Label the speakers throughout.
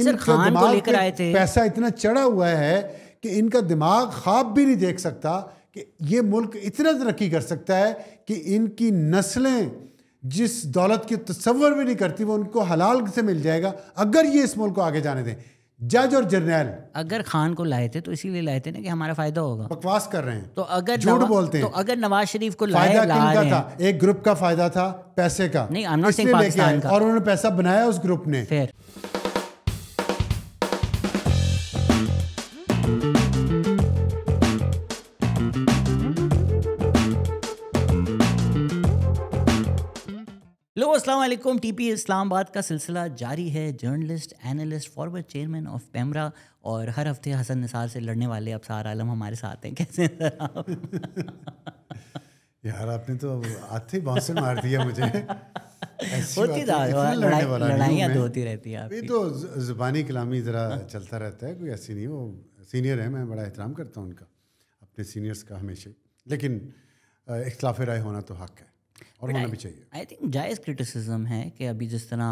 Speaker 1: इन खान लेकर आए थे पैसा इतना चढ़ा हुआ है कि इनका दिमाग ख्वाब भी नहीं देख सकता कि ये मुल्क इतना तरक्की कर सकता है कि इनकी नस्लें जिस दौलत की तस्वर भी नहीं करती वो उनको हलाल से मिल जाएगा अगर ये इस मुल्क
Speaker 2: को आगे जाने दें जज और जर्नैल अगर खान को लाए थे तो इसीलिए लाए थे ना कि हमारा फायदा होगा बकवास कर रहे हैं तो अगर झूठ बोलते हैं तो अगर नवाज शरीफ को लाए ला रहे हैं था
Speaker 1: एक ग्रुप का फायदा था पैसे का नहीं और उन्होंने पैसा बनाया उस ग्रुप ने फिर
Speaker 2: पी इस्लाम इस्लामाबाद का सिलसिला जारी है journalist analyst forward chairman of PEMRA और हर हफ्ते हसन निसार से लड़ने वाले अबसार आलम हमारे साथ हैं कैसे हैं
Speaker 1: यार आपने तो आते बहुत से मार दिया मुझे होती लड़ाइयाँ तो होती रहती है तो ज़बानी कलामी ज़रा चलता रहता है कोई ऐसी नहीं वो सीनियर है मैं बड़ा एहतराम करता हूँ उनका अपने सीनियर्स का हमेशा लेकिन इख्लाफ राय होना तो हक है और होना भी चाहिए
Speaker 2: आई थिंक जायज़ क्रिटिसिज्म है कि अभी जिस तरह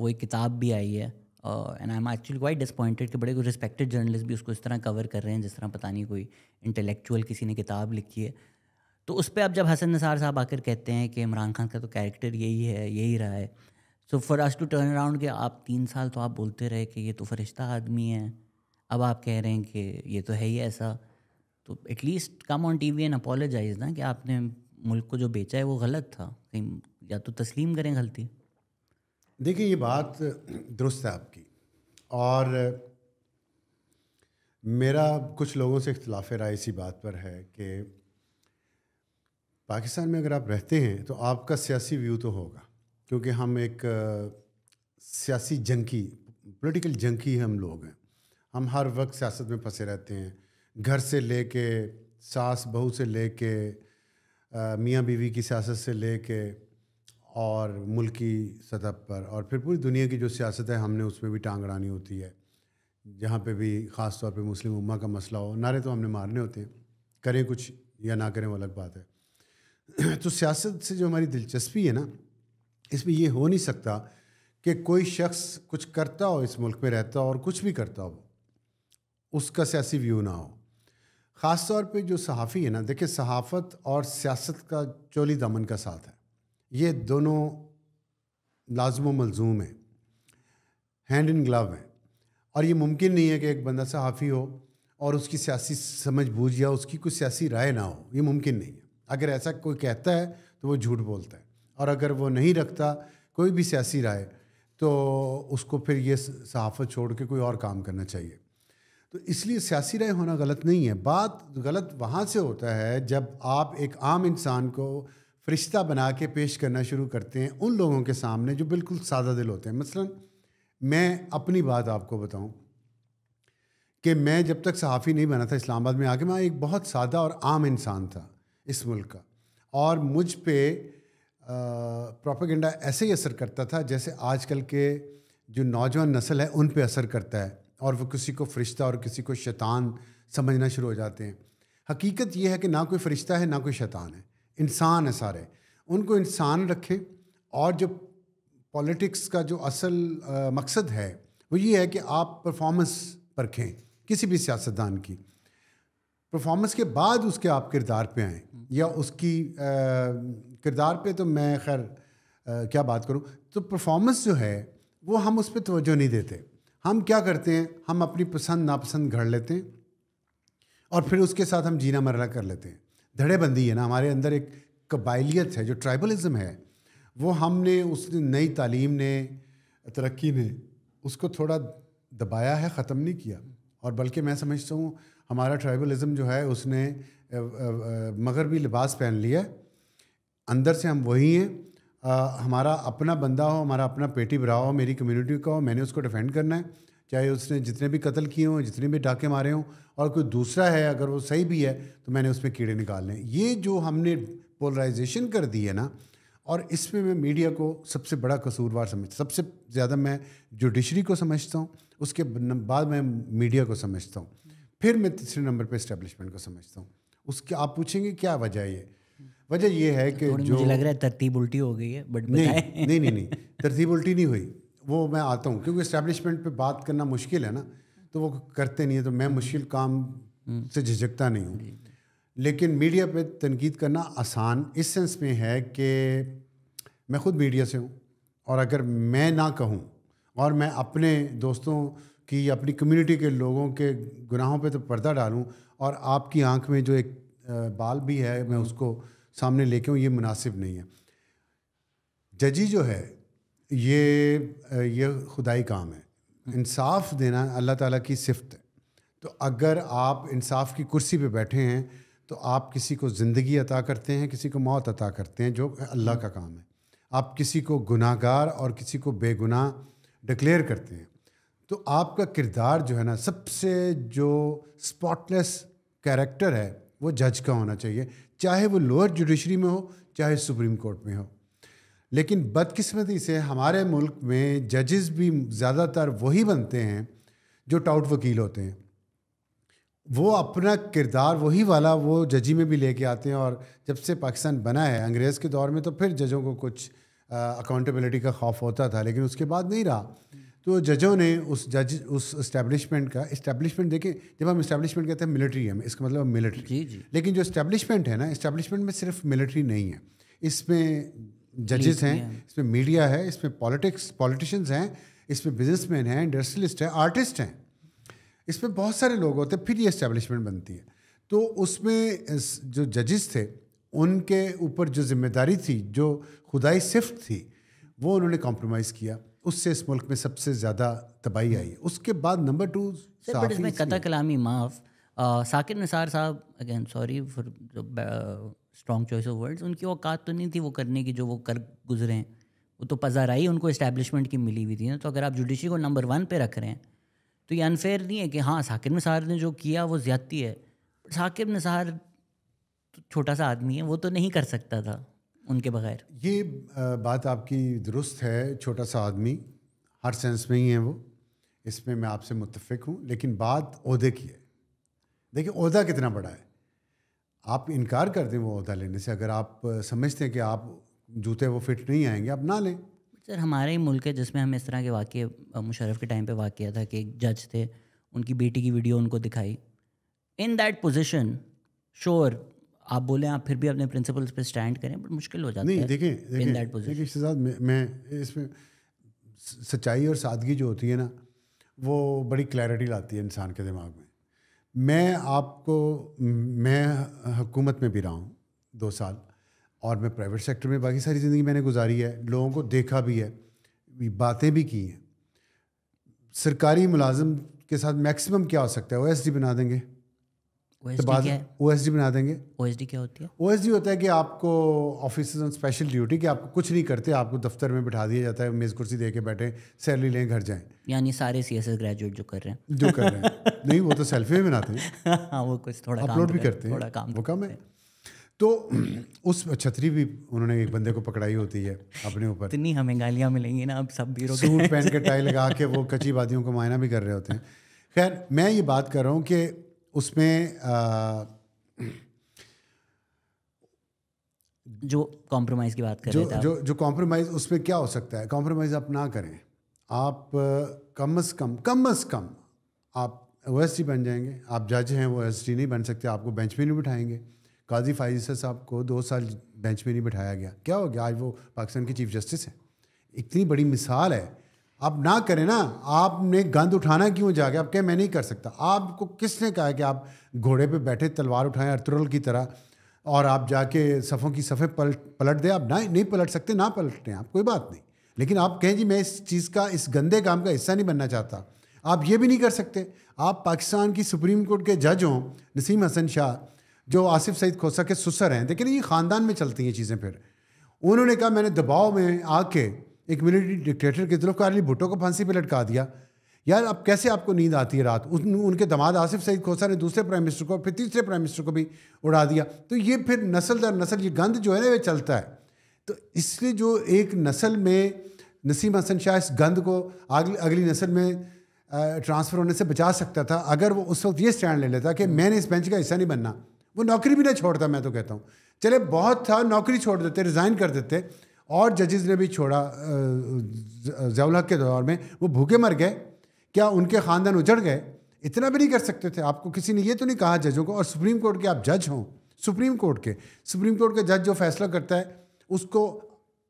Speaker 2: वो एक किताब भी आई है and I am actually quite disappointed कि बड़े कुछ रिस्पेक्टेड जर्नलिस्ट भी उसको इस तरह कवर कर रहे हैं जिस तरह पता नहीं कोई इंटेलेक्चुअल किसी ने किताब लिखी है तो उस पर अब जब हसन निसार साहब आकर कहते हैं कि इमरान खान का तो कैरेक्टर यही है यही रहा है so for us to turn around कि आप तीन साल तो आप बोलते रहे कि ये तो फरिश्ता आदमी है अब आप कह रहे हैं कि ये तो है ही ऐसा तो at least come on T V and apologise ना कि आपने मुल्क को जो बेचा है वो गलत था कहीं या तो तस्लीम करें गलती देखिए ये बात दुरुस्त है
Speaker 1: आपकी और मेरा कुछ लोगों से इख्तलाफ राय इसी बात पर है कि पाकिस्तान में अगर आप रहते हैं तो आपका सियासी व्यू तो होगा क्योंकि हम एक सियासी जंकी पॉलिटिकल जंकी हम लोग हैं हम हर वक्त सियासत में फंसे रहते हैं घर से ले कर सास बहू से ले कर मियाँ बीवी की सियासत से ले कर और मुल्क की सतह पर और फिर पूरी दुनिया की जो सियासत है हमने उसमें भी टांग अड़ानी होती है जहाँ पर भी ख़ास तौर पे मुस्लिम उम्मा का मसला हो नारे तो हमने मारने होते हैं करें कुछ या ना करें वो अलग बात है तो सियासत से जो हमारी दिलचस्पी है ना इसमें ये हो नहीं सकता कि कोई शख्स कुछ करता हो इस मुल्क में रहता हो और कुछ भी करता हो उसका सियासी व्यू ना हो ख़ास तौर पे जो सहाफ़ी है ना देखिए सहाफ़त और सियासत का चोली दामन का साथ है ये दोनों लाजम मलजूम है हैंड इन ग्लव हैं और ये मुमकिन नहीं है कि एक बंदा सहाफ़ी हो और उसकी सियासी समझ बूझ या उसकी कोई सियासी राय ना हो ये मुमकिन नहीं है अगर ऐसा कोई कहता है तो वो झूठ बोलता है और अगर वो नहीं रखता कोई भी सियासी राय तो उसको फिर ये सहाफ़त छोड़ के कोई और काम करना चाहिए तो इसलिए सियासी राय होना गलत नहीं है बात गलत वहाँ से होता है जब आप एक आम इंसान को फरिश्ता बना के पेश करना शुरू करते हैं उन लोगों के सामने जो बिल्कुल सादा दिल होते हैं मसलन मैं अपनी बात आपको बताऊं कि मैं जब तक सहाफ़ी नहीं बना था इस्लामाबाद में आके मैं एक बहुत सादा और आम इंसान था इस मुल्क का और मुझ पर प्रोपागेंडा ऐसे ही असर करता था जैसे आजकल के जो नौजवान नस्ल है उन पर असर करता है और वो किसी को फ़रिश्ता और किसी को शैतान समझना शुरू हो जाते हैं हकीकत यह है कि ना कोई फ़रिश्ता है ना कोई शैतान है इंसान है सारे उनको इंसान रखें और जो पॉलिटिक्स का जो असल आ, मकसद है वो ये है कि आप परफॉर्मेंस परखें किसी भी सियासतदान की परफॉर्मेंस के बाद उसके आप किरदार पे आएँ या उसकी किरदार पे तो मैं खैर क्या बात करूँ तो परफॉर्मेंस जो है वो हम उस पर तोज्जो नहीं देते हम क्या करते हैं हम अपनी पसंद नापसंद घड़ लेते हैं और फिर उसके साथ हम जीना मरना कर लेते हैं धड़ेबंदी है ना हमारे अंदर एक कबायलियत है जो ट्राइबलिज्म है वो हमने उस नई तालीम ने तरक्की ने उसको थोड़ा दबाया है ख़त्म नहीं किया और बल्कि मैं समझता हूँ हमारा ट्राइबलिज़म जो है उसने मगरबी लिबास पहन लिया अंदर से हम वही हैं हमारा अपना बंदा हो हमारा अपना पेटी भरा हो मेरी कम्युनिटी का हो मैंने उसको डिफेंड करना है चाहे उसने जितने भी कत्ल किए हों जितने भी डाके मारे हों और कोई दूसरा है अगर वो सही भी है तो मैंने उस पर कीड़े निकालने ये जो हमने पोलराइजेशन कर दी है ना और इसमें मैं मीडिया को सबसे बड़ा कसूरवार समझ सबसे ज़्यादा मैं जुडिशरी को समझता हूँ उसके बाद मैं मीडिया को समझता हूँ फिर मैं तीसरे नंबर पर इस्टेब्लिशमेंट को समझता हूँ उसके आप पूछेंगे क्या वजह ये वजह यह है कि जो मुझे लग रहा है तरतीब उल्टी हो गई है बट नहीं नहीं नहीं नहीं तरतीब उल्टी नहीं हुई वो मैं आता हूँ क्योंकि इस्टेब्लिशमेंट पे बात करना मुश्किल है ना तो वो करते नहीं है तो मैं मुश्किल काम हम्म। से झिझकता नहीं हूँ लेकिन मीडिया पे तनकीद करना आसान इस सेंस में है कि मैं ख़ुद मीडिया से हूँ और अगर मैं ना कहूँ और मैं अपने दोस्तों की अपनी कम्युनिटी के लोगों के गुनाहों पे तो पर्दा डालूं और आपकी आंख में जो एक बाल भी है मैं हम्म। उसको सामने लेके हूँ ये मुनासिब नहीं है जजी जो है ये ये खुदाई काम है इंसाफ देना अल्लाह ताला की सिफत है तो अगर आप इंसाफ की कुर्सी पे बैठे हैं तो आप किसी को ज़िंदगी अता करते हैं किसी को मौत अता करते हैं जो अल्लाह का काम है आप किसी को गुनाहगार और किसी को बेगुना डिक्लेयर करते हैं तो आपका किरदार जो है ना सबसे जो स्पॉटलेस कैरेक्टर है वो जज का होना चाहिए चाहे वो लोअर जुडिशरी में हो चाहे सुप्रीम कोर्ट में हो लेकिन बदकिस्मती से हमारे मुल्क में जजेस भी ज़्यादातर वही बनते हैं जो टाउट वकील होते हैं वो अपना किरदार वही वाला वो जजी में भी लेके आते हैं और जब से पाकिस्तान बना है अंग्रेज़ के दौर में तो फिर जजों को कुछ अकाउंटेबिलिटी का खौफ होता था लेकिन उसके बाद नहीं रहा तो जजों ने उस जज उस इस्टेब्लिशमेंट का इस्टेब्लिशमेंट देखें जब हम इस्टेब्लिशमेंट कहते हैं मिलिट्री है इसका मतलब मिलिट्री जी जी लेकिन जो इस्टेब्लिशमेंट है ना इस्टेब्लिशमेंट में सिर्फ मिलिट्री नहीं है इसमें जजेस हैं इसमें मीडिया है इसमें पॉलिटिक्स पॉलिटिशियंस हैं इसमें बिजनेसमैन हैं इंडस्ट्रियलिस्ट हैं आर्टिस्ट हैं इसमें बहुत सारे लोग होते हैं फिर ये इस्टेब्लिशमेंट बनती है तो उसमें जो जजेस थे उनके ऊपर जो जिम्मेदारी थी जो खुदाई सिफ्ट थी वो उन्होंने कॉम्प्रोमाइज़ किया उससे इस मुल्क में सबसे ज़्यादा तबाही आई है उसके बाद नंबर टू इसमें कथा
Speaker 2: कलामी माफ़ साकिर निसार साहब again sorry for strong choice of words उनकी औकात तो नहीं थी वो करने की जो वो कर गुजरे हैं वो तो पजाराई उनको इस्टेब्लिशमेंट की मिली हुई थी ना तो अगर आप जुडिशरी को नंबर वन पे रख रहे हैं तो ये अनफेयर नहीं है कि हाँ साकिर निसार ने जो किया वो ज़्यादती है साकिब निसार तो छोटा सा आदमी है वो तो नहीं कर सकता था उनके बगैर
Speaker 1: ये बात आपकी दुरुस्त है छोटा सा आदमी हर सेंस में ही है वो इसमें मैं आपसे मुतफिक हूँ लेकिन बात अहदे की है देखिए अहदा कितना बड़ा है आप इनकार कर दें वो अहदा लेने से अगर आप समझते हैं कि आप जूते वो फिट नहीं आएंगे आप
Speaker 2: ना लें सर हमारे ही मुल्क है जिसमें हम इस तरह के वाक्य मुशरफ के टाइम पे वाक्य था कि एक जज थे उनकी बेटी की वीडियो उनको दिखाई इन दैट पोजिशन श्योर आप बोले आप फिर भी अपने प्रिंसिपल्स पे स्टैंड करें बट मुश्किल हो जाता है देखें देखिए
Speaker 1: इसके साथ मैं, मैं इसमें सच्चाई और सादगी जो होती है ना वो बड़ी क्लैरिटी लाती है इंसान के दिमाग में मैं आपको मैं हुकूमत में भी रहा हूँ दो साल और मैं प्राइवेट सेक्टर में बाकी सारी ज़िंदगी मैंने गुजारी है लोगों को देखा भी है बातें भी की हैं सरकारी मुलाजम के साथ मैक्सिमम क्या हो सकता है ओ एस डी बना देंगे ओ एस डी बना देंगे ओ एस डी क्या होती है ओ एस डी होता है कि आपको ऑफिस ऑन स्पेशल ड्यूटी कि आपको कुछ नहीं करते आपको दफ्तर में बिठा दिया जाता है मेज़ कुर्सी दे के बैठे सैलरी लें घर जाएं यानी सारे सी एस एस ग्रेजुएट जो कर रहे हैं जो कर रहे हैं नहीं वो तो सेल्फी भी बनाते हैं हाँ वो कुछ थोड़ा अपलोड भी करते हैं काम वो कम है तो उस छतरी भी उन्होंने एक बंदे को पकड़ाई होती है अपने ऊपर
Speaker 2: इतनी हमें गालियाँ मिलेंगी ना अब सब बीरो सूट पहन के टाई लगा के वो कच्ची
Speaker 1: वादियों का मायना भी कर रहे होते हैं खैर मैं ये बात कर रहा हूँ कि उसमें जो कॉम्प्रोमाइज़ की बात कर जो, रहे जो जो कॉम्प्रोमाइज़ उस पर क्या हो सकता है कॉम्प्रोमाइज़ आप ना करें आप कम अज़ कम कम अज़ कम आप ओ बन जाएंगे आप जज हैं वो एस नहीं बन सकते आपको बेंच में नहीं बिठाएंगे काजी फाइज साहब को दो साल बेंच में नहीं बिठाया गया क्या हो गया आज वो पाकिस्तान के चीफ जस्टिस हैं इतनी बड़ी मिसाल है आप ना करें ना आपने गंद उठाना क्यों जाके आप कहें मैं नहीं कर सकता आपको किसने कहा कि आप घोड़े पे बैठे तलवार उठाएं अर्तुरल की तरह और आप जाके सफ़ों की सफ़े पलट पलट दें आप ना नहीं पलट सकते ना पलटें आप कोई बात नहीं लेकिन आप कहें जी मैं इस चीज़ का इस गंदे काम का हिस्सा नहीं बनना चाहता आप ये भी नहीं कर सकते आप पाकिस्तान की सुप्रीम कोर्ट के जज हों नसीम हसन शाह जो आसिफ सईद खोसा के सुसर हैं देखिए ये ख़ानदान में चलती हैं चीज़ें फिर उन्होंने कहा मैंने दबाव में आके एक मिलिट्री डिक्टेटर की तरफ कारली भुट्टो को फांसी पर लटका दिया यार अब कैसे आपको नींद आती है रात उन उनके दामाद आसिफ सईद खोसा ने दूसरे प्राइम मिनिस्टर को फिर तीसरे प्राइम मिनिस्टर को भी उड़ा दिया तो ये फिर नस्ल दर नस्ल ये गंद जो है ना ये चलता है तो इसलिए जो एक नस्ल में नसीम हसन शाह इस गंद को अगली अगली नस्ल में ट्रांसफ़र होने से बचा सकता था अगर वो उस वक्त ये स्टैंड ले लेता कि मैंने इस बेंच का हिस्सा नहीं बनना वो नौकरी भी ना छोड़ता मैं तो कहता हूँ चले बहुत था नौकरी छोड़ देते रिज़ाइन कर देते और जजेस ने भी छोड़ा जवलहक के दौर में वो भूखे मर गए क्या उनके ख़ानदान उजड़ गए इतना भी नहीं कर सकते थे आपको किसी ने ये तो नहीं कहा जजों को और सुप्रीम कोर्ट के आप जज हों सुप्रीम कोर्ट के सुप्रीम कोर्ट के जज जो फैसला करता है उसको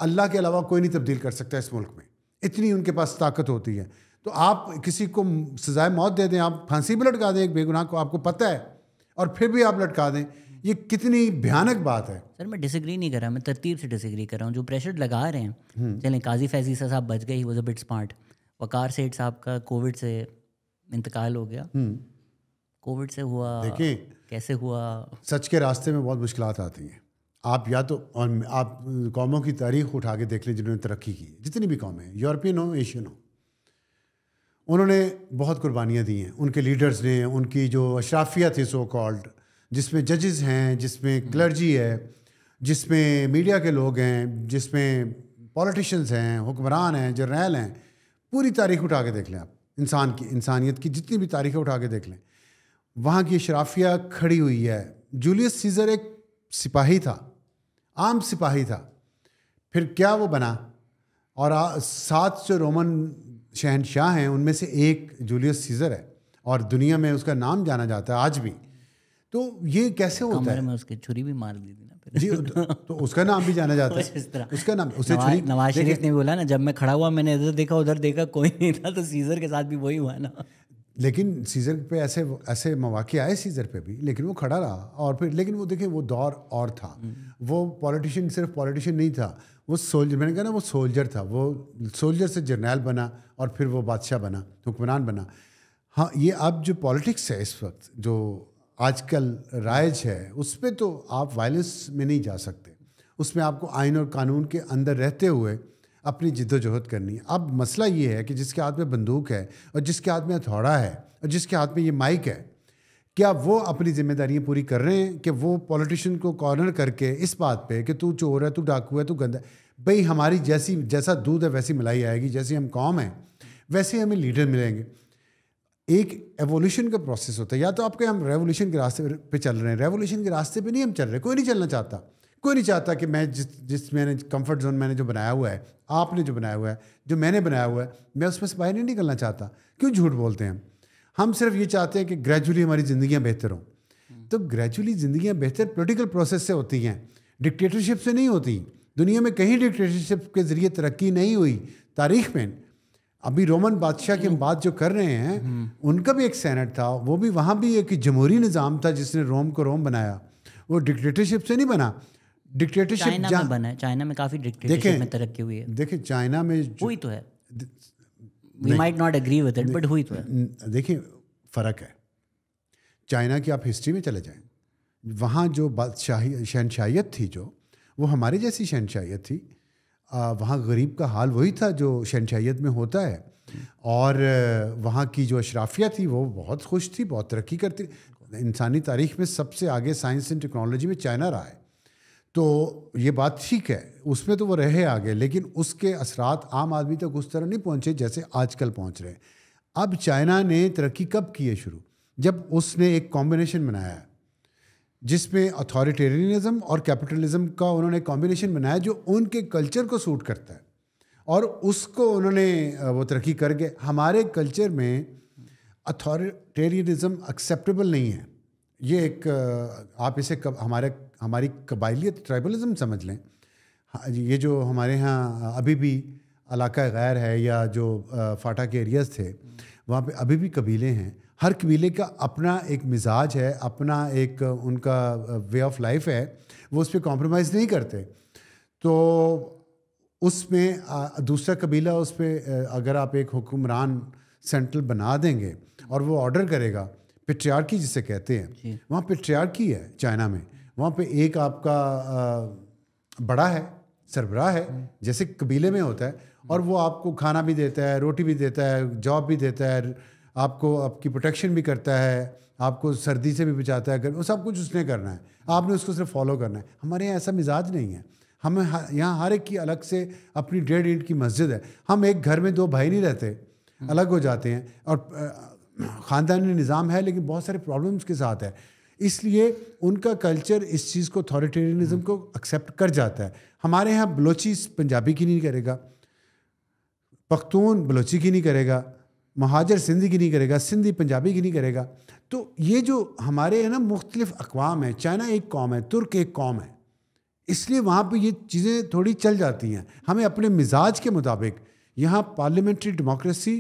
Speaker 1: अल्लाह के अलावा कोई नहीं तब्दील कर सकता इस मुल्क में इतनी उनके पास ताकत होती है तो आप किसी को सजाए मौत दे दें आप फांसी भी लटका दें एक बेगुनाह को आपको पता है और फिर भी आप लटका दें ये कितनी भयानक बात है
Speaker 2: सर मैं डिसग्री नहीं कर रहा मैं तरतीब से डिसग्री कर रहा हूँ जो प्रेशर लगा रहे हैं हम्म। चलें काजी फैजी साहब बच गए was a bit smart Waqar Seth साहब का कोविड से इंतकाल हो गया कोविड हम्म। से हुआ देखिए कैसे हुआ
Speaker 1: सच के रास्ते में बहुत मुश्किल आती हैं आप या तो और आप कौमों की तारीख उठा के देख लें जिन्होंने तरक्की की जितनी भी कौमें यूरोपियन हो एशियन हो उन्होंने बहुत कुर्बानियाँ दी हैं उनके लीडर्स ने उनकी जो अशराफिया थी सो कॉल्ड जिसमें जजेस हैं जिसमें क्लर्जी हम्म। है जिसमें मीडिया के लोग हैं जिसमें पॉलिटिशियंस हैं हुक्मरान हैं जर्नैल हैं पूरी तारीख उठा के देख लें आप इंसान की इंसानियत की जितनी भी तारीखें उठा के देख लें वहाँ की शराफिया खड़ी हुई है जूलियस सीज़र एक सिपाही था आम सिपाही था फिर क्या वो बना और सात जो रोमन शहनशाह हैं उनमें से एक जूलियस सीज़र है और दुनिया में उसका नाम जाना जाता है आज भी तो
Speaker 2: ये कैसे होता है में उसके छुरी भी मार दी थी ना फिर जी तो, तो उसका नाम भी जाना जाता है इस तरह उसका नाम उसे नवा, नवाज शरीफ ने बोला ना जब मैं खड़ा हुआ मैंने इधर देखा उधर देखा कोई नहीं था तो सीजर के साथ भी वही हुआ ना
Speaker 1: लेकिन सीजर पे ऐसे ऐसे मौाक़े आए सीजर पे भी लेकिन वो खड़ा रहा और फिर लेकिन वो देखें वो दौर और था हम्म। वो पॉलिटिशियन सिर्फ पॉलिटिशियन नहीं था वो सोल्जर मैंने कहा ना वो सोल्जर था वो सोल्जर से जर्नैल बना और फिर वो बादशाह बना हुक्मरान बना हाँ ये अब जो पॉलिटिक्स है इस वक्त जो आजकल राइज है उस पर तो आप वायलेंस में नहीं जा सकते उसमें आपको आइन और कानून के अंदर रहते हुए अपनी जिदोजहद करनी है अब मसला ये है कि जिसके हाथ में बंदूक है और जिसके हाथ में हथौड़ा है और जिसके हाथ में ये माइक है क्या वो अपनी जिम्मेदारियां पूरी कर रहे हैं कि वो पॉलिटिशियन को कॉर्नर करके इस बात पे कि तू चोर है तू डाकू है तू गंदा भाई हमारी जैसी जैसा दूध है वैसी मलाई आएगी जैसी हम कौम हैं वैसे हमें लीडर मिलेंगे एक एवोल्यूशन का प्रोसेस होता है या तो आपके हम रेवोल्यूशन के रास्ते पे चल रहे हैं रेवोल्यूशन के रास्ते पे नहीं हम चल रहे कोई नहीं चलना चाहता कोई नहीं चाहता कि मैं जिस जिस मैंने कंफर्ट जोन मैंने जो बनाया हुआ है आपने जो बनाया हुआ है जो मैंने बनाया हुआ है मैं उसमें से बाहर नहीं निकलना चाहता क्यों झूठ बोलते हैं हम सिर्फ ये चाहते हैं कि ग्रेजुअली हमारी ज़िंदियाँ बेहतर हों तो ग्रेजुअली ज़िंदियाँ बेहतर पोलिटिकल प्रोसेस से होती हैं डिक्टेटरशिप से नहीं होती दुनिया में कहीं डिक्टेटरशिप के ज़रिए तरक्की नहीं हुई तारीख में अभी रोमन बादशाह की हम हम्म। बात जो कर रहे हैं हम्म। उनका भी एक सेनेट था वो भी वहाँ भी एक जमहूरी निज़ाम था जिसने रोम को रोम
Speaker 2: बनाया वो डिक्टेटरशिप से नहीं बना डिक्टेटरशिप चाइना में बना है चाइना में काफ़ी डिक्टेटरशिप में तरक्की हुई है देखिए चाइना में हुई तो है we might not agree with it
Speaker 1: but हुई तो है देखिए फ़र्क है चाइना की आप हिस्ट्री में चले जाएं वहाँ जो बादशाही शहनशाहियत थी जो वो हमारी जैसी शहनशाहियत थी वहाँ गरीब का हाल वही था जो शनशाइत में होता है और वहाँ की जो अशराफिया थी वो बहुत खुश थी बहुत तरक्की करती इंसानी तारीख में सबसे आगे साइंस एंड टेक्नोलॉजी में चाइना रहा है तो ये बात ठीक है उसमें तो वो रहे आगे लेकिन उसके असरात आम आदमी तक उस तरह नहीं पहुँचे जैसे आजकल पहुँच रहे हैं अब चाइना ने तरक्की कब की है शुरू जब उसने एक कॉम्बिनेशन बनाया जिसमें अथॉरिटेरियनिज्म और कैपिटलिज्म का उन्होंने कॉम्बिनेशन बनाया जो उनके कल्चर को सूट करता है और उसको उन्होंने वो तरक्की कर गए हमारे कल्चर में अथॉरिटेरियनिज्म एक्सेप्टेबल नहीं है ये एक आप इसे कब हमारे हमारी कबायलियत ट्राइबलिज्म समझ लें हाँ, ये जो हमारे यहाँ अभी भी इलाका गैर है या जो फाटा के एरियाज़ थे वहाँ पे अभी भी कबीले हैं हर कबीले का अपना एक मिजाज है अपना एक उनका वे ऑफ लाइफ है वो उस पर कॉम्प्रोमाइज़ नहीं करते तो उसमें दूसरा कबीला उस पर अगर आप एक हुक्मरान सेंट्रल बना देंगे और वो ऑर्डर करेगा पिट्रियार्की जिसे कहते हैं वहाँ पिट्रियार्की है चाइना में वहाँ पे एक आपका बड़ा है सरबराह है हम्म। जैसे कबीले में होता है और वो आपको खाना भी देता है रोटी भी देता है जॉब भी देता है आपको आपकी प्रोटेक्शन भी करता है आपको सर्दी से भी बचाता है वो सब कुछ उसने करना है आपने उसको सिर्फ फॉलो करना है हमारे यहाँ ऐसा मिजाज नहीं है हमें यहाँ हर एक की अलग से अपनी डेढ़ इंट की मस्जिद है हम एक घर में दो भाई नहीं रहते अलग हो जाते हैं और ख़ानदानी निज़ाम है लेकिन बहुत सारे प्रॉब्लम्स के साथ है इसलिए उनका कल्चर इस चीज़ को अथॉरिटेरियनिज़म को एक्सेप्ट कर जाता है हमारे यहाँ बलोची पंजाबी की नहीं करेगा पख्तून बलोची की नहीं करेगा महाजर सिंधी की नहीं करेगा सिंधी पंजाबी की नहीं करेगा तो ये जो हमारे है ना मुख्तलिफ अकवाम हैं चाइना एक कौम है तुर्क एक कौम है इसलिए वहाँ पर ये चीज़ें थोड़ी चल जाती हैं हमें अपने मिजाज के मुताबिक यहाँ पार्लियामेंट्री डेमोक्रेसी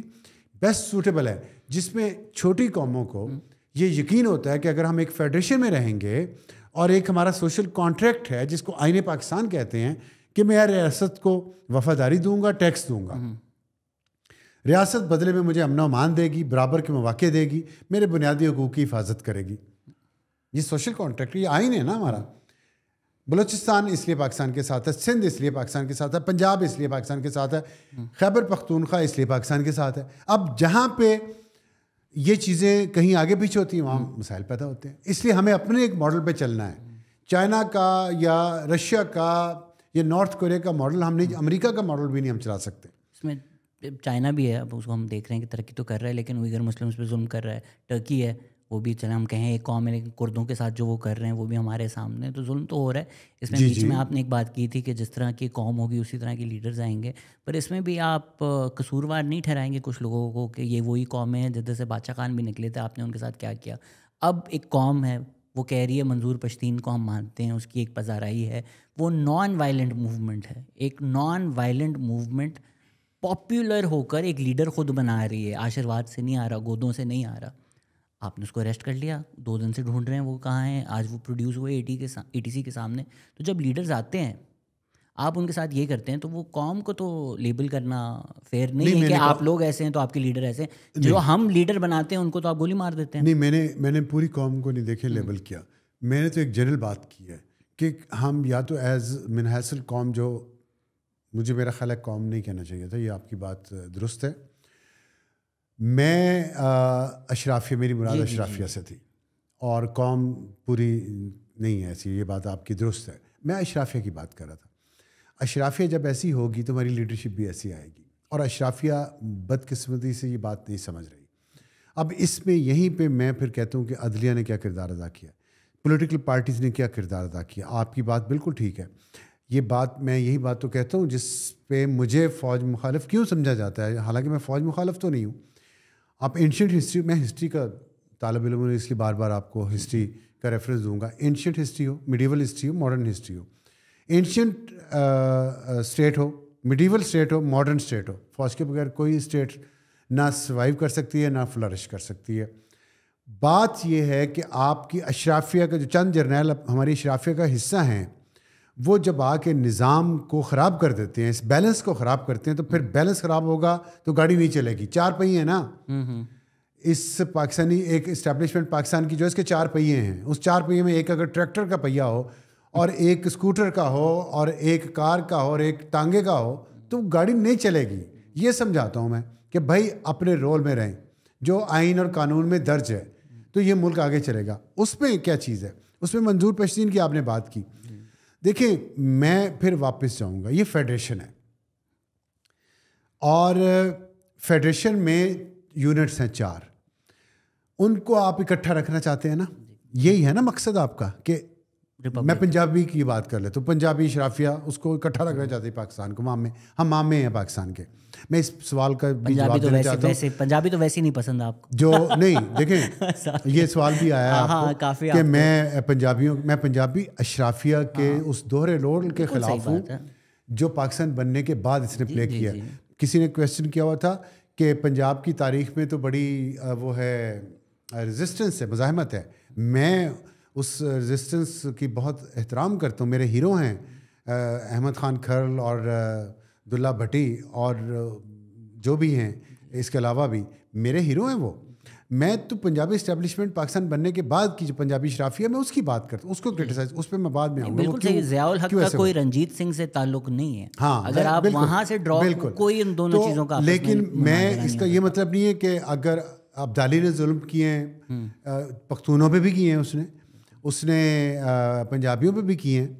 Speaker 1: बेस्ट सूटेबल है जिसमें छोटी कौमों को ये यकीन होता है कि अगर हम एक फेडरेशन में रहेंगे और एक हमारा सोशल कॉन्ट्रैक्ट है जिसको आईने पाकिस्तान कहते हैं कि मैं यार रियासत को वफादारी दूंगा टैक्स दूंगा रियासत बदले में मुझे अमन मान देगी बराबर के मौाक़े देगी मेरे बुनियादी हकूक़ की हिफाजत करेगी ये सोशल कॉन्ट्रैक्ट ये आइन है ना हमारा बलोचिस्तान इसलिए पाकिस्तान के साथ है सिंध इसलिए पाकिस्तान के साथ है पंजाब इसलिए पाकिस्तान के साथ है खैबर पख्तूनखा इसलिए पाकिस्तान के साथ है अब जहाँ पे ये चीज़ें कहीं आगे पीछे होती हैं वहाँ हम्म। मसाइल पैदा होते हैं इसलिए हमें अपने एक मॉडल पर चलना है चाइना का या रशिया का या नॉर्थ कोरिया का मॉडल हम नहीं अमरीका
Speaker 2: का मॉडल भी नहीं हम चला सकते चाइना भी है अब उसको हम देख रहे हैं कि तरक्की तो कर रहा है लेकिन उइगर मुस्लिम्स पे जुल्म कर रहा है टर्की है वो भी चले हम कहें एक कौम है लेकिन कुर्दों के साथ जो वो कर रहे हैं वो भी हमारे सामने तो जुल्म तो हो रहा है इसमें बीच में आपने एक बात की थी कि जिस तरह की कौम होगी उसी तरह के लीडर्स आएंगे पर इसमें भी आप कसूरवार नहीं ठहराएंगे कुछ लोगों को कि ये वही कौम है जिधर से बादशाह खान भी निकले थे आपने उनके साथ क्या किया अब एक कौम है वो कह रही है मंजूर पश्तीन को हम मानते हैं उसकी एक पजाराई है वो नॉन वायलेंट मूवमेंट है एक नॉन वायलेंट मूवमेंट पॉपुलर होकर एक लीडर खुद बना रही है आशीर्वाद से नहीं आ रहा गोदों से नहीं आ रहा आपने उसको अरेस्ट कर लिया दो दिन से ढूंढ रहे हैं वो कहाँ हैं आज वो प्रोड्यूस हुए ए के ए के सामने तो जब लीडर्स आते हैं आप उनके साथ ये करते हैं तो वो कॉम को तो लेबल करना फेयर नहीं, नहीं है कि आप लोग ऐसे हैं तो आपके लीडर ऐसे हैं जो हम लीडर बनाते हैं उनको तो आप गोली मार देते हैं नहीं
Speaker 1: मैंने मैंने पूरी कॉम को नहीं देखे लेबल हम्म। किया मैंने तो एक जनरल बात की है कि हम या तो एज मिनहसल कॉम जो मुझे मेरा ख्याल है कॉम नहीं कहना चाहिए था ये आपकी बात दुरुस्त है मैं अशराफिया मेरी मुराद अशराफिया से थी और कॉम पूरी नहीं है ऐसी ये बात आपकी दुरुस्त है मैं अशराफिया की बात कर रहा था अशराफिया जब ऐसी होगी तो हमारी लीडरशिप भी ऐसी आएगी और अशराफिया बदकस्मती से ये बात नहीं समझ रही अब इसमें यहीं पे मैं फिर कहता हूँ कि अदलिया ने क्या किरदार अदा किया पॉलिटिकल पार्टीज़ ने क्या किरदार अदा किया आपकी बात बिल्कुल ठीक है ये बात मैं यही बात तो कहता हूँ जिस पे मुझे फ़ौज मुखालफ क्यों समझा जाता है हालांकि मैं फ़ौज मुखालफ तो नहीं हूँ आप एंशट हिस्ट्री मैं हिस्ट्री का तालब इलम इसलिए बार बार आपको हिस्ट्री का रेफरेंस दूंगा एंशट हिस्ट्री हो मिडिवल हिस्ट्री हो मॉडर्न हिस्ट्री हो एंशंट स्टेट uh, uh, हो मिडिवल स्टेट हो मॉडर्न स्टेट हो फ़ौज के बगैर कोई स्टेट ना सर्वाइव कर सकती है ना फ्लरिश कर सकती है बात यह है कि आपकी अशराफिया का जो चंद जर्नैल हमारी अशराफिया का हिस्सा हैं वो जब आके निज़ाम को ख़राब कर देते हैं इस बैलेंस को ख़राब करते हैं तो फिर बैलेंस ख़राब होगा तो गाड़ी नहीं चलेगी चार पहिए हैं ना हम्म, हम्म। इस पाकिस्तानी एक इस्टेब्लिशमेंट पाकिस्तान की जो इसके चार पहिए हैं उस चार पहिए में एक अगर ट्रैक्टर का पहिया हो और एक स्कूटर का हो और एक कार का हो और एक टांगे का हो तो गाड़ी नहीं चलेगी ये समझाता हूँ मैं कि भाई अपने रोल में रहें जो आइन और कानून में दर्ज है तो ये मुल्क आगे चलेगा उसमें क्या चीज़ है उसमें मंजूर पश्चिन की आपने बात की देखें मैं फिर वापस जाऊंगा ये फेडरेशन है और फेडरेशन में यूनिट्स हैं चार उनको आप इकट्ठा रखना चाहते हैं ना यही है ना मकसद आपका कि मैं पंजाबी की बात कर ले तो पंजाबी शराफिया उसको इकट्ठा रखना हम्म। चाहते हैं पाकिस्तान को मामे हम हाँ, मामे हैं पाकिस्तान के मैं इस सवाल का भी जवाब तो देना चाहता हूँ
Speaker 2: पंजाबी तो वैसे नहीं
Speaker 1: पसंद आपको जो नहीं देखें ये सवाल भी आया हाँ, आपको, हाँ, काफी कि मैं पंजाबियों मैं पंजाबी अशराफिया के हाँ। उस दोहरे रोल के खिलाफ हूँ जो पाकिस्तान बनने के बाद इसने प्ले किया किसी ने क्वेश्चन किया हुआ था कि पंजाब की तारीख में तो बड़ी वो है रेजिस्टेंस है मुजाहमत है मैं उस रेजिस्टेंस की बहुत एहतराम करता हूँ मेरे हीरो हैं अहमद ख़ान खरल और दुल्ला भट्टी और जो भी हैं इसके अलावा भी मेरे हीरो हैं वो मैं तो पंजाबी इस्टेब्लिशमेंट पाकिस्तान बनने के बाद की जो पंजाबी शराफी है मैं उसकी बात करता
Speaker 2: हूँ उसको क्रिटिसाइज उस पर मैं बाद में आऊँगा हक का कोई रंजीत सिंह से ताल्लुक नहीं है हाँ अगर आप वहाँ से ड्रॉ कोई इन दोनों तो चीज़ों का लेकिन मैं इसका
Speaker 1: ये मतलब नहीं है कि अगर अब्दाली ने जुल्म किए हैं हम्म। पख्तूनों पर भी किए हैं उसने उसने पंजाबियों पे भी किए हैं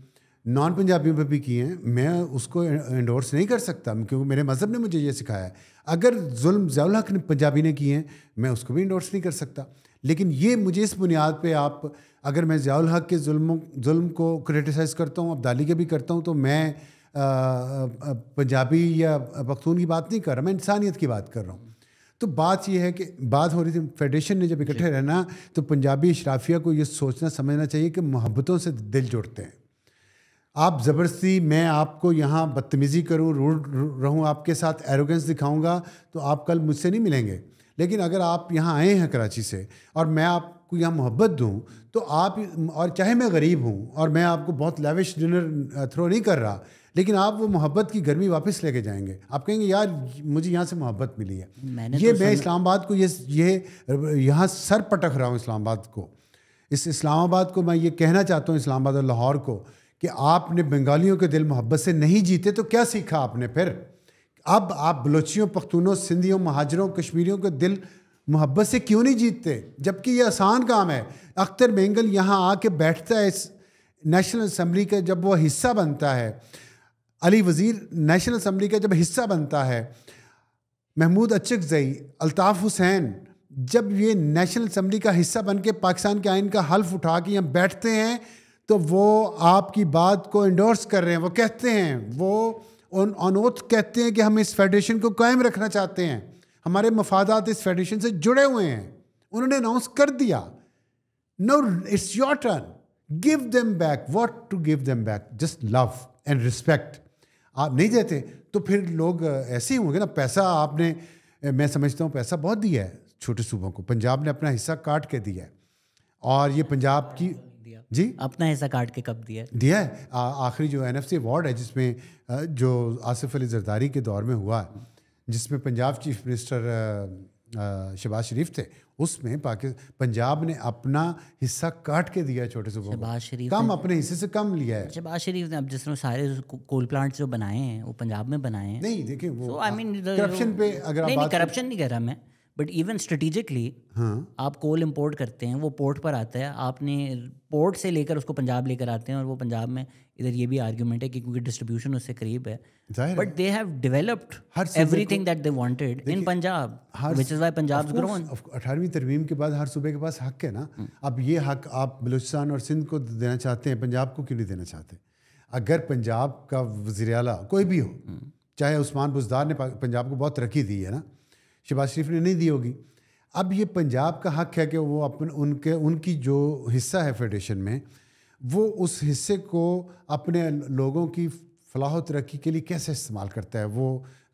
Speaker 1: नॉन पंजाबियों पे भी किए हैं मैं उसको इंडोर्स नहीं कर सकता क्योंकि मेरे मज़हब ने मुझे ये सिखाया है अगर जुल्म हक ने पंजाबी ने किए हैं मैं उसको भी इंडोर्स नहीं कर सकता लेकिन ये मुझे इस बुनियाद पे आप अगर मैं जयाल हक के जुल्मों जुल्म को क्रिटिसाइज़ करता हूँ अब्दाली के भी करता हूँ तो मैं पंजाबी या पख्तून की बात नहीं कर रहा मैं इंसानियत की बात कर रहा हूँ तो बात यह है कि बात हो रही थी फेडरेशन ने जब इकट्ठे रहना तो पंजाबी अशराफिया को ये सोचना समझना चाहिए कि मोहब्बतों से दिल जुड़ते हैं आप ज़बरदस्ती मैं आपको यहाँ बदतमीज़ी करूँ रूढ़ रहूँ आपके साथ एरोगेंस दिखाऊंगा तो आप कल मुझसे नहीं मिलेंगे लेकिन अगर आप यहाँ आए हैं कराची से और मैं आपको यहाँ मोहब्बत दूँ तो आप और चाहे मैं गरीब हूँ और मैं आपको बहुत लेविश डिनर थ्रो नहीं कर रहा लेकिन आप वो मोहब्बत की गर्मी वापस लेके जाएंगे आप कहेंगे यार मुझे यहाँ से मोहब्बत मिली है
Speaker 2: मैंने तो ये तो मैं
Speaker 1: इस्लामाबाद को ये ये यहाँ सर पटक रहा हूँ इस्लामाबाद को इस इस्लामाबाद को मैं ये कहना चाहता हूँ इस्लामाबाद और लाहौर को कि आपने बंगालियों के दिल मोहब्बत से नहीं जीते तो क्या सीखा आपने फिर अब आप बलोचियों पख्तूनों सिंधियों महाजरों कश्मीरियों के दिल मोहब्बत से क्यों नहीं जीतते जबकि ये आसान काम है अख्तर बेंगल यहाँ आके बैठता है इस नेशनल असम्बली का जब वह हिस्सा बनता है अली वज़ीर नेशनल असम्बली का जब हिस्सा बनता है महमूद जई अल्ताफ़ हुसैन जब ये नेशनल असम्बली का हिस्सा बन के पाकिस्तान के आइन का हल्फ उठा के यहाँ बैठते हैं तो वो आपकी बात को इंडोर्स कर रहे हैं वो कहते हैं वो उन अनोथ कहते हैं कि हम इस फेडरेशन को कायम रखना चाहते हैं हमारे मफादात इस फेडरेशन से जुड़े हुए हैं उन्होंने अनाउंस कर दिया no it's your turn give them back what to give them back just love and respect आप नहीं देते तो फिर लोग ऐसे ही होंगे ना पैसा आपने मैं समझता हूँ पैसा बहुत दिया है छोटे सूबों को पंजाब ने अपना हिस्सा काट के दिया है और ये पंजाब की जी
Speaker 2: अपना हिस्सा काट के कब दिया है दिया
Speaker 1: है आखिरी जो एन अवार्ड है जिसमें जो आसिफ अली जरदारी के दौर में हुआ जिसमें पंजाब चीफ मिनिस्टर शहबाज शरीफ थे उसमें पाकिस्तान पंजाब ने अपना हिस्सा काट के दिया छोटे से शहबाज
Speaker 2: शरीफ कम अपने हिस्से से कम लिया है शहबाज शरीफ ने अब जिस सारे कोल प्लांट जो बनाए हैं वो पंजाब में बनाए हैं नहीं देखिए वो आई मीन करप्शन पे अगर नहीं करप्शन नहीं कह रहा मैं बट इवन स्ट्रेटिजिकली आप कोल इम्पोर्ट करते हैं वो पोर्ट पर आता है आपने पोर्ट से लेकर उसको पंजाब लेकर आते हैं और वो पंजाब में इधर ये भी आर्ग्यूमेंट है कि क्योंकि डिस्ट्रीब्यूशन उससे करीब है but they have developed everything that they wanted in Punjab which is why Punjab grown
Speaker 1: 18वीं तरमीम के बाद हर सूबे के पास हक है ना हम्म। अब ये हक आप बलूचिस्तान और सिंध को देना चाहते हैं पंजाब को क्यों नहीं देना चाहते अगर पंजाब का वजीर कोई भी हो हम्म। चाहे उस्मान बुजदार ने पंजाब को बहुत तरक्की दी है ना शहबाज शरीफ ने नहीं दी होगी अब ये पंजाब का हक है कि वो अपन उनके उनकी जो हिस्सा है फेडरेशन में वो उस हिस्से को अपने लोगों की फलाह तरक्की के लिए कैसे इस्तेमाल करता है वो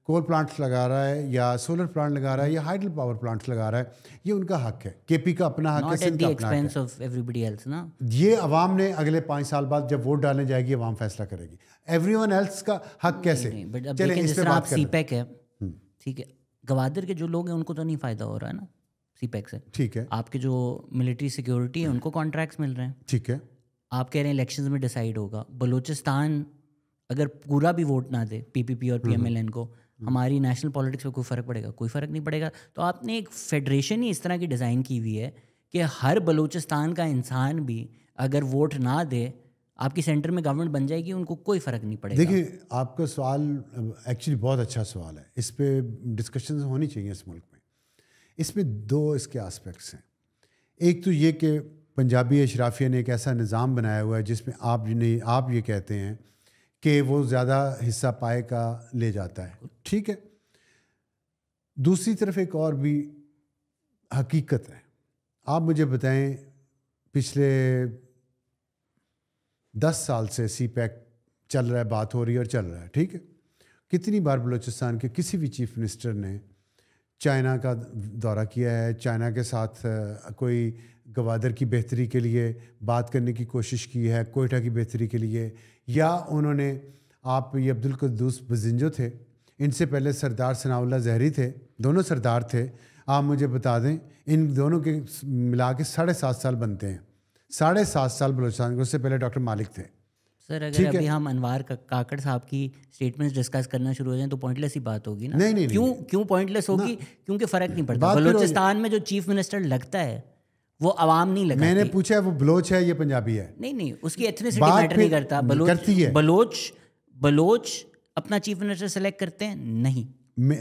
Speaker 1: कोल प्लांट्स लगा रहा है या सोलर प्लांट लगा रहा है या हाइडल पावर प्लांट्स लगा रहा है ये उनका हक है केपी का अपना हक Not है का अपना हक
Speaker 2: of else, ना
Speaker 1: ये आवाम ने अगले पाँच साल बाद जब वोट डालने जाएगी आवाम फैसला करेगी एवरी वन एल्स का हक कैसे नहीं, नहीं, चले इस पर बात है e e e
Speaker 2: हम्म। ठीक है गवादर के जो लोग हैं उनको तो नहीं फ़ायदा हो रहा है ना सी पैक e से ठीक है आपके जो मिलिट्री सिक्योरिटी है उनको कॉन्ट्रैक्ट्स मिल रहे हैं ठीक है आप कह रहे हैं इलेक्शन में डिसाइड होगा बलूचिस्तान अगर पूरा भी वोट ना दे पीपीपी और पीएमएलएन हम्म, हम्म। को हमारी नेशनल पॉलिटिक्स में कोई फ़र्क पड़ेगा कोई फ़र्क नहीं पड़ेगा तो आपने एक फेडरेशन ही इस तरह की डिज़ाइन की हुई है कि हर बलूचिस्तान का इंसान भी अगर वोट ना दे आपकी सेंटर में गवर्नमेंट बन जाएगी उनको कोई फ़र्क नहीं पड़ेगा देखिए
Speaker 1: आपका सवाल एक्चुअली बहुत अच्छा सवाल है इस पर डिस्कशन तो होनी चाहिए इस मुल्क में इसमें दो इसके आस्पेक्ट्स हैं एक तो ये कि पंजाबी अशराफिया ने एक ऐसा निज़ाम बनाया हुआ है जिसमें आप नहीं आप ये कहते हैं कि वो ज़्यादा हिस्सा पाए का ले जाता है ठीक है दूसरी तरफ एक और भी हकीकत है आप मुझे बताएं पिछले दस साल से सी पैक चल रहा है बात हो रही है और चल रहा है ठीक है कितनी बार बलूचिस्तान के किसी भी चीफ मिनिस्टर ने चाइना का दौरा किया है चाइना के साथ कोई गवादर की बेहतरी के लिए बात करने की कोशिश की है कोयटा की बेहतरी के लिए या उन्होंने आप ये अब्दुल कद्दूस बजिंजो थे इनसे पहले सरदार सनाउल्ला जहरी थे दोनों सरदार थे आप मुझे बता दें इन दोनों के मिला के साढ़े सात साल बनते हैं साढ़े सात साल बलोचिस्तान के उससे पहले डॉक्टर मालिक थे
Speaker 2: सर अगर अभी है? हम अनवार का, काकड़ साहब की स्टेटमेंट्स डिस्कस करना शुरू हो जाए तो पॉइंटलेस ही बात होगी ना नहीं नहीं क्यों नहीं, क्यों पॉइंटलेस होगी क्योंकि फर्क नहीं पड़ता बलोचिस्तान में जो चीफ मिनिस्टर लगता है वो आवाम नहीं लगता मैंने पूछा है वो बलोच है या पंजाबी है नहीं नहीं उसकी एथनिसिटी मैटर नहीं करता बलोच करती है बलोच बलोच अपना चीफ मिनिस्टर सेलेक्ट करते
Speaker 1: हैं नहीं मैं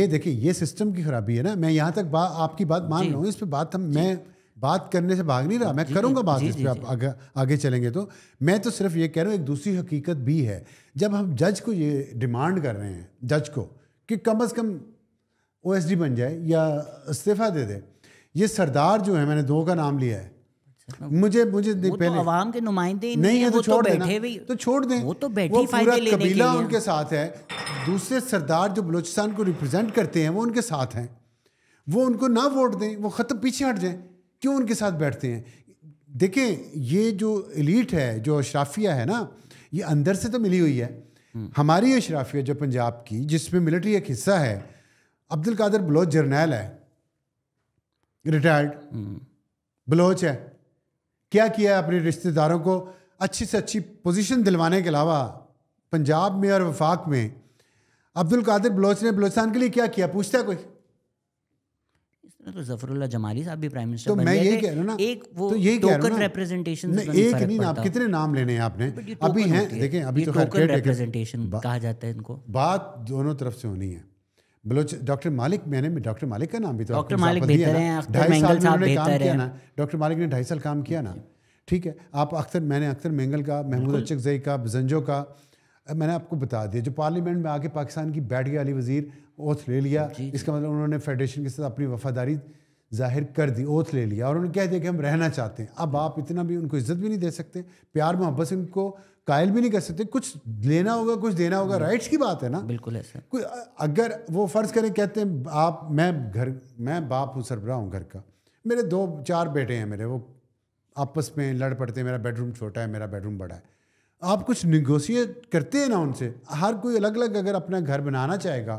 Speaker 1: ये देखिए ये सिस्टम की खराबी है ना मैं यहाँ तक बात आपकी बात मान रहा हूँ इस पर बात हम मैं बात करने से भाग नहीं रहा मैं करूंगा बात इस पर आप आगे, आगे चलेंगे तो मैं तो सिर्फ ये कह रहा हूँ एक दूसरी हकीकत भी है जब हम जज को ये डिमांड कर रहे हैं जज को कि कम अज़ कम ओ बन जाए या इस्तीफ़ा दे दे ये सरदार जो है मैंने दो का नाम लिया है अच्छा, तो मुझे मुझे वो तो पहले तो आवाम के
Speaker 2: नुमाइंदे नहीं, नहीं है तो, तो छोड़ तो तो छोड़ दें वो तो बैठे वो पूरा कबीला उनके
Speaker 1: साथ है दूसरे सरदार जो बलूचिस्तान को रिप्रेजेंट करते हैं वो उनके साथ हैं वो उनको ना वोट दें वो ख़त्म पीछे हट जाएं क्यों उनके साथ बैठते हैं देखें ये जो इलीट है जो अशराफिया है ना ये अंदर से तो मिली हुई है हम्म। हमारी अशराफिया जो पंजाब की जिसमें मिलिट्री एक हिस्सा है अब्दुल कादर बलोच जर्नैल है रिटायर्ड हम्म। बलोच है क्या किया है अपने रिश्तेदारों को अच्छी से अच्छी पोजीशन दिलवाने के अलावा पंजाब में और वफाक में अब्दुल कादिर बलोच ने बलोचिस्तान के लिए क्या किया पूछता है कोई
Speaker 2: तो जफरुल्ला जमाली साहब भी प्राइम मिनिस्टर तो मैं यही कह रहा हूँ ना एक वो तो ये टोकन रिप्रेजेंटेशन एक नहीं आप कितने नाम लेने हैं आपने अभी हैं देखें अभी तो टोकन रिप्रेजेंटेशन कहा जाता है इनको
Speaker 1: बात दोनों तरफ से होनी है बलोच डॉक्टर मालिक मैंने डॉक्टर मालिक का नाम भी तो डॉक्टर मालिक बेहतर हैं ढाई साल उन्होंने काम किया ना डॉक्टर मालिक ने ढाई साल काम किया ना ठीक है आप अख्तर मैंने अख्तर मेंगल का महमूद अचकजई का जंजो का मैंने आपको बता दिया जो पार्लियामेंट में आके पाकिस्तान की बैठ गया अली वजीर ओथ ले लिया इसका मतलब उन्होंने फेडरेशन के साथ अपनी वफादारी जाहिर कर दी ओथ ले लिया और उन्होंने कह दिया कि हम रहना चाहते हैं अब आप इतना भी उनको इज्जत भी नहीं दे सकते प्यार मोहब्बत से उनको कायल भी नहीं कर सकते कुछ लेना होगा कुछ देना होगा राइट्स की बात है ना बिल्कुल ऐसा कोई अगर वो फ़र्ज़ करें कहते हैं आप मैं घर मैं बाप हूँ सरबरा हूँ घर का मेरे दो चार बेटे हैं मेरे वो आपस में लड़ पड़ते हैं मेरा बेडरूम छोटा है मेरा बेडरूम बड़ा है आप कुछ निगोशिएट करते हैं ना उनसे हर कोई अलग अलग अगर अपना घर बनाना चाहेगा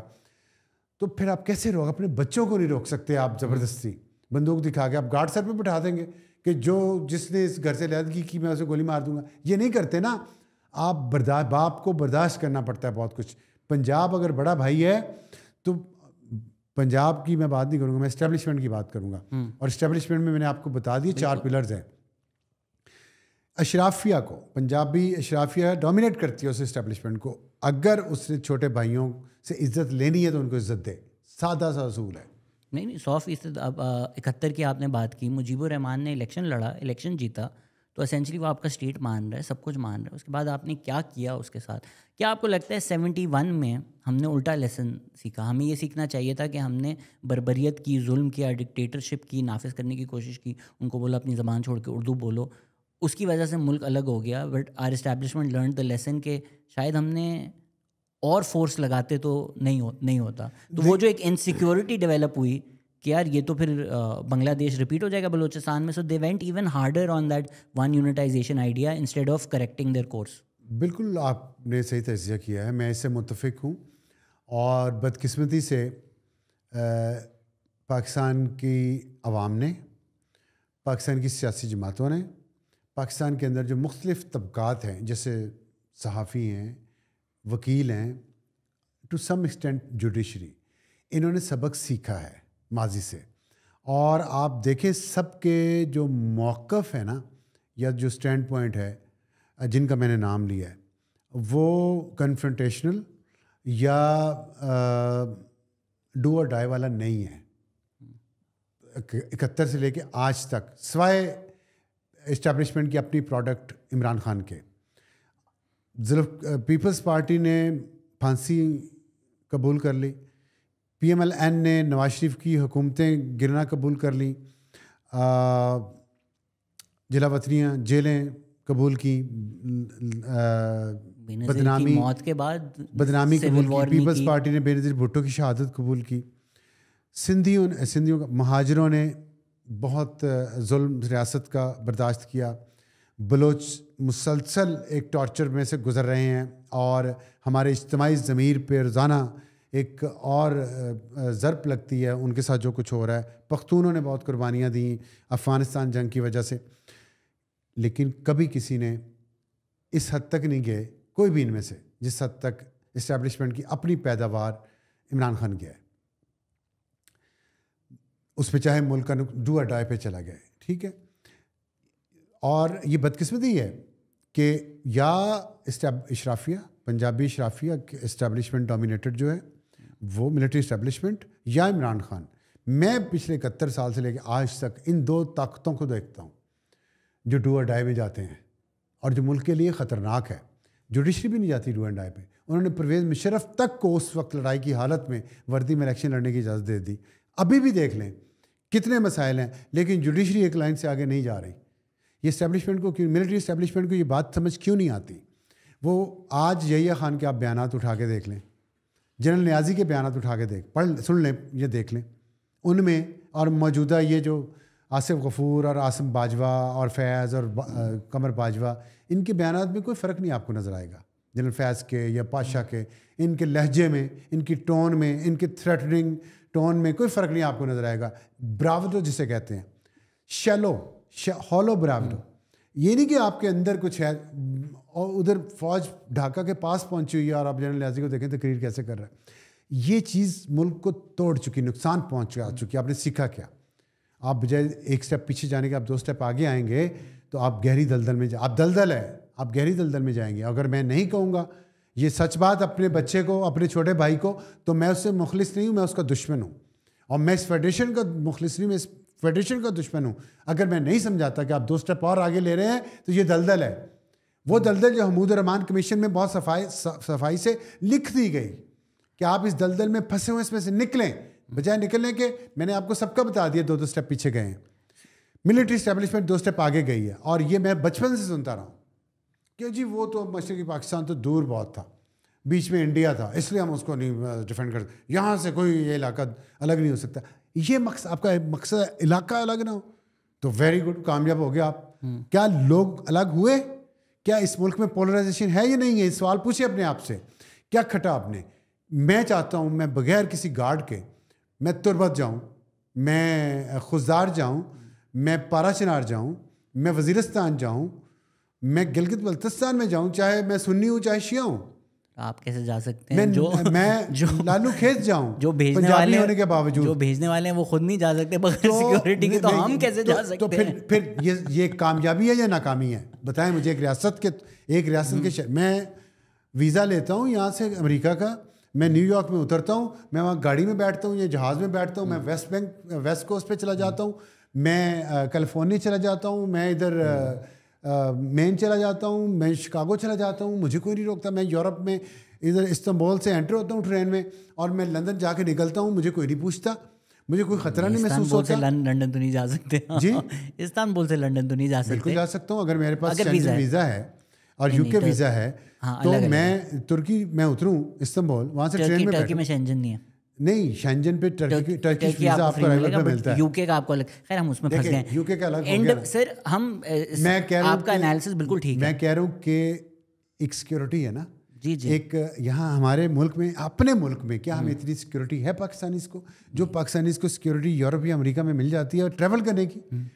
Speaker 1: तो फिर आप कैसे रोक अपने बच्चों को नहीं रोक सकते आप ज़बरदस्ती बंदूक दिखा के आप गार्ड सर पे बिठा देंगे कि जो जिसने इस घर से लैदगी की मैं उसे गोली मार दूंगा ये नहीं करते ना आप बर्दाश्त बाप को बर्दाश्त करना पड़ता है बहुत कुछ पंजाब अगर बड़ा भाई है तो पंजाब की मैं बात नहीं करूँगा मैं इस्टेब्लिशमेंट की बात करूँगा हम्म। और इस्टेब्लिशमेंट में मैंने आपको बता दिया चार पिलर्स हैं अशराफिया को पंजाबी अशराफिया डोमिनेट करती है उस इस्टेब्लिशमेंट को अगर उसने छोटे भाइयों से इज्जत लेनी है तो उनको इज्जत दे सादा सा असूल है
Speaker 2: नहीं नहीं सौ फीसद अब इकहत्तर की आपने बात की मुजीबुर रहमान ने इलेक्शन लड़ा इलेक्शन जीता तो असेंचुअली वो आपका स्टेट मान रहा है सब कुछ मान रहा है उसके बाद आपने क्या किया उसके साथ क्या आपको लगता है सेवेंटी वन में हमने उल्टा लेसन सीखा हमें ये सीखना चाहिए था कि हमने बरबरीत की जुल्म किया डिक्टेटरशिप की नाफिज करने की कोशिश की उनको बोला अपनी ज़बान छोड़ के उर्दू बोलो उसकी वजह से मुल्क अलग हो गया but our establishment learn the lesson के शायद हमने और फोर्स लगाते तो नहीं हो नहीं होता तो वो जो एक इनसिक्योरिटी डेवलप हुई कि यार ये तो फिर बांग्लादेश रिपीट हो जाएगा बलोचिस्तान में so they went even harder on that one unitisation idea instead of correcting their course बिल्कुल आपने सही तजिया किया है मैं इससे मुतफिक हूँ
Speaker 1: और बदकस्मती से पाकिस्तान की आवाम ने पाकिस्तान की सियासी जमातों ने पाकिस्तान के अंदर जो मुख्तलिफ़ तबक़ात हैं जैसे सहाफ़ी हैं वकील हैं टू सम एक्सटेंट जुडिशरी इन्होंने सबक सीखा है माजी से और आप देखें सब के जो मौक़ है ना या जो स्टैंड पॉइंट है जिनका मैंने नाम लिया है वो कन्फ्रंटेशनल या डू और डाई वाला नहीं है इकहत्तर से लेके आज तक सवाए इस्टेब्लिशमेंट की अपनी प्रोडक्ट इमरान खान के जुल्फ पीपल्स पार्टी ने फांसी कबूल कर ली पीएमएलएन ने नवाज शरीफ की हुकूमतें गिरना कबूल कर ली जिला वतनियाँ जेलें कबूल की बदनामी मौत के बाद बदनामी कबूल की पीपल्स पार्टी ने बेनजीर भुट्टो की शहादत कबूल की सिंधियों सिंधियों का महाजरों ने बहुत जुल्म रियासत का बर्दाश्त किया बलोच मुसलसल एक टॉर्चर में से गुज़र रहे हैं और हमारे इज्तमाही ज़मीर पर रोज़ाना एक और ज़रप लगती है उनके साथ जो कुछ हो रहा है पख्तूनों ने बहुत कुर्बानियाँ दी अफ़गानिस्तान जंग की वजह से लेकिन कभी किसी ने इस हद तक नहीं गए कोई भी इनमें से जिस हद तक इस्टेबलिशमेंट की अपनी पैदावार इमरान खान गया है उस पर चाहे मुल्क का डू या डाई पे चला गया ठीक है और ये बदकिस्मती है कि या इशराफिया पंजाबी इशराफिया इस्टेबलिशमेंट डोमिनेटेड जो है वो मिलिट्री इस्टेबलिशमेंट या इमरान खान मैं पिछले इकहत्तर साल से लेकर आज तक इन दो ताकतों को देखता हूँ जो डू एंड डाई में जाते हैं और जो मुल्क के लिए ख़तरनाक है जुडिशरी भी नहीं जाती डू एंड डाई पे उन्होंने परवेज़ मुशरफ तक को उस वक्त लड़ाई की हालत में वर्दी में इलेक्शन लड़ने की इजाज़त दे दी अभी भी देख लें कितने मसाइल हैं लेकिन जुडिशरी एक लाइन से आगे नहीं जा रही ये इस्टेब्लिशमेंट को क्यों मिलिट्री इस्टेब्लिशमेंट को ये बात समझ क्यों नहीं आती वो आज जैया खान के आप बयान उठा के देख लें जनरल न्याजी के बयान उठा के देख पढ़ सुन लें ये देख लें उनमें और मौजूदा ये जो आसिफ गफूर और आसम बाजवा और फैज़ और कमर बाजवा इनके बयान में कोई फ़र्क नहीं आपको नज़र आएगा जनरल फैज़ के या पाशा के इनके लहजे में इनकी टोन में इनकी थ्रेटनिंग टोन में कोई फ़र्क नहीं आपको नज़र आएगा ब्रावडो जिसे कहते हैं शेलो हॉलो ब्रावडो ये नहीं कि आपके अंदर कुछ है और उधर फौज ढाका के पास पहुंची हुई है और आप जनरल लिहाजी को देखें तकरीर तो कैसे कर रहा है ये चीज़ मुल्क को तोड़ चुकी नुकसान पहुँच चुकी आपने सीखा क्या आप बजाय एक स्टेप पीछे जाने के आप दो स्टेप आगे आएंगे तो आप गहरी दलदल में जा आप दलदल है आप गहरी दलदल में जाएंगे अगर मैं नहीं कहूँगा ये सच बात अपने बच्चे को अपने छोटे भाई को तो मैं उससे मुखलिस नहीं हूँ मैं उसका दुश्मन हूँ और मैं इस फेडरेशन का मुखलिस नहीं मैं इस फेडरेशन का दुश्मन हूँ अगर मैं नहीं समझाता कि आप दो स्टेप और आगे ले रहे हैं तो ये दलदल है वो दलदल जो हमूद रहमान कमीशन में बहुत सफाई सफाई से लिख दी गई कि आप इस दलदल में फंसे हुए इसमें से निकलें बजाय निकलने के मैंने आपको सबका बता दिया दो दो स्टेप पीछे गए हैं मिलिट्री स्टैब्लिशमेंट दो स्टेप आगे गई है और ये मैं बचपन से सुनता रहा हूँ कि जी वो तो मशरक़ी पाकिस्तान तो दूर बहुत था बीच में इंडिया था इसलिए हम उसको नहीं डिफेंड कर यहाँ से कोई ये इलाका अलग नहीं हो सकता ये मकसद आपका मकसद इलाका अलग ना हो तो वेरी गुड कामयाब हो गया आप हम्म। क्या लोग अलग हुए क्या इस मुल्क में पोलराइजेशन है या नहीं है सवाल पूछे अपने आप से क्या खटा आपने मैं चाहता हूँ मैं बगैर किसी गार्ड के मैं तुरबत जाऊँ मैं खुजदार जाऊँ मैं पारा चिनार जाऊँ मैं वजीरस्तान जाऊँ मैं गिलगित बल्तिस्तान में जाऊँ चाहे मैं सुन्नी हूँ चाहे शिया हूँ आप कैसे जा सकते हैं मैं, जो मैं जो लालू खेत जाऊं जो
Speaker 2: भेजने वाले होने
Speaker 1: के बावजूद जो भेजने वाले हैं वो खुद नहीं जा सकते तो बगैर तो, सिक्योरिटी के तो हम कैसे तो- जा तो सकते तो फिर हैं? फिर ये ये कामयाबी है या नाकामी है बताएं मुझे एक रियासत के एक रियासत के हम्म। मैं वीज़ा लेता हूँ यहाँ से अमेरिका का मैं न्यूयॉर्क में उतरता हूँ मैं वहाँ गाड़ी में बैठता हूँ या जहाज़ में बैठता हूँ मैं hmm. West Bank west coast पर चला जाता हूँ मैं कैलिफोर्निया चला जाता हूँ मैं इधर हम्म। मेन चला जाता हूँ मैं शिकागो चला जाता हूँ मुझे कोई नहीं रोकता मैं यूरोप में इधर इस्तंबुल से एंटर होता हूँ ट्रेन में और मैं लंदन जा निकलता हूँ मुझे कोई नहीं पूछता मुझे कोई खतरा नहीं महसूस होता लंदन
Speaker 2: तो नहीं जा सकते जी इस्तानबुल से लंदन तो नहीं जा सकते बिल्कुल जा सकता हूँ अगर मेरे पास अगर वीज़ा, वीज़ा है और यूके वीज़ा तो- है हाँ, तो
Speaker 1: मैं तुर्की मैं उतरूँ इस्तंबुल वहाँ से ट्रेन में में नहीं है नहीं शेंजन पे टर्की वीजा आपको पे मिलता है
Speaker 2: यूके का आपको अलग खैर हम उसमें फंस गए यूके का अलग एंड सर हम मैं कह रहा आपका एनालिसिस
Speaker 1: बिल्कुल ठीक है मैं कह रहा हूँ कि एक सिक्योरिटी है ना जी जी एक यहाँ हमारे मुल्क में अपने मुल्क में क्या हमें हम्म। इतनी सिक्योरिटी है पाकिस्तानीज को जो पाकिस्तानीज को सिक्योरिटी यूरोप या अमेरिका में मिल जाती है और ट्रेवल करने की हम्म।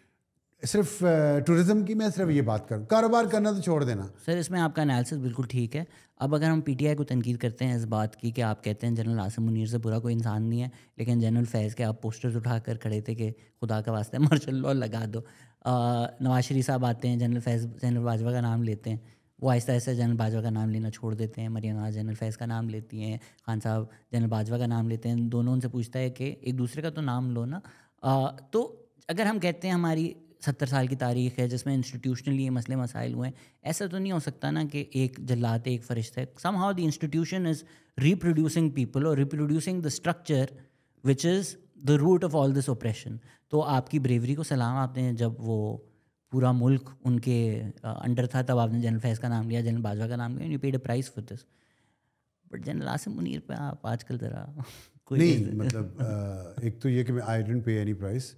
Speaker 1: सिर्फ टूरिज्म की मैं सिर्फ ये बात करूँ कारोबार करना तो छोड़ देना
Speaker 2: सर इसमें आपका एनालिसिस बिल्कुल ठीक है अब अगर हम पीटीआई को तनकीद करते हैं इस बात की कि आप कहते हैं जनरल आसिम मुनीर से बुरा कोई इंसान नहीं है लेकिन जनरल फैज़ के आप पोस्टर्स उठा कर खड़े थे कि खुदा का वास्ते मार्शल लॉ लगा दो नवाज शरीफ साहब आते हैं जनरल फैज़ जनरल बाजवा का नाम लेते हैं वो आहिस्ता आहिस्ता जनरल बाजवा का नाम लेना छोड़ देते हैं मरियम नवाज जनरल फैज़ का नाम लेती हैं खान साहब जनरल बाजवा का नाम लेते हैं दोनों उनसे पूछता है कि एक दूसरे का तो नाम लो ना तो अगर हम कहते हैं हमारी सत्तर साल की तारीख है जिसमें इंस्टीट्यूशनली ये मसले मसाइल हुए हैं ऐसा तो नहीं हो सकता ना कि एक जल्लात एक फरिश्त है somehow the institution is reproducing people और reproducing the structure which is the root of all this operation तो आपकी ब्रेवरी को सलाम आपने जब वो पूरा मुल्क उनके अंडर था तब आपने जनरल फैज़ का नाम लिया जनरल बाजवा का नाम लिया you paid a price for this but general Asim Munir पे आप आजकल ज़रा कोई नहीं मतलब आ,
Speaker 1: एक तो ये कि मैं I didn't pay any price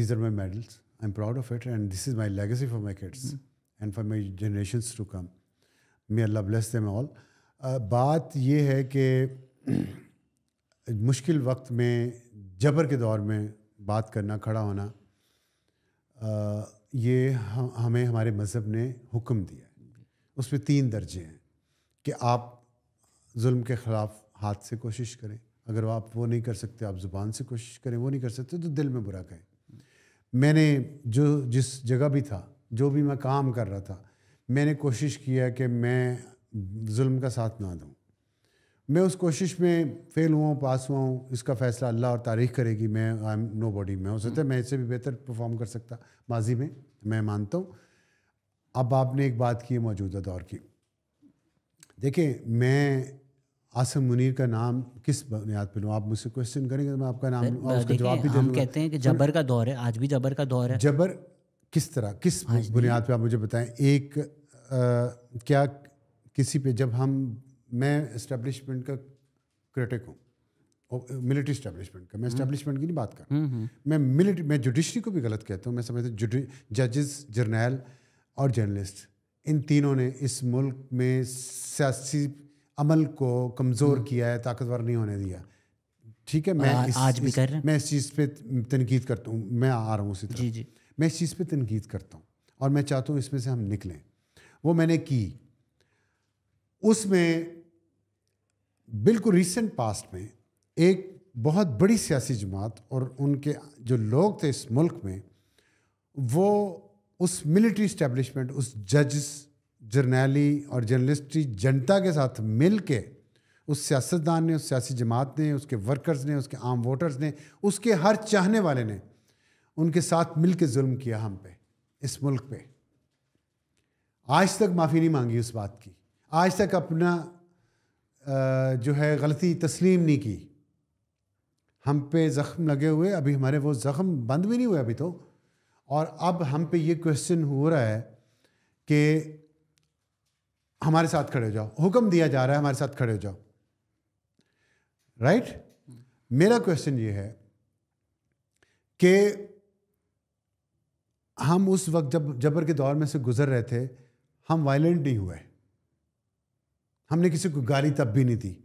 Speaker 1: these are my medals I am proud of it and this is my legacy for my kids and for my generation to come may Allah bless bless all बात यह है कि मुश्किल वक्त में जबर के दौर में बात करना खड़ा होना आ, ये हम, हमें हमारे मज़हब ने हुक्म दिया है उसमें तीन दर्जे हैं कि आप जुल्म के ख़िलाफ़ हाथ से कोशिश करें अगर आप वो नहीं कर सकते आप ज़ुबान से कोशिश करें वो नहीं कर सकते तो दिल में बुरा कहें मैंने जो जिस जगह भी था जो भी मैं काम कर रहा था मैंने कोशिश किया कि मैं जुल्म का साथ ना दूँ मैं उस कोशिश में फेल हुआ हूँ पास हुआ हूँ इसका फ़ैसला अल्लाह और तारीख करेगी मैं आई एम नो बॉडी मैं हो सकता है मैं इससे भी बेहतर परफॉर्म कर सकता माजी में मैं मानता हूँ अब आपने एक बात की मौजूदा दौर की देखिए मैं आसम मुनीर का नाम किस बुनियाद पर लूँ आप मुझसे क्वेश्चन करेंगे तो मैं आपका नाम लूँ उसका जवाब भी हम कहते हैं कि जबर का दौर
Speaker 2: है आज भी जबर का दौर है जबर
Speaker 1: किस तरह किस हाँ बुनियाद पर आप मुझे बताएं एक आ, क्या किसी पे जब हम मैं इस्टेब्लिशमेंट का क्रिटिक हूँ मिलिट्री स्टैब्लिशमेंट का मैं इस्टेब्लिशमेंट हम्म। की नहीं बात कर हम्म, हम्म। मैं मिलिट्री मैं जुडिशरी को भी गलत कहता हूँ मैं समझता हूँ जजेस जर्नैल और जर्नलिस्ट इन तीनों ने इस मुल्क में सियासी अमल को कमज़ोर हम्म। किया है ताकतवर नहीं होने दिया ठीक है मैं आ, इस, आज भी इस, कर रहे हैं मैं इस चीज़ पे तनकीद करता हूँ मैं आ रहा हूँ उसी तरह जी जी मैं इस चीज़ पे तनकीद करता हूँ और मैं चाहता हूँ इसमें से हम निकलें वो मैंने की उसमें बिल्कुल रिसेंट पास्ट में एक बहुत बड़ी सियासी जमात और उनके जो लोग थे इस मुल्क में वो उस मिलिट्री इस्टेब्लिशमेंट उस जजस जर्नैली और जर्नलिस्टी जनता के साथ मिल के उस सियासतदान ने उस सियासी जमात ने उसके वर्कर्स ने उसके आम वोटर्स ने उसके हर चाहने वाले ने उनके साथ मिल के जुल्म किया हम पे इस मुल्क पे आज तक माफ़ी नहीं मांगी उस बात की आज तक अपना जो है गलती तस्लीम नहीं की हम पे जख़्म लगे हुए अभी हमारे वो जख़्म बंद भी नहीं हुए अभी तो और अब हम पे ये क्वेश्चन हो रहा है कि हमारे साथ खड़े हो जाओ हुक्म दिया जा रहा है हमारे साथ खड़े हो जाओ राइट right? मेरा क्वेश्चन ये है कि हम उस वक्त जब जबर के दौर में से गुजर रहे थे हम वायलेंट नहीं हुए हमने किसी को गाली तब भी नहीं दी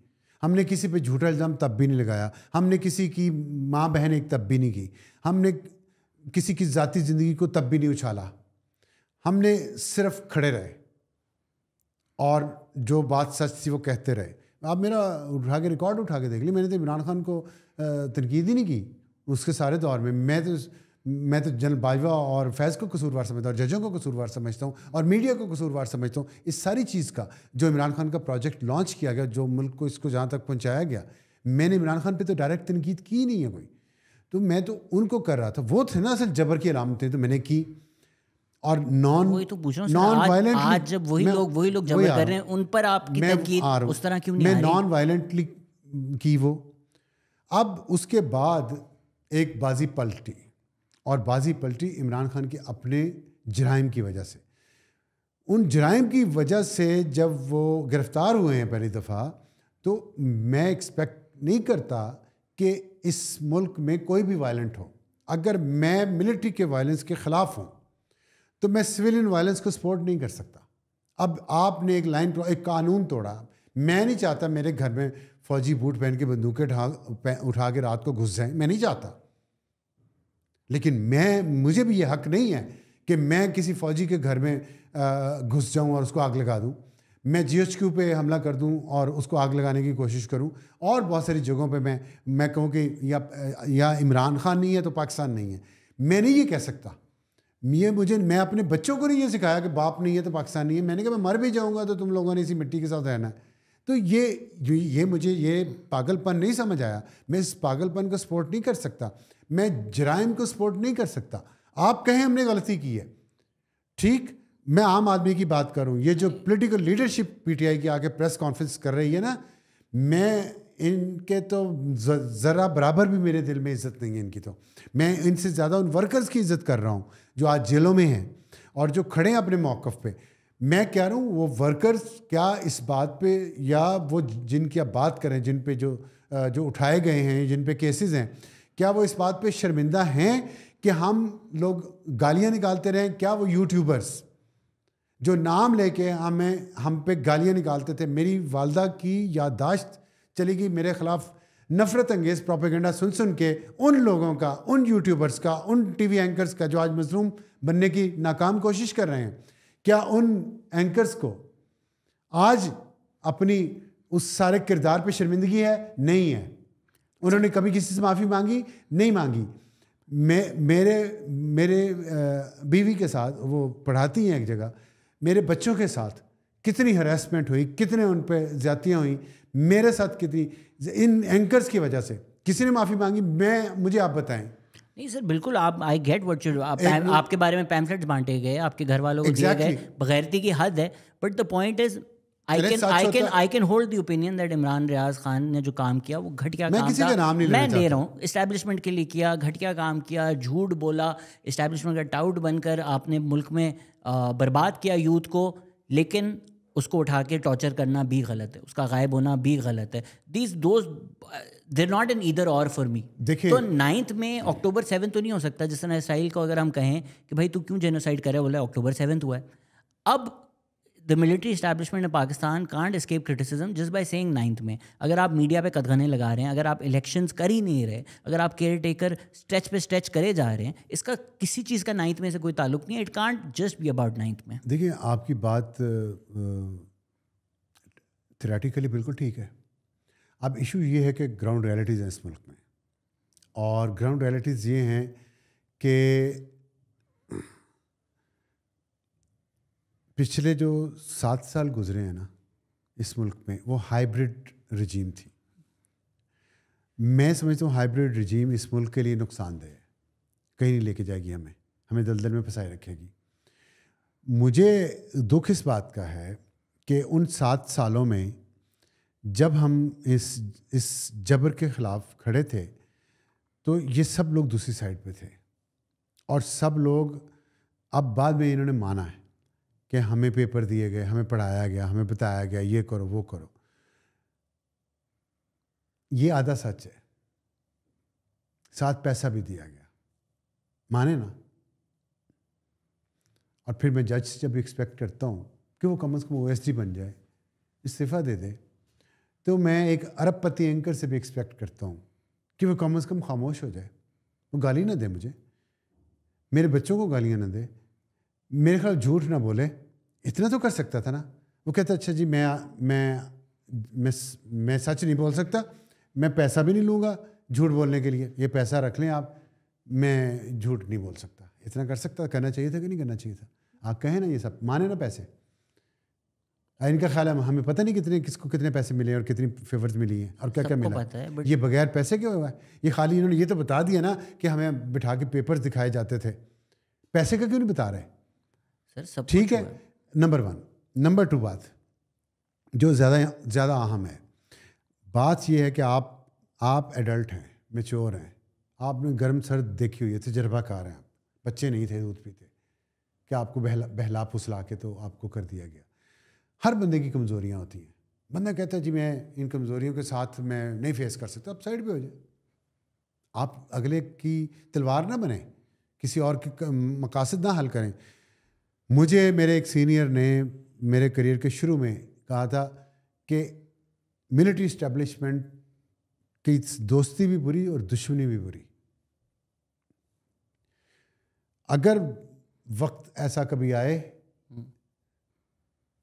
Speaker 1: हमने किसी पे झूठा इल्ज़ाम तब भी नहीं लगाया हमने किसी की माँ बहन एक तब भी नहीं की हमने किसी की ज़ाती ज़िंदगी को तब भी नहीं उछाला हमने सिर्फ खड़े रहे और जो बात सच थी वो कहते रहे आप मेरा उठा के रिकॉर्ड उठा के देख ली मैंने तो इमरान खान को तनकीद ही नहीं की उसके सारे दौर में मैं तो मैं तो जनरल बाजवा और फैज़ को कसूरवार समझता हूँ जजों को कसूरवार समझता हूँ और मीडिया को कसूरवार समझता हूँ इस सारी चीज़ का जो इमरान खान का प्रोजेक्ट लॉन्च किया गया जो मुल्क को इसको जहाँ तक पहुँचाया गया मैंने इमरान खान पर तो डायरेक्ट तनकीद की नहीं है कोई तो मैं तो उनको कर रहा था वो थे ना असल जबर की अलामतें तो मैंने की और नॉन वही तो पूछ नॉन वायलेंट आज जब वही लोग वही लोग कर रहे हैं उन पर आपकी तनकीद उस तरह क्यों नहीं मैं नॉन वायलेंटली की वो अब उसके बाद एक बाजी पलटी और बाजी पलटी इमरान खान के अपने जराइम की वजह से उन जराइम की वजह से जब वो गिरफ़्तार हुए हैं पहली दफ़ा तो मैं एक्सपेक्ट नहीं करता कि इस मुल्क में कोई भी वायलेंट हो अगर मैं मिलिट्री के वायलेंस के ख़िलाफ़ हूँ तो मैं सिविलियन वायलेंस को सपोर्ट नहीं कर सकता अब आपने एक लाइन एक कानून तोड़ा मैं नहीं चाहता मेरे घर में फौजी बूट पहन के बंदूकें उठा के रात को घुस जाए मैं नहीं चाहता लेकिन मैं मुझे भी ये हक नहीं है कि मैं किसी फौजी के घर में घुस जाऊं और उसको आग लगा दूं मैं जी एच क्यू पर हमला कर दूं और उसको आग लगाने की कोशिश करूं और बहुत सारी जगहों पे मैं मैं कहूं कि या या इमरान खान नहीं है तो पाकिस्तान नहीं है मैं नहीं ये कह सकता मियाँ मुझे मैं अपने बच्चों को नहीं ये सिखाया कि बाप नहीं है तो पाकिस्तानी है मैंने कहा मैं मर भी जाऊँगा तो तुम लोगों ने इसी मिट्टी के साथ रहना है तो ये ये मुझे ये पागलपन नहीं समझ आया मैं इस पागलपन को सपोर्ट नहीं कर सकता मैं जराइम को सपोर्ट नहीं कर सकता आप कहें हमने गलती की है ठीक मैं आम आदमी की बात करूं ये जो पॉलिटिकल लीडरशिप पीटीआई की आके प्रेस कॉन्फ्रेंस कर रही है ना मैं इनके तो ज़रा बराबर भी मेरे दिल में इज्जत नहीं है इनकी तो मैं इनसे ज़्यादा उन वर्कर्स की इज्जत कर रहा हूँ जो आज जेलों में हैं और जो खड़े हैं अपने मौक़ पे मैं कह रहा हूँ वो वर्कर्स क्या इस बात पे या वो जिनकी आप बात करें जिन पे जो जो उठाए गए हैं जिन पे केसेस हैं क्या वो इस बात पे शर्मिंदा हैं कि हम लोग गालियाँ निकालते रहें क्या वो यूट्यूबर्स जो नाम लेके हमें हम पे गालियाँ निकालते थे मेरी वालदा की याददाश्त चली गई मेरे ख़िलाफ़ नफरत अंगेज़ प्रोपेगेंडा सुन सुन के उन लोगों का उन यूट्यूबर्स का उन टीवी एंकर्स का जो आज मजलूम बनने की नाकाम कोशिश कर रहे हैं क्या उन एंकर्स को आज अपनी उस सारे किरदार पे शर्मिंदगी है नहीं है उन्होंने कभी किसी से माफ़ी मांगी नहीं मांगी मे मेरे मेरे बीवी के साथ वो पढ़ाती हैं एक जगह मेरे बच्चों के साथ कितनी हरेसमेंट हुई कितने उन पर ज़्यादियाँ हुई मेरे साथ कितनी इन एंकर्स की वजह से किसी ने माफ़ी मांगी मैं मुझे आप बताएं नहीं
Speaker 2: सर बिल्कुल आप आई गेट वट यू आप पैम, आपके बारे में पैम्फलेट्स बांटे गए आपके घर वालों को exactly. दिए गए बगैरती की हद है but the point is I can I can I can hold the opinion that Imran Riaz Khan ने जो काम किया वो घटिया काम किसी का नाम नहीं मैं ले रहा हूँ इस्टेब्लिशमेंट के लिए किया घटिया काम किया झूठ बोला इस्टेब्लिशमेंट का टाउट बनकर आपने मुल्क में बर्बाद किया यूथ को लेकिन उसको उठा के टॉर्चर करना भी गलत है उसका गायब होना भी गलत है this those there not an either or for me देखिए तो नाइन्थ में अक्टूबर सेवन तो नहीं हो सकता जिस तरह इसराइल को अगर हम कहें कि भाई तू क्यों जेनोसाइड करे बोला अक्टूबर सेवन्थ हुआ है अब the military establishment in Pakistan can't escape criticism just by saying ninth में अगर आप मीडिया पे कदगने लगा रहे हैं अगर आप इलेक्शन कर ही नहीं रहे अगर आप केयर टेकर स्ट्रेच पे स्ट्रेच करे जा रहे हैं इसका किसी चीज़ का नाइन्थ में से कोई ताल्लुक नहीं है it can't just be
Speaker 1: about ninth में देखिए आपकी बात थ्रेटिकली बिल्कुल ठीक है अब इशू ये है कि ग्राउंड रियलिटीज़ हैं इस मुल्क में और ग्राउंड रियलिटीज़ ये हैं कि पिछले जो सात साल गुजरे हैं ना इस मुल्क में वो हाइब्रिड रजीम थी मैं समझता हूँ हाइब्रिड रजीम इस मुल्क के लिए नुकसानदेह है कहीं नहीं लेके जाएगी हमें हमें दलदल में फंसाए रखेगी मुझे दुख इस बात का है कि उन सात सालों में जब हम इस इस जबर के ख़िलाफ़ खड़े थे तो ये सब लोग दूसरी साइड पे थे और सब लोग अब बाद में इन्होंने माना है कि हमें पेपर दिए गए हमें पढ़ाया गया हमें बताया गया ये करो वो करो ये आधा सच है साथ पैसा भी दिया गया माने ना और फिर मैं जज से जब एक्सपेक्ट करता हूँ कि वो कम अज़ कम ओ बन जाए इस्तीफ़ा दे दे तो मैं एक अरबपति एंकर से भी एक्सपेक्ट करता हूँ कि वो कम अज़ कम खामोश हो जाए वो गाली ना दे मुझे मेरे बच्चों को गालियाँ ना दे मेरे ख्याल झूठ ना बोले इतना तो कर सकता था ना वो कहता अच्छा जी मैं मैं मैं मैं सच नहीं बोल सकता मैं पैसा भी नहीं लूँगा झूठ बोलने के लिए ये पैसा रख लें आप मैं झूठ नहीं बोल सकता इतना कर सकता करना चाहिए था कि नहीं करना चाहिए था आप कहें ना ये सब माने ना पैसे इनका ख्याल है हमें पता नहीं कितने किसको कितने पैसे मिले और कितनी फेवर्स मिली हैं और क्या क्या मिला पता है, ये बगैर पैसे क्यों हुआ है ये खाली इन्होंने ये तो बता दिया ना कि हमें बिठा के पेपर्स दिखाए जाते थे पैसे का क्यों नहीं बता रहे सर सब ठीक है नंबर वन नंबर टू बात जो ज़्यादा ज़्यादा अहम है बात यह है कि आप आप एडल्ट हैं मेच्योर हैं आपने गर्म सर्द देखी हुई है तजर्बाकार हैं आप बच्चे नहीं थे दूध पीते कि आपको बहला बहला फुसला के तो आपको कर दिया गया हर बंदे की कमज़ोरियाँ होती हैं बंदा कहता है जी मैं इन कमज़ोरियों के साथ मैं नहीं फेस कर सकता आप साइड पर हो जाए आप अगले की तलवार ना बने किसी और के मकासद ना हल करें मुझे मेरे एक सीनियर ने मेरे करियर के शुरू में कहा था कि मिलिट्री इस्टेब्लिशमेंट की दोस्ती भी बुरी और दुश्मनी भी बुरी अगर वक्त ऐसा कभी आए हम्म।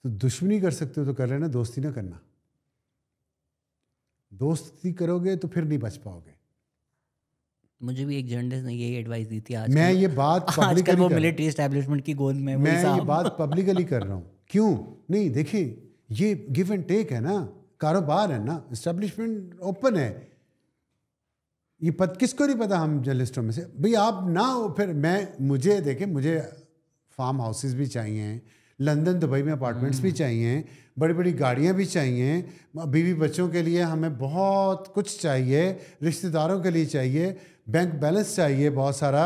Speaker 1: तो दुश्मनी कर सकते हो तो कर लेना दोस्ती ना करना दोस्ती करोगे तो फिर नहीं बच पाओगे
Speaker 2: मुझे भी एक जर्नलिस्ट ने यही एडवाइस दी थी आज मैं ये बात पब्लिकली वो मिलिट्री एस्टेब्लिशमेंट की गोद में मैं ये बात
Speaker 1: पब्लिकली कर रहा हूँ क्यों नहीं देखिए ये गिव एंड टेक है ना कारोबार है ना इस्टेब्लिशमेंट ओपन है ये पत किसको नहीं पता हम जर्नलिस्टों में से भाई आप ना फिर मैं मुझे देखें मुझे फार्म हाउसेस भी चाहिए लंदन दुबई में अपार्टमेंट्स भी हम्म। चाहिए बड़ी बड़ी गाड़ियाँ भी चाहिए बीवी बच्चों के लिए हमें बहुत कुछ चाहिए रिश्तेदारों के लिए चाहिए बैंक बैलेंस चाहिए बहुत सारा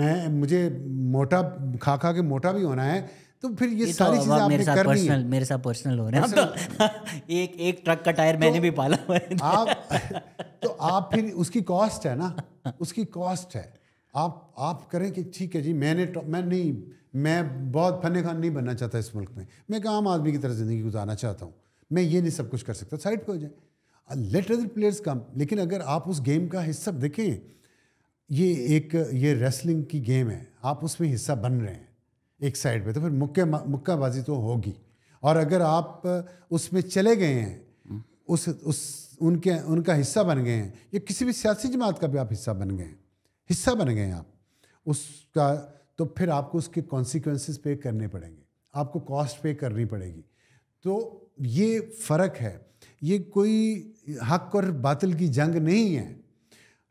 Speaker 1: मैं मुझे मोटा खा खा के मोटा भी होना है तो फिर ये, ये तो सारी तो चीजें मेरे कर पर्सनल मेरे साथ पर्सनल हो रहे हैं हाँ,
Speaker 2: तो एक एक ट्रक का टायर तो मैंने भी पाला हुआ है आप तो
Speaker 1: आप फिर उसकी कॉस्ट है ना उसकी कॉस्ट है आप आप करें कि ठीक है जी मैंने तो, मैं नहीं मैं बहुत फन खान नहीं बनना चाहता इस मुल्क में मैं एक आम आदमी की तरह ज़िंदगी गुजारना चाहता हूँ मैं ये नहीं सब कुछ कर सकता साइड पर हो जाए लेट अदर प्लेयर्स कम लेकिन अगर आप उस गेम का हिस्सा देखें ये एक ये रेसलिंग की गेम है आप उसमें हिस्सा बन रहे हैं एक साइड पे तो फिर मुक्के मुक्काबाजी तो होगी और अगर आप उसमें चले गए हैं उस उस उनके उनका हिस्सा बन गए हैं या किसी भी सियासी जमात का भी आप हिस्सा बन गए हैं हिस्सा बन गए हैं आप उसका तो फिर आपको उसके कॉन्सिक्वेंसेस पे करने पड़ेंगे आपको कॉस्ट पे करनी पड़ेगी तो ये फ़र्क है ये कोई हक और बातल की जंग नहीं है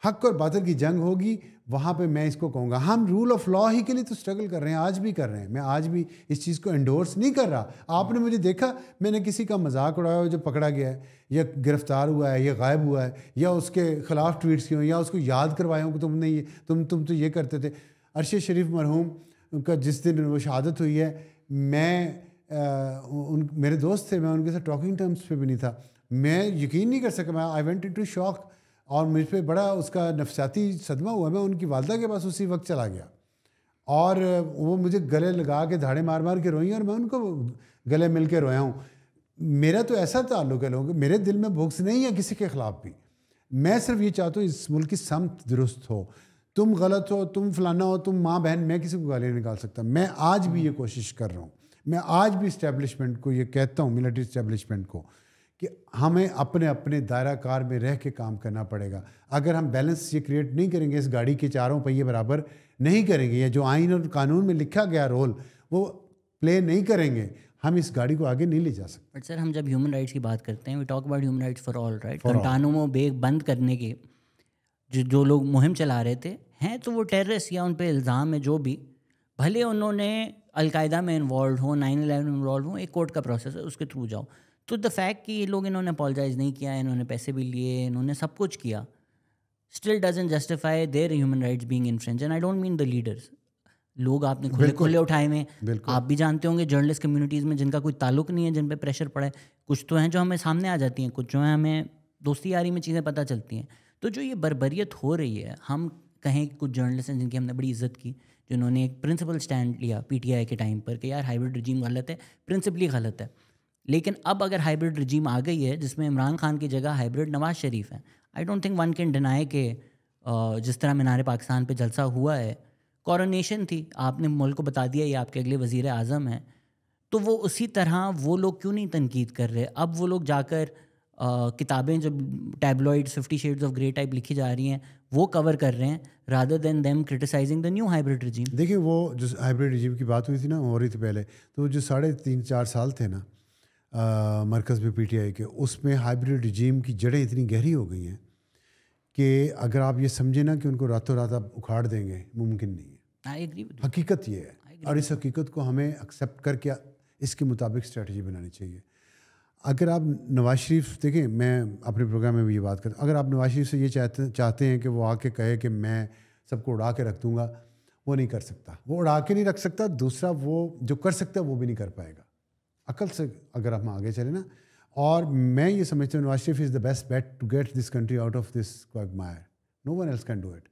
Speaker 1: हक और बातल की जंग होगी वहाँ पे मैं इसको कहूँगा हम रूल ऑफ लॉ ही के लिए तो स्ट्रगल कर रहे हैं आज भी कर रहे हैं मैं आज भी इस चीज़ को एंडोर्स नहीं कर रहा आपने मुझे देखा मैंने किसी का मजाक उड़ाया जो पकड़ा गया है या गिरफ्तार हुआ है या गायब हुआ है या उसके खिलाफ ट्वीट्स किए हों या उसको याद करवाए हों कि तुमने ये तुम तुम तो ये करते थे अरशद शरीफ मरहूम उनका जिस दिन वो शहादत हुई है मैं आ, उन मेरे दोस्त थे मैं उनके साथ टॉकिंग टर्म्स पे भी नहीं था मैं यकीन नहीं कर सका मैं आई वेंट टू शॉक और मुझ पर बड़ा उसका नफसियाती सदमा हुआ मैं उनकी वालदा के पास उसी वक्त चला गया और वो मुझे गले लगा के धाड़े मार मार के रोई और मैं उनको गले मिल के रोया हूँ मेरा तो ऐसा ताल्लुक है लोगों मेरे दिल में बुक्स नहीं है किसी के ख़िलाफ़ भी मैं सिर्फ ये चाहता हूँ इस मुल्क की समत दुरुस्त हो तुम गलत हो तुम फलाना हो तुम माँ बहन मैं किसी को गाली नहीं निकाल सकता मैं आज भी ये कोशिश कर रहा हूँ मैं आज भी इस्टेब्लिशमेंट को ये कहता हूँ मिलिट्री इस्टेब्लिशमेंट को कि हमें अपने अपने दायरा कार में रह के काम करना पड़ेगा अगर हम बैलेंस ये क्रिएट नहीं करेंगे इस गाड़ी के चारों पहिए बराबर नहीं करेंगे या जो आइन और कानून में लिखा गया रोल वो प्ले नहीं करेंगे हम इस गाड़ी को आगे नहीं ले जा सकते
Speaker 2: बट सर हम जब ह्यूमन राइट्स की बात करते हैं we talk about human rights for all right Guantanamo Bay बंद करने के जो जो लोग मुहिम चला रहे थे हैं तो वो टेररिस्ट या उन पर इल्ज़ाम है जो भी भले उन्होंने अलकायदा में इन्वॉल्व हो नाइन इलेवन में इन्वॉल्व हो एक कोर्ट का प्रोसेस है उसके थ्रू जाओ तो द फैक्ट कि ये लोग इन्होंने अपॉलोजाइज़ नहीं किया इन्होंने पैसे भी लिए इन्होंने सब कुछ किया still doesn't justify their human rights being inference and I don't mean the leaders लोग आपने खुले खुले उठाए हुए आप भी जानते होंगे जर्नलिस्ट कम्युनिटीज़ में जिनका कोई ताल्लुक नहीं है जिन पर प्रेशर पड़ा है कुछ तो हैं जो हमें सामने आ जाती हैं कुछ जो हैं हमें दोस्ती यारी में चीज़ें पता चलती हैं तो जो ये बरबरीत हो रही है हम कहें कुछ जर्नलिस्ट हैं जिनकी हमने बड़ी इज्जत की जिन्होंने एक प्रिंसिपल स्टैंड लिया पी के टाइम पर कि यार हाइब्रिड रजीम गलत है प्रिंसिपली गलत है लेकिन अब अगर हाइब्रिड रजीम आ गई है जिसमें इमरान खान की जगह हाइब्रिड नवाज शरीफ है I don't think one can deny के जिस तरह मीनार पाकिस्तान पर जलसा हुआ है कॉरोनेशन थी आपने मुल्क को बता दिया ये आपके अगले वज़ी अजम हैं तो वो उसी तरह वो लोग क्यों नहीं तनकीद कर रहे अब वो लोग जाकर किताबें जो tabloid fifty shades of grey type लिखी जा रही हैं वो कवर कर रहे हैं rather than them criticising the new hybrid regime देखिए वो जो हाइब्रिड रिजीम की बात हुई थी ना हो रही थी पहले तो जो साढ़े तीन
Speaker 1: चार साल थे ना मरकज़ में पी टी आई के उसमें हाइब्रिड रिजीम की जड़ें इतनी गहरी हो गई हैं कि अगर आप ये समझें ना कि उनको रातों रात आप उखाड़ देंगे मुमकिन
Speaker 2: नहीं है
Speaker 1: हकीकत ये है और इस हकीकत को हमें एक्सेप्ट करके इसके मुताबिक स्ट्रेटजी बनानी चाहिए अगर आप नवाज शरीफ देखें मैं अपने प्रोग्राम में भी ये बात करता हूँ अगर आप नवाज शरीफ से ये चाहते चाहते हैं कि वो आके कहे कि मैं सबको उड़ा के रख दूँगा वो नहीं कर सकता वो उड़ा के नहीं रख सकता दूसरा वो जो कर सकता है वो भी नहीं कर पाएगा अकल से अगर हम आगे चले ना और मैं ये समझता हूँ Nawaz Sharif is the best bet to get this country out of this quagmire no one else can do it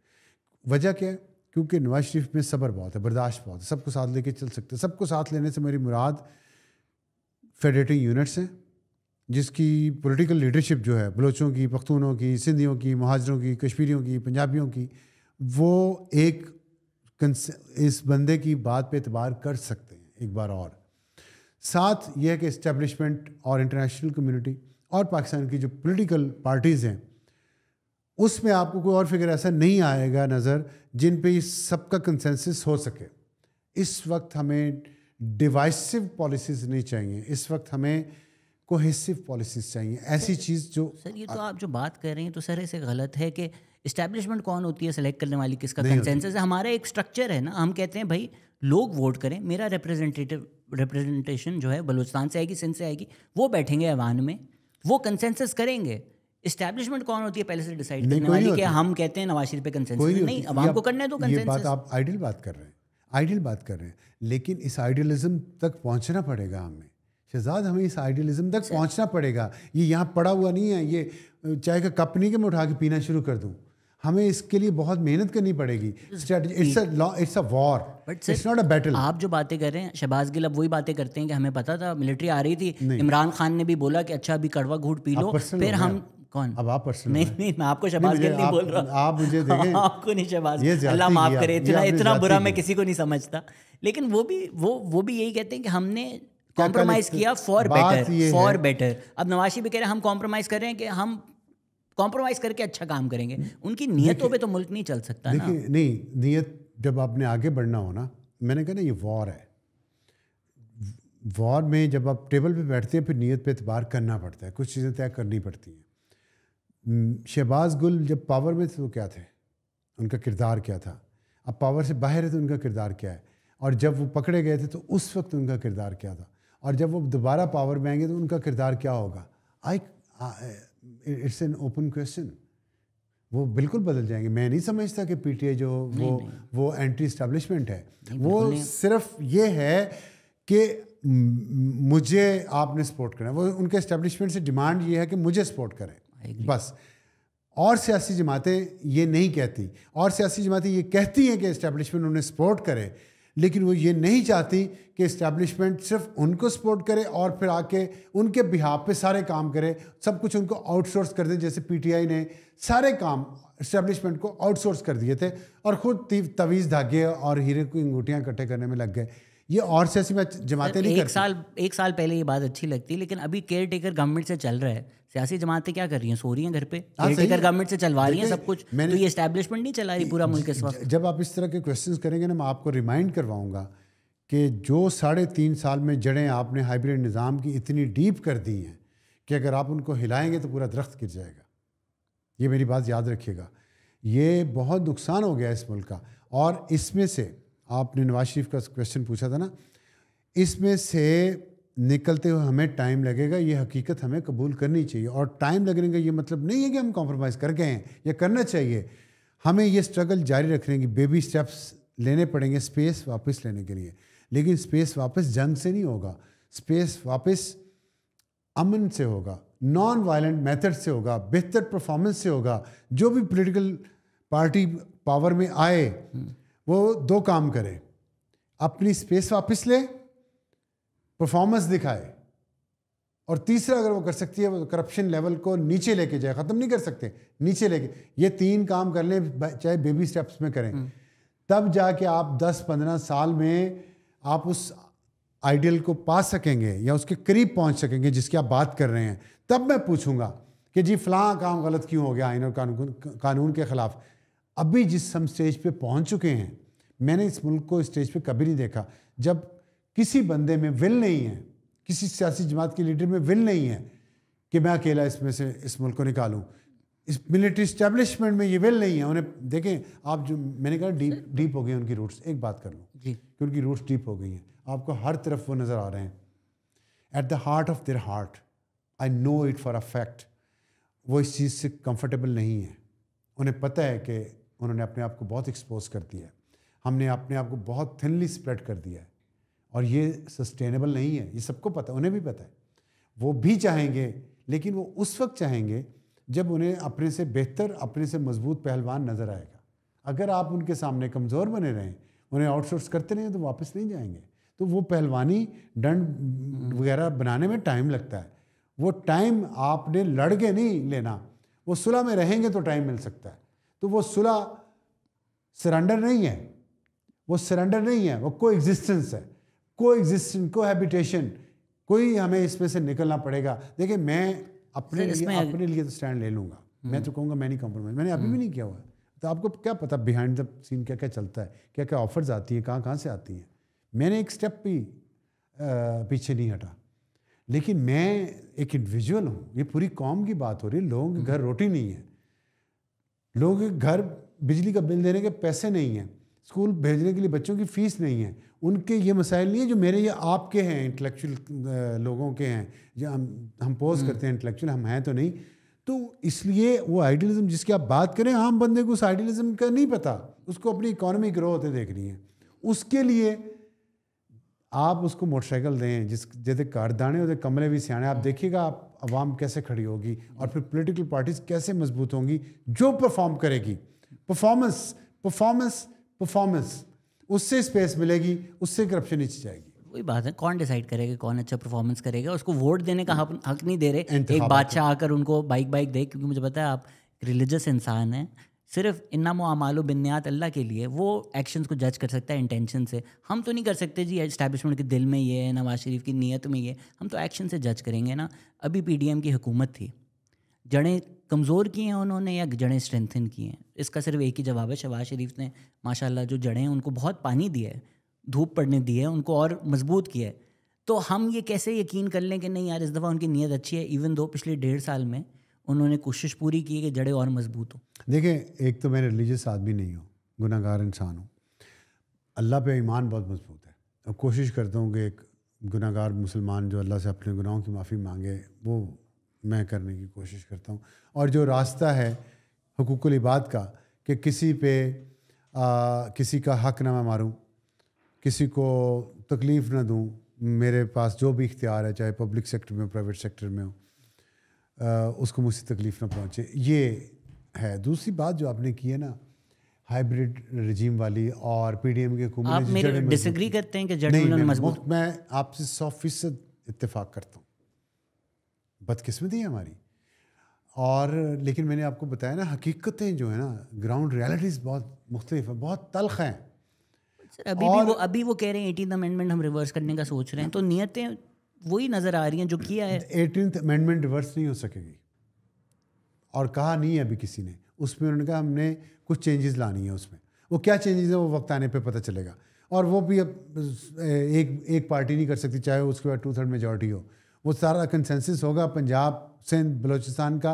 Speaker 1: वजह क्या है क्योंकि नवाज शरीफ में सब्र बहुत है बर्दाश्त बहुत है सबको साथ लेके चल सकते हैं सबको साथ लेने से मेरी मुराद फेडरेटिंग यूनिट्स हैं जिसकी पॉलिटिकल लीडरशिप जो है बलोचों की पख्तूनों की सिंधियों की महाजरों की कश्मीरियों की पंजाबियों की वो एक इस बंदे की बात पे एतबार कर सकते हैं एक बार और साथ यह कि इस्टेब्लिशमेंट और इंटरनेशनल कम्युनिटी और पाकिस्तान की जो पॉलिटिकल पार्टीज़ हैं उसमें आपको कोई और फिक्र ऐसा नहीं आएगा नज़र जिन पर सबका कंसेंसिस हो सके इस वक्त हमें डिवाइसिव पॉलिसीज़ नहीं चाहिए इस वक्त हमें कोहेसिव पॉलिसीज चाहिए ऐसी चीज़ जो
Speaker 2: सर ये तो आप जो बात कर रहे हैं तो सर ऐसे गलत है कि इस्टेब्लिशमेंट कौन होती है सेलेक्ट करने वाली किसका कंसेंसस है हमारा एक स्ट्रक्चर है ना हम कहते हैं भाई लोग वोट करें मेरा रिप्रेजेंटेटिव रिप्रेजेंटेशन जो है बलूचिस्तान से आएगी सिंध से आएगी वो बैठेंगे ऐवान में वो कंसेंसस करेंगे इस्टेब्लिशमेंट कौन होती है पहले से डिसाइड करने वाली कि हम कहते हैं नवाज शरीफ पे कंसेंसस नहीं, आवाम को करना है तो कंसेंसस बात आप
Speaker 1: आइडियल बात कर रहे हैं आइडियल बात कर रहे हैं लेकिन इस आइडियलिज्म तक पहुंचना पड़ेगा हमें शहजाद हमें इस आइडियलिज्म तक पहुंचना पड़ेगा ये यहाँ पड़ा हुआ नहीं है ये चाय का कप नहीं कि मैं उठा के पीना शुरू कर दूँ हमें इसके लिए बहुत मेहनत करनी पड़ेगी it's a war it's not a battle आप
Speaker 2: जो बातें कर रहे हैं शहबाज गिल अब वही बातें करते हैं कि हमें पता था मिलिट्री आ रही थी इमरान खान ने भी बोला कि अच्छा अभी कड़वा घूट पी लो फिर हम कौन अब आप पर्सनल नहीं नहीं मैं आपको शबाज गिल नहीं, नहीं बोल रहा आप मुझे देखें आपको नहीं शबाज अल्लाह माफ करे इतना इतना बुरा मैं किसी को नहीं समझता लेकिन वो भी वो वो भी यही कहते हैं कि हमने कॉम्प्रोमाइज किया फॉर बेटर फॉर बेटर अब नवाशी भी कह रहे हैं हम कॉम्प्रोमाइज कर रहे हैं कि हम कॉम्प्रोमाइज करके अच्छा काम करेंगे उनकी नीयतों पे तो मुल्क नहीं चल सकता देखिए
Speaker 1: नहीं नीयत जब आपने आगे बढ़ना हो ना मैंने कहा ना ये वॉर है वॉर में जब आप टेबल पे बैठते हैं फिर नीयत पे एतबार करना पड़ता है कुछ चीज़ें तय करनी पड़ती हैं शहबाज गुल जब पावर में थे तो क्या थे उनका किरदार क्या था अब पावर से बाहर है तो उनका किरदार क्या है और जब वो पकड़े गए थे तो उस वक्त उनका किरदार क्या था और जब वो दोबारा पावर में आएंगे तो उनका किरदार क्या होगा I it's an open question वो बिल्कुल बदल जाएंगे मैं नहीं समझता कि पी जो वो नहीं। वो एंटी इस्टेब्लिशमेंट है वो सिर्फ ये है कि मुझे आपने सपोर्ट करना वो उनके इस्टेब्लिशमेंट से डिमांड ये है कि मुझे सपोर्ट करें बस और सियासी जमातें ये नहीं कहती और सियासी जमातें ये कहती हैं कि इस्टेब्लिशमेंट उन्हें सपोर्ट करे लेकिन वो ये नहीं चाहती कि इस्टेब्लिशमेंट सिर्फ उनको सपोर्ट करे और फिर आके उनके बिहाब पे सारे काम करे सब कुछ उनको आउटसोर्स कर दे जैसे पीटीआई ने सारे काम इस्टेब्लिशमेंट को आउटसोर्स कर दिए थे और खुद तवीज़ धागे और हीरे की अंगूठियाँ इकट्ठे करने में लग गए ये और ऐसी जमातें मतलब नहीं एक
Speaker 2: साल एक साल पहले ये बात अच्छी लगती है लेकिन अभी केयर टेकर गवर्नमेंट से चल रहा है सियासी जमातें क्या कर रही हैं सो रही हैं घर पे केयर हाँ, गवर्नमेंट से चलवा रही हैं सब कुछ तो ये नहीं चला रही पूरा मुल्क इस वक्त जब आप इस तरह के क्वेश्चन
Speaker 1: करेंगे ना मैं आपको रिमाइंड करवाऊंगा कि जो साढ़े तीन साल में जड़ें आपने हाइब्रिड निज़ाम की इतनी डीप कर दी हैं कि अगर आप उनको हिलाएंगे तो पूरा दरख्त गिर जाएगा ये मेरी बात याद रखिएगा ये बहुत नुकसान हो गया इस मुल्क का और इसमें से आपने नवाज शरीफ का क्वेश्चन पूछा था ना इसमें से निकलते हुए हमें टाइम लगेगा ये हकीकत हमें कबूल करनी चाहिए और टाइम लगने का ये मतलब नहीं है कि हम कॉम्प्रोमाइज़ कर गए हैं या करना चाहिए हमें ये स्ट्रगल जारी रखने की बेबी स्टेप्स लेने पड़ेंगे स्पेस वापस लेने के लिए लेकिन स्पेस वापस जंग से नहीं होगा स्पेस वापस अमन से होगा नॉन वायलेंट मेथड से होगा बेहतर परफॉर्मेंस से होगा जो भी पॉलिटिकल पार्टी पावर में आए वो दो काम करे अपनी स्पेस वापस ले परफॉर्मेंस दिखाए और तीसरा अगर वो कर सकती है वो करप्शन लेवल को नीचे लेके जाए ख़त्म नहीं कर सकते नीचे लेके ये तीन काम कर लें चाहे बेबी स्टेप्स में करें हम्म। तब जाके आप 10-15 साल में आप उस आइडियल को पा सकेंगे या उसके करीब पहुंच सकेंगे जिसकी आप बात कर रहे हैं तब मैं पूछूंगा कि जी फलां काम गलत क्यों हो गया आइन और कानून कानून के ख़िलाफ़ अभी जिस हम स्टेज पे पहुंच चुके हैं मैंने इस मुल्क को स्टेज पे कभी नहीं देखा जब किसी बंदे में विल नहीं है किसी सियासी जमात के लीडर में विल नहीं है कि मैं अकेला इसमें से इस मुल्क को निकालूं इस मिलिट्री इस्टेब्लिशमेंट में ये विल नहीं है उन्हें देखें आप जो मैंने कहा डीप डीप हो गए उनकी रूट्स एक बात कर लूँ जी क्योंकि रूट्स डीप हो गई हैं आपको हर तरफ वो नज़र आ रहे हैं at the heart of their heart I know it for a fact वो इस चीज़ से कंफर्टेबल नहीं है उन्हें पता है कि उन्होंने अपने आप को बहुत एक्सपोज कर दिया है हमने अपने आप को बहुत थिनली स्प्रेड कर दिया है और ये सस्टेनेबल नहीं है ये सबको पता उन्हें भी पता है वो भी चाहेंगे लेकिन वो उस वक्त चाहेंगे जब उन्हें अपने से बेहतर अपने से मजबूत पहलवान नज़र आएगा अगर आप उनके सामने कमज़ोर बने रहें उन्हें आउटसोर्स करते रहे तो वापस नहीं जाएंगे तो वो पहलवानी डंड वगैरह बनाने में टाइम लगता है वो टाइम आपने लड़ के नहीं लेना वो सुलह में रहेंगे तो टाइम मिल सकता है तो वो सुलह सरेंडर नहीं है वो सरेंडर नहीं है वो को एग्जिस्टेंस है को एग्जिस्टेंस को हैबिटेशन कोई हमें इसमें से निकलना पड़ेगा देखिए मैं अपने लिए अपने लिए तो स्टैंड ले लूँगा मैं हम्म। तो कहूँगा मैं नहीं कॉम्प्रोमाइज मैंने अभी भी हम्म। नहीं किया हुआ तो आपको क्या पता बिहाइंड द सीन क्या क्या चलता है क्या क्या ऑफर्स आती हैं कहाँ कहाँ से आती हैं मैंने एक स्टेप भी पीछे नहीं हटा लेकिन मैं एक इंडिविजुअल हूँ ये पूरी कॉम की बात हो रही है लोगों के घर हम्म। रोटी नहीं है लोगों के घर बिजली का बिल देने के पैसे नहीं हैं स्कूल भेजने के लिए बच्चों की फ़ीस नहीं है उनके ये मसाइल नहीं है जो मेरे ये आपके हैं इंटेलेक्चुअल लोगों के हैं जो हम हम पोज हम्म। करते हैं इंटेलेक्चुअल हम हैं तो नहीं तो इसलिए वो आइडियलिज्म जिसकी आप बात करें आम बंदे को उस आइडियलिज्म का नहीं पता उसको अपनी इकोनॉमी ग्रो होते देखनी है उसके लिए आप उसको मोटरसाइकिल दें जिस जैसे कारदाने होते कमरे भी सियाने आप देखिएगा आप आवाम कैसे खड़ी होगी और फिर पॉलिटिकल पार्टीज कैसे मजबूत होंगी जो परफॉर्म करेगी परफॉर्मेंस परफॉर्मेंस परफॉर्मेंस
Speaker 2: उससे स्पेस मिलेगी उससे करप्शन नीचे जाएगी वही बात है कौन डिसाइड करेगा कौन अच्छा परफॉर्मेंस करेगा उसको वोट देने का हक हक नहीं दे रहे एक बादशाह आकर उनको बाइक बाइक दे क्योंकि मुझे पता है आप रिलीजियस इंसान हैं सिर्फ इन्ना मामाल बिन्यात अल्लाह के लिए वो एक्शंस को जज कर सकता है इंटेंशन से हम तो नहीं कर सकते जी इस्टेबलिशमेंट के दिल में ये है नवाज शरीफ की नीयत में ये हम तो एक्शन से जज करेंगे ना अभी पी की हुकूमत थी जड़ें कमज़ोर की हैं उन्होंने या जड़ें स्ट्रेंथन की हैं इसका सिर्फ एक ही जवाब है शहबाज शरीफ ने माशाल्लाह जो जड़ें हैं उनको बहुत पानी दिया है धूप पड़ने दी है उनको और मजबूत किया है तो हम ये कैसे यकीन कर लें कि नहीं यार इस दफ़ा उनकी नीयत अच्छी है इवन दो पिछले डेढ़ साल में उन्होंने कोशिश पूरी की कि जड़ें और मजबूत
Speaker 1: हों देखें एक तो मैं रिलीजियस आदमी नहीं हूँ गुनागार इंसान हूँ अल्लाह पे ईमान बहुत मजबूत है और कोशिश करता हूँ कि एक गुनागार मुसलमान जो अल्लाह से अपने गुनाहों की माफ़ी मांगे वो मैं करने की कोशिश करता हूँ और जो रास्ता है हकूक़ल इबाद का कि किसी पे आ, किसी का हक ना मैं मारूँ किसी को तकलीफ़ ना दूँ मेरे पास जो भी इख्तियार है चाहे पब्लिक सेक्टर में हो प्राइवेट सेक्टर में हो उसको मुझसे तकलीफ़ ना पहुँचे ये है दूसरी बात जो आपने की है ना हाइब्रिड रजीम वाली और पी डी एम के मैं, आपसे सौ फीसद इतफाक़ करता हूँ बदकस्मती है हमारी और लेकिन मैंने आपको बताया ना हकीकतें जो है ना ग्राउंड रियलिटीज़ बहुत मुख्तलिफ हैं बहुत तलख हैं
Speaker 2: अभी भी वो अभी वो कह रहे हैं एटीन अमेंडमेंट हम रिवर्स करने का सोच रहे हैं तो नियतें वही नज़र आ रही हैं जो किया है
Speaker 1: एटीन अमेंडमेंट रिवर्स नहीं हो सकेगी और कहा नहीं है अभी किसी ने उसमें उन्होंने कहा हमने कुछ चेंजेस लानी है उसमें वो क्या चेंजेस है वो वक्त आने पर पता चलेगा और वो भी अब एक एक पार्टी नहीं कर सकती चाहे उसके बाद टू थर्ड मेजोरिटी हो वो सारा कंसेंसिस होगा पंजाब सिंध बलोचिस्तान का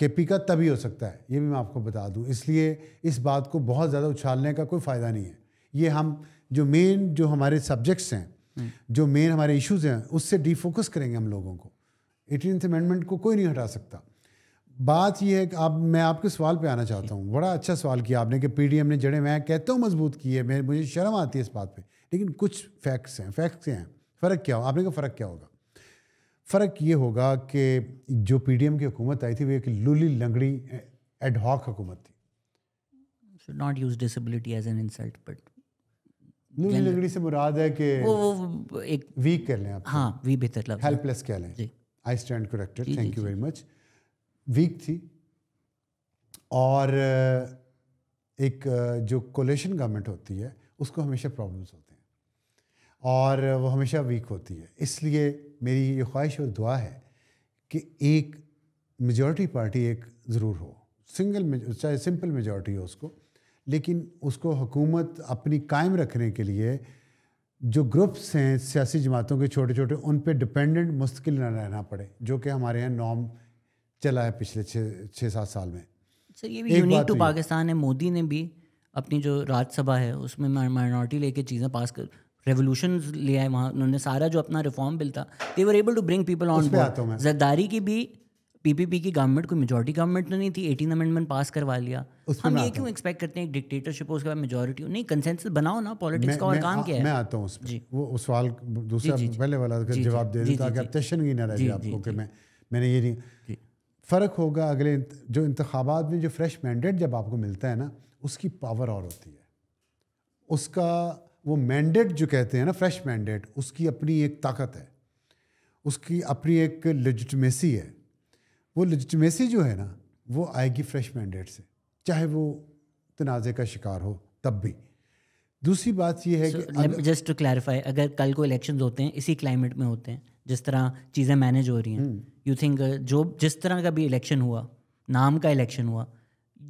Speaker 1: के पी का तभी हो सकता है ये भी मैं आपको बता दूं इसलिए इस बात को बहुत ज़्यादा उछालने का कोई फ़ायदा नहीं है ये हम जो मेन जो हमारे सब्जेक्ट्स हैं हम्म। जो मेन हमारे इश्यूज हैं उससे डीफोकस करेंगे हम लोगों को एटीन अमेंडमेंट को कोई नहीं हटा सकता बात यह है कि आप मैं आपके सवाल पे आना चाहता हूँ बड़ा अच्छा सवाल किया आपने कि पी ने जड़े मैं कहता हूँ मजबूत की है मुझे शर्म आती है इस बात पे लेकिन कुछ फैक्ट्स हैं फैक्ट्स हैं फ़र्क क्या हो आपने कहा फ़र्क क्या होगा फ़र्क ये होगा कि जो पी डी एम की हुकूमत आई थी वो एक लुली लंगड़ी एडहॉक हुकूमत
Speaker 2: थी not use disability as an insult
Speaker 1: but new delivery से मुराद है कि वो, वो एक वीक कर लें आप हाँ वी बेहतर लफ्ज हेल्पलेस कह लें I stand corrected thank you very much weak थी और uh, एक uh, जो कोलेशन गवर्नमेंट होती है उसको हमेशा प्रॉब्लम्स होते हैं और uh, वो हमेशा वीक होती है इसलिए मेरी ये ख्वाहिश और दुआ है कि एक मेजॉरिटी पार्टी एक ज़रूर हो सिंगल चाहे सिंपल मेजॉरिटी हो उसको लेकिन उसको हुकूमत अपनी कायम रखने के लिए जो ग्रुप्स हैं सियासी जमातों के छोटे छोटे उन पर डिपेंडेंट मुस्किल न रहना पड़े जो कि हमारे यहाँ नॉम चला है पिछले छः छः सात साल में सर ये भी यूनिक टू तो तो
Speaker 2: पाकिस्तान है मोदी ने भी अपनी जो राज्यसभा है उसमें माइनॉरिटी लेके चीज़ें पास कर रेवोल्यूशन लिया है वहाँ उन्होंने सारा जो अपना रिफॉर्म बिल था they were able to bring people on Zardari की भी पीपीपी की गवर्नमेंट कोई मेजोरिटी गवर्नमेंट तो नहीं थी एटीन अमेंडमेंट पास करवा लिया हम ये क्यों एक्सपेक्ट करते हैं एक डिक्टेटरशिप हो उसके बाद मेजोरिटी हो नहीं कंसेंसस बनाओ ना पॉलिटिक्स का और काम क्या है मैं
Speaker 1: आता हूँ जी वो सवाल दूसरा पहले वाला जवाब दे दूँ ताकि आप तशनगी ना रह आपको कि मैं मैंने ये नहीं फ़र्क होगा अगले जो इंतबात में जो फ्रेश मैंडेट जब आपको मिलता है ना उसकी पावर और होती है उसका वो मैंडेट जो कहते हैं ना फ्रेश मैंडेट उसकी अपनी एक ताकत है उसकी अपनी एक लेजिटमेसी है वो लिजमेसी जो है ना वो आएगी फ्रेश मैंडेट से चाहे वो तनाज़े का शिकार हो तब भी
Speaker 2: दूसरी बात यह है so, कि जस्ट टू क्लैरिफाई अगर कल को इलेक्शन होते हैं इसी क्लाइमेट में होते हैं जिस तरह चीज़ें मैनेज हो रही हैं यू हम्म। थिंक uh, जो जिस तरह का भी इलेक्शन हुआ नाम का इलेक्शन हुआ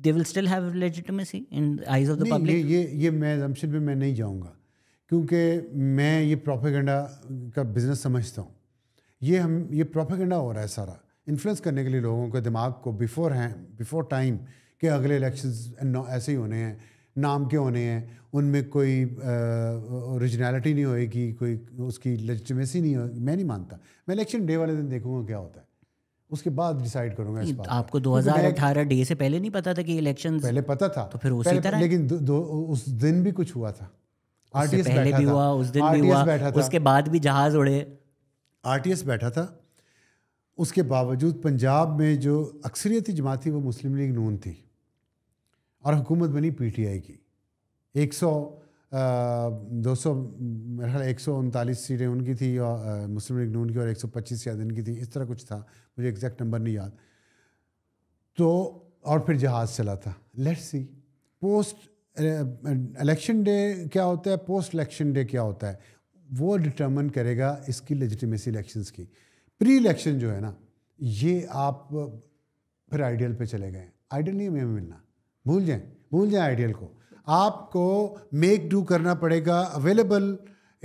Speaker 2: they will still have legitimacy in eyes of the public
Speaker 1: ये ये मैं जमशन में मैं नहीं जाऊँगा क्योंकि मैं ये प्रोपेगेंडा का बिज़नेस समझता हूँ ये हम ये प्रोपेगेंडा हो रहा है सारा इन्फ्लुएंस करने के लिए लोगों के दिमाग को बिफोर हैं बिफोर टाइम के अगले इलेक्शन ऐसे ही होने हैं नाम के होने हैं उनमें कोई ओरिजिनलिटी नहीं होएगी कोई उसकी लेजिटिमेसी नहीं होगी मैं नहीं मानता मैं इलेक्शन डे वाले दिन देखूंगा क्या होता है उसके बाद डिसाइड करूंगा इस बात आपको 2018
Speaker 2: डे से पहले नहीं पता था कि इलेक्शन पहले पता था तो फिर उसी तरह
Speaker 1: लेकिन दो, दो, उस दिन भी कुछ हुआ था आरटीएस पहले भी हुआ उस दिन भी हुआ उसके
Speaker 2: बाद भी जहाज उड़े
Speaker 1: आरटीएस बैठा था उसके बावजूद पंजाब में जो अक्सरियती जमात थी वो मुस्लिम लीग नून थी और हुकूमत बनी पी टी आई की एक सौ दो सौ मेरा एक सौ उनतालीस सीटें उनकी थी और मुस्लिम लीग नून की और एक सौ पच्चीस याद इनकी थी इस तरह कुछ था मुझे एग्जैक्ट नंबर नहीं याद तो और फिर जहाज़ चला था let's see post election day क्या होता है पोस्ट इलेक्शन डे क्या होता है वो डिटर्मन करेगा इसकी लेजिटिमेसी इलेक्शंस की प्री इलेक्शन जो है ना ये आप फिर आइडियल पे चले गए आइडियल नहीं हमें मिलना भूल जाएं भूल जाएं आइडियल को आपको मेक डू करना पड़ेगा अवेलेबल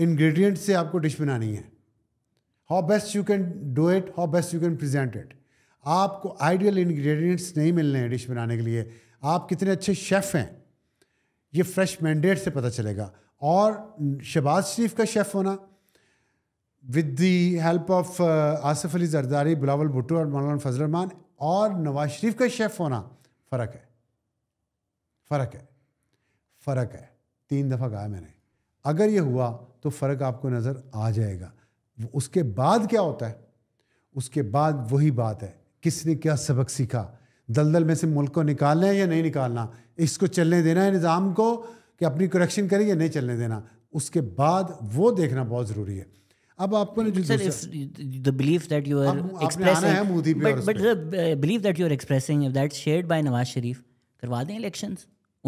Speaker 1: इंग्रेडिएंट से आपको डिश बनानी है how best you can do it how best you can present it आपको आइडियल इंग्रेडिएंट्स नहीं मिलने हैं डिश बनाने के लिए आप कितने अच्छे शेफ़ हैं ये फ्रेश मैंडेट से पता चलेगा और शहबाज शरीफ का शेफ़ होना with the help of Asif Ali Zardari Zardari, Bilawal Bhutto और मौलाना फजल रहमान और नवाज शरीफ का शेफ़ होना फ़र्क है फ़र्क है फ़र्क है तीन दफ़ा कहा मैंने अगर ये हुआ तो फ़र्क आपको नज़र आ जाएगा उसके बाद क्या होता है उसके बाद वही बात है किसने क्या सबक सीखा दलदल में से मुल्क को निकालना है या नहीं निकालना इसको चलने देना है निज़ाम को कि अपनी करेक्शन करें या नहीं चलने देना उसके बाद वो देखना बहुत ज़रूरी है
Speaker 2: अब आपको belief that you are expressing Modi but belief that you are expressing if that shared by Nawaz Sharif करवा दें इलेक्शन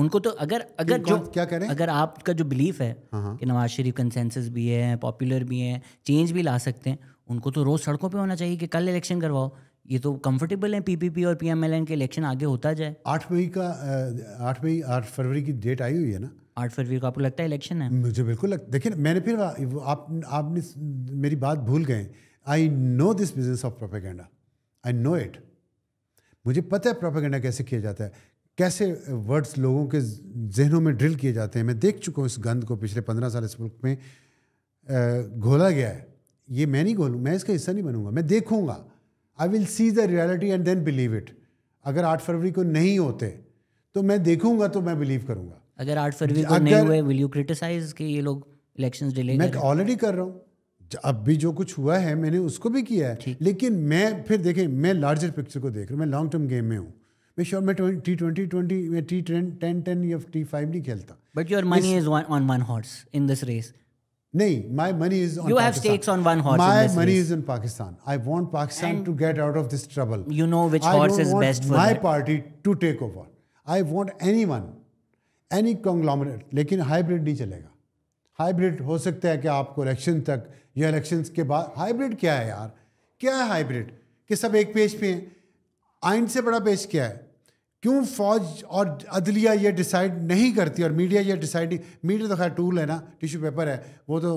Speaker 2: उनको तो अगर अगर जो क्या करें अगर आपका जो बिलीफ है हाँ, हाँ। कि नवाज शरीफ कंसेंसस भी है पॉपुलर भी है चेंज भी ला सकते हैं उनको तो रोज सड़कों पे होना चाहिए कि कल इलेक्शन करवाओ ये तो कंफर्टेबल है पीपीपी और पीएमएलएन के इलेक्शन आगे होता जाए आठ मई
Speaker 1: का आठ मई आठ फरवरी की डेट आई हुई है ना आठ फरवरी को आपको लगता है इलेक्शन है मुझे बिल्कुल लग देखिए मैंने फिर आप आपने मेरी बात भूल गए I know this business of propaganda I know it मुझे पता है प्रोपेगेंडा कैसे किया जाता है कैसे वर्ड्स लोगों के जहनों में ड्रिल किए जाते हैं मैं देख चुका हूँ इस गंद को पिछले पंद्रह साल इस मुल्क में घोला गया है ये मैं नहीं घोलूँ मैं इसका हिस्सा नहीं बनूंगा मैं देखूंगा I will see the reality and then believe it अगर आठ फरवरी को नहीं होते तो मैं देखूंगा तो मैं बिलीव करूंगा
Speaker 2: अगर आठ फरवरी को नहीं हुए विल यू क्रिटिसाइज कि ये लोग इलेक्शंस डिले मैं ऑलरेडी कर रहा हूँ अब भी जो कुछ हुआ है
Speaker 1: मैंने उसको भी किया है लेकिन मैं फिर देखें मैं लार्जर पिक्चर को देख रहा हूँ मैं लॉन्ग टर्म गेम में हूँ मैं श्योर मैं टी ट्वेंटी ट्वेंटी मैं टी टेन टेन टेन या टी फाइव नहीं खेलता but your money is
Speaker 2: on one horse in this
Speaker 1: race नहीं my money is you have stakes on one horse my money is in Pakistan I want Pakistan to get out of this trouble you know which horse is best for my party to take over I want anyone any conglomerate लेकिन hybrid नहीं चलेगा hybrid हो सकता है कि आपको election तक या इलेक्शन के बाद हाइब्रिड क्या है यार क्या है हाइब्रिड कि सब एक पेज पे हैं आइन से बड़ा पेज क्या है क्यों फौज और अदलिया ये डिसाइड नहीं करती और मीडिया ये डिसाइड मीडिया तो खैर टूल है ना टिश्यू पेपर है वो तो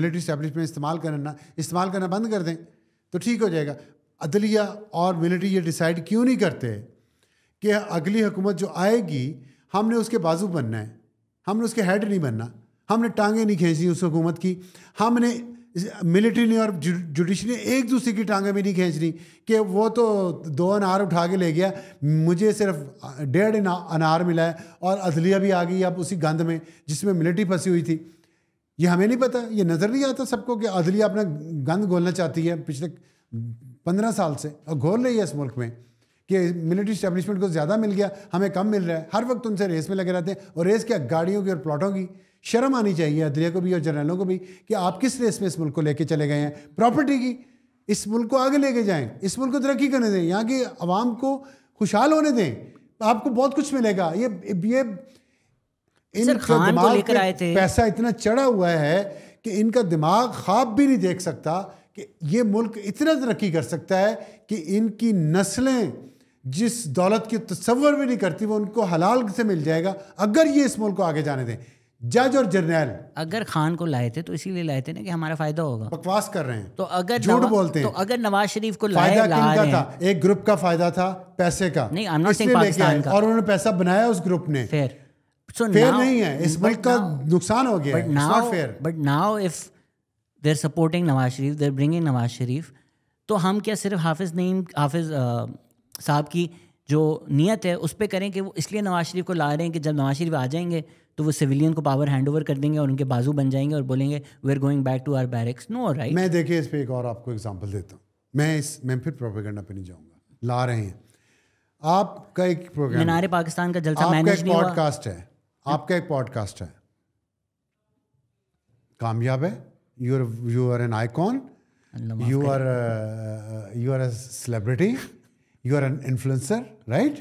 Speaker 1: मिलिट्री स्टैब्लिशमेंट इस्तेमाल करना इस्तेमाल करना बंद कर दें तो ठीक हो जाएगा अदलिया और मिलिट्री ये डिसाइड क्यों नहीं करते कि अगली हुकूमत जो आएगी हमने उसके बाजू बनना है हमने उसके हेड नहीं बनना हमने टांगे नहीं खींचनी उस हुकूमत की हमने मिलिट्री ने और जुडिशरी ने एक दूसरे की टांगें भी नहीं खींच रही कि वो तो दो अनार उठा के ले गया मुझे सिर्फ डेढ़ अनार मिला है और अदलिया भी आ गई अब उसी गंद में जिसमें मिलिट्री फंसी हुई थी ये हमें नहीं पता ये नज़र नहीं आता सबको कि अदलिया अपना गंद घोलना चाहती है पिछले पंद्रह साल से और घोल रही है इस मुल्क में कि मिलिट्री स्टैब्लिशमेंट को ज़्यादा मिल गया हमें कम मिल रहा है हर वक्त उनसे रेस में लगे रहते हैं और रेस क्या गाड़ियों की और प्लॉटों की शर्म आनी चाहिए अदलिया को भी और जनरलों को भी कि आप किस रेस में इस मुल्क को लेके चले गए हैं प्रॉपर्टी की इस मुल्क को आगे लेके जाएं इस मुल्क को तरक्की करने दें यहाँ की आवाम को खुशहाल होने दें आपको बहुत कुछ मिलेगा ये ये
Speaker 2: इन दिमाग पे पैसा
Speaker 1: इतना चढ़ा हुआ है कि इनका दिमाग ख्वाब भी नहीं देख सकता कि ये मुल्क इतना तरक्की कर सकता है कि इनकी नस्लें जिस दौलत की तस्वर भी नहीं करती वो उनको हलाल से मिल जाएगा अगर ये इस मुल्क को आगे जाने दें
Speaker 2: जज और जर्नैल अगर खान को लाए थे तो इसीलिए लाए थे ना कि हमारा फायदा होगा बकवास कर रहे हैं तो अगर झूठ बोलते हैं तो अगर नवाज शरीफ को लाए फायदा ला किन का था
Speaker 1: एक ग्रुप का फायदा था पैसे का नहीं I am not saying Pakistan का
Speaker 2: और उन्होंने पैसा बनाया उस ग्रुप ने फेयर सो फेयर नहीं है इस मुल्क का नुकसान हो गया but now fair but now if they are supporting Nawaz Sharif they are bringing Nawaz Sharif तो हम क्या सिर्फ हाफिज नईम हाफिज साहब की जो नीयत है उस पर करें कि वो इसलिए नवाज शरीफ को ला रहे हैं कि जब नवाज शरीफ आ जाएंगे तो वो सिविलियन को पावर हैंड कर देंगे और उनके बाजू बन जाएंगे और बोलेंगे we are going back to our barracks no right
Speaker 1: मैं देखिए इस पर एक और आपको एग्जाम्पल देता हूँ मैं इस मैं फिर प्रोपेगेंडा पे नहीं जाऊँगा ला रहे हैं
Speaker 2: आपका एक प्रोग्राम मीनारे पाकिस्तान का जलसा मैनेज नहीं हुआ आपका एक पॉडकास्ट
Speaker 1: है आपका एक पॉडकास्ट है कामयाब है you are you are an icon you are you are a celebrity you are an influencer right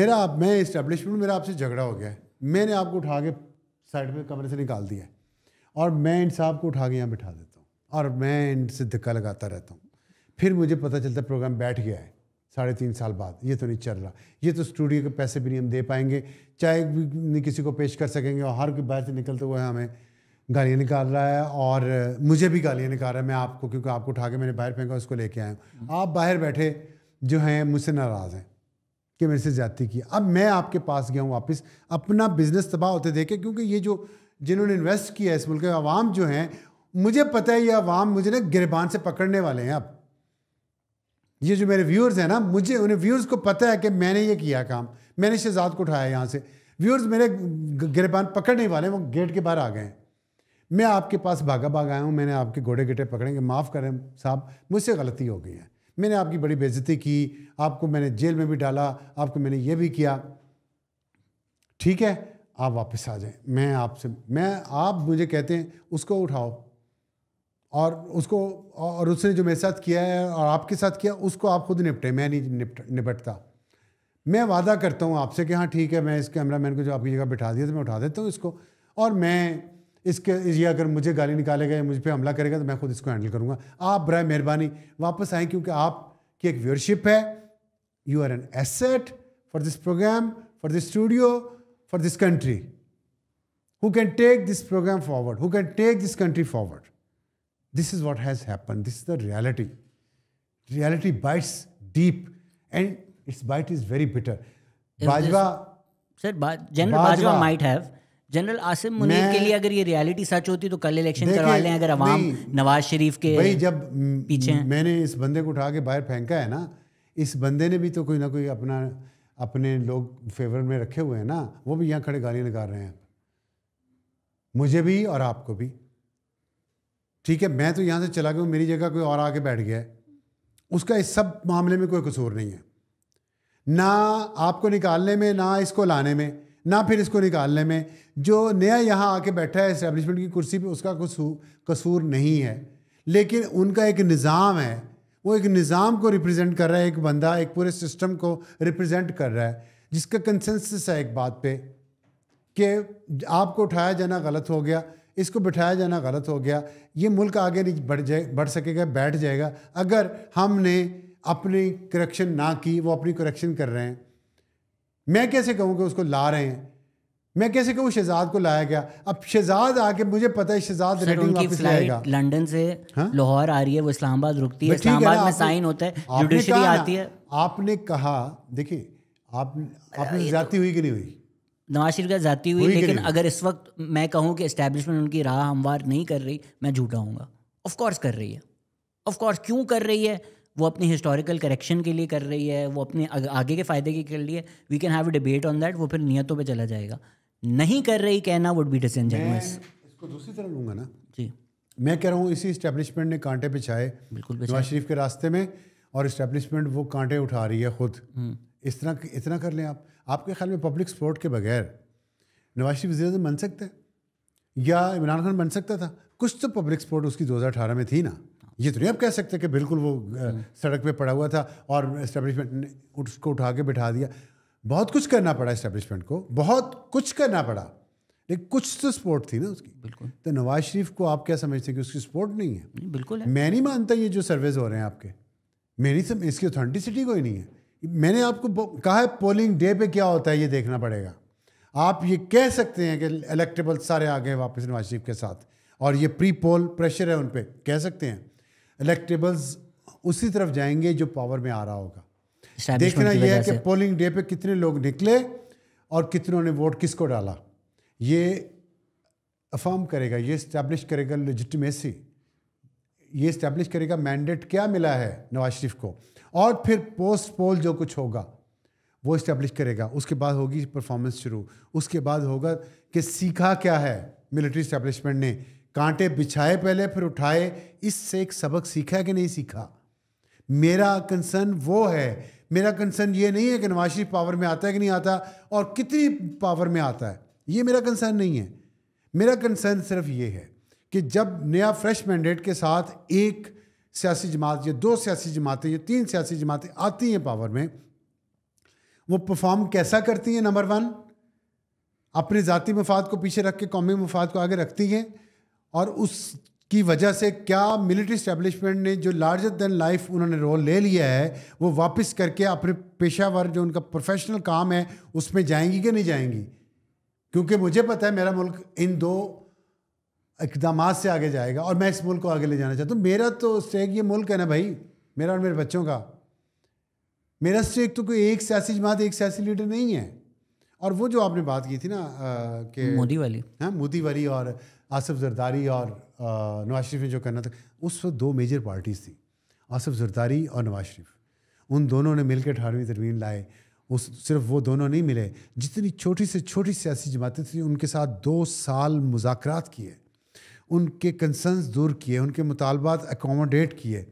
Speaker 1: मेरा मैं इस्टेब्लिशमेंट मेरा आपसे झगड़ा हो गया है मैंने आपको उठा के साइड में कमरे से निकाल दिया और मैं इन साहब को उठा के यहाँ बिठा देता हूँ और मैं इनसे धक्का लगाता रहता हूँ फिर मुझे पता चलता प्रोग्राम बैठ गया है साढ़े तीन साल बाद ये तो नहीं चल रहा ये तो स्टूडियो के पैसे भी नहीं हम दे पाएंगे चाहे नहीं किसी को पेश कर सकेंगे और हर कोई बाहर से निकलते हुए हमें गालियाँ निकाल रहा है और मुझे भी गालियाँ निकाल रहा है मैं आपको क्योंकि आपको उठा के मैंने बाहर फेंका उसको लेके आया हूँ आप बाहर बैठे जो हैं मुझसे नाराज़ हैं कि मेरे से ज्यादा की अब मैं आपके पास गया हूँ वापस अपना बिजनेस तबाह होते देखे क्योंकि ये जो जिन्होंने इन्वेस्ट किया है इस मुल्क अवाम जो हैं मुझे पता है ये अवाम मुझे ना गिरबान से पकड़ने वाले हैं अब ये जो मेरे व्यूअर्स हैं ना मुझे उन्हें व्यूअर्स को पता है कि मैंने ये किया काम मैंने शहजाद को उठाया यहाँ से व्यूअर्स मेरे गिरबान पकड़ने वाले हैं वो गेट के बाहर आ गए हैं मैं आपके पास भागा भागा आया हूँ मैंने आपके घोड़े गिटे पकड़ेंगे माफ़ करें साहब मुझसे गलती हो गई है मैंने आपकी बड़ी बेजती की आपको मैंने जेल में भी डाला आपको मैंने ये भी किया ठीक है आप वापस आ जाएं मैं आपसे मैं आप मुझे कहते हैं उसको उठाओ और उसको और उसने जो मेरे साथ किया है और आपके साथ किया उसको आप खुद निपटे मैं नहीं निपट निपटता मैं वादा करता हूँ आपसे कि हाँ ठीक है मैं इस कैमरा मैन को जो आपकी जगह बिठा दिया तो मैं उठा देता हूँ इसको और मैं इसके ये अगर मुझे गाली निकालेगा या मुझ पर हमला करेगा तो मैं खुद इसको हैंडल करूँगा आप बर मेहरबानी वापस आएँ क्योंकि आपकी एक व्यूअरशिप है you are an asset for this program for this studio for this country who can take this program forward who can take this country forward this is what has happen this is the reality reality bites deep and
Speaker 2: its bite is very bitter Bajwa sir ba- General Bajwa, general Asim Munir के लिए अगर ये reality सच होती तो कल election करवा लें अगर अवाम नवाज शरीफ
Speaker 1: के भाई जब पीछे मैंने इस बंदे को उठा के बाहर फेंका है ना इस बंदे ने भी तो कोई ना कोई अपना अपने लोग फेवर में रखे हुए हैं ना वो भी यहाँ खड़े गालियाँ निकाल रहे हैं मुझे भी और आपको भी ठीक है मैं तो यहाँ से चला गया मेरी जगह कोई और आके बैठ गया है उसका इस सब मामले में कोई कसूर नहीं है ना आपको निकालने में ना इसको लाने में ना फिर इसको निकालने में जो नया यहाँ आके बैठा है इस्टेब्लिशमेंट की कुर्सी पे उसका कुछ कसूर नहीं है लेकिन उनका एक निज़ाम है वो एक निज़ाम को रिप्रेजेंट कर रहा है एक बंदा एक पूरे सिस्टम को रिप्रेजेंट कर रहा है जिसका कंसेंसस है एक बात पे कि आपको उठाया जाना गलत हो गया इसको बिठाया जाना गलत हो गया ये मुल्क आगे नहीं बढ़ जाए बढ़ सकेगा बैठ जाएगा अगर हमने अपनी करेक्शन ना की वो अपनी करेक्शन कर रहे हैं मैं कैसे कहूँ कि उसको ला रहे हैं मैं कैसे कहूँ शहजाद को लाया गया अब शहजाद आके मुझे पता है शहजाद रेटिंग वापस लाएगा लंदन से हाँ? लाहौर
Speaker 2: आ रही है वो इस्लामाबाद रुकती है इस्लामाबाद में साइन होता है जुडिशरी आती है
Speaker 1: आपने कहा
Speaker 2: देखिए आप आपने तो- जाती हुई कि नहीं हुई नवाज शरीफ का जाती हुई लेकिन अगर इस वक्त मैं कहूँ कि इस्टेब्लिशमेंट उनकी राह हमवार नहीं कर रही मैं झूठा हूँ ऑफकोर्स कर रही है ऑफकोर्स क्यों कर रही है वो अपने हिस्टोरिकल करेक्शन के लिए कर रही है वो अपने आगे के फ़ायदे के कर रही है we can have a debate on that वो फिर नियतों पे चला जाएगा नहीं कर रही कहना वुड बी डिसनजेनुअस
Speaker 1: इसको दूसरी तरह लूँगा ना
Speaker 2: जी मैं कह रहा हूँ इसी इस्टेब्लिशमेंट ने
Speaker 1: कांटे बिछाए बिल्कुल नवाज शरीफ के रास्ते में और इस्टेब्लिशमेंट वो कांटे उठा रही है खुद हम्म। इस तरह इतना कर लें आप आपके ख्याल में पब्लिक सपोर्ट के बगैर नवाज शरीफ वजी बन सकते या इमरान खान बन सकता था कुछ तो पब्लिक सपोर्ट उसकी 2018 में थी ना ये तो नहीं आप कह सकते कि बिल्कुल वो सड़क पे पड़ा हुआ था और इस्टेब्लिशमेंट ने उसको उठा के बिठा दिया बहुत कुछ करना पड़ा इस्टेब्लिशमेंट को बहुत कुछ करना पड़ा लेकिन कुछ तो सपोर्ट थी ना उसकी बिल्कुल तो नवाज शरीफ को आप क्या समझते कि उसकी सपोर्ट नहीं है बिल्कुल है। मैं नहीं मानता ये जो सर्वेज हो रहे हैं आपके मेरी सब तो, इसकी ऑथेंटिसिटी कोई नहीं है मैंने आपको कहा है पोलिंग डे पे क्या होता है ये देखना पड़ेगा आप ये कह सकते हैं कि इलेक्टेबल सारे आ गए वापस नवाज शरीफ के साथ और ये प्री पोल प्रेशर है उन पर कह सकते हैं इलेक्टेबल्स उसी तरफ जाएंगे जो पावर में आ रहा होगा देखना यह है कि पोलिंग डे पे कितने लोग निकले और कितनों ने वोट किसको डाला ये अफॉर्म करेगा ये इस्टेब्लिश करेगा लजिटमेसी ये इस्टेब्लिश करेगा मैंडेट क्या मिला है नवाज शरीफ को और फिर पोस्ट पोल जो कुछ होगा वो इस्टेब्लिश करेगा उसके बाद होगी परफॉर्मेंस शुरू उसके बाद होगा कि सीखा क्या है मिलिट्री इस्टेब्लिशमेंट ने कांटे बिछाए पहले फिर उठाए इससे एक सबक सीखा कि नहीं सीखा मेरा कंसर्न वो है मेरा कंसर्न ये नहीं है कि नवाज शरीफ पावर में आता है कि नहीं आता और कितनी पावर में आता है ये मेरा कंसर्न नहीं है मेरा कंसर्न सिर्फ ये है कि जब नया फ्रेश मैंडेट के साथ एक सियासी जमात या दो सियासी जमातें या तीन सियासी जमातें आती हैं पावर में वो परफॉर्म कैसा करती हैं नंबर वन अपने ज़ाती मफाद को पीछे रख के कौमी मफाद को आगे रखती हैं और उसकी वजह से क्या मिलिट्री स्टैब्लिशमेंट ने जो लार्जर देन लाइफ उन्होंने रोल ले लिया है वो वापस करके अपने पेशावर जो उनका प्रोफेशनल काम है उसमें जाएंगी कि नहीं जाएंगी क्योंकि मुझे पता है मेरा मुल्क इन दो इकदाम से आगे जाएगा और मैं इस मुल्क को आगे ले जाना चाहता हूँ मेरा तो स्टेक ये मुल्क है ना भाई मेरा और मेरे बच्चों का मेरा स्टेक तो कोई एक सियासी जमात एक सियासी लीडर नहीं है और वो जो आपने बात की थी ना कि मोदी वाली हाँ मोदी वाली और आसफ जरदारी और नवाज शरीफ ने जो करना था उस वक्त दो मेजर पार्टीज़ थी आसफ जरदारी और नवाज शरीफ उन दोनों ने मिलकर अठारहवीं तरवीन लाए उस सिर्फ वो दोनों नहीं मिले जितनी छोटी से छोटी सियासी जमातें थी उनके साथ दो साल मुजाकर किए उनके कंसर्नस दूर किए उनके मुतालबात एकोमोडेट किए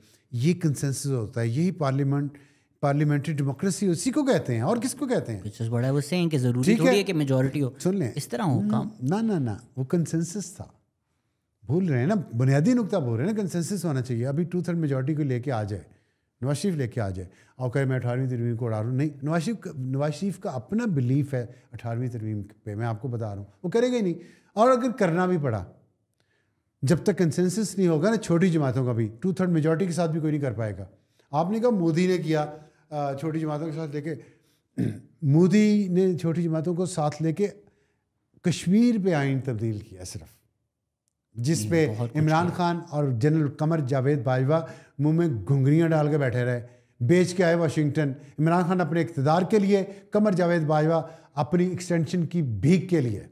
Speaker 1: ये कंसेंसस होता है यही पार्लियामेंट पार्लियामेंट्री डेमोक्रेसी उसी को कहते हैं और किसको कहते हैं कि जरूरी है, कि मेजोरिटी हो सुन इस तरह हो काम ना ना ना वो कंसेंसस था भूल रहे हैं ना बुनियादी नुकता भूल रहे हैं ना कंसेंसस होना चाहिए अभी टू थर्ड मेजोरिटी को लेके आ जाए नवाज शरीफ लेके आ जाए और कहे मैं अठारहवीं तरवीम को उड़ा रहा हूँ नहीं नवाज शरीफ नवाज शरीफ का अपना बिलीफ है अठारहवीं तरवीम पे मैं आपको बता रहा हूँ वो करेगा ही नहीं और अगर करना भी पड़ा जब तक कंसेंसस नहीं होगा ना छोटी जमातों का भी टू थर्ड मेजोरिटी के साथ भी कोई नहीं कर पाएगा आपने कहा मोदी ने किया छोटी जमातों के साथ लेके मोदी ने छोटी जमातों को साथ लेके कश्मीर पे आइन तब्दील किया सिर्फ जिस हम्म, पे इमरान खान और जनरल कमर जावेद बाजवा मुंह में घुंगरियाँ डाल के बैठे रहे बेच के आए वाशिंगटन इमरान खान अपने इकतदार के लिए कमर जावेद बाजवा अपनी एक्सटेंशन की भीख के लिए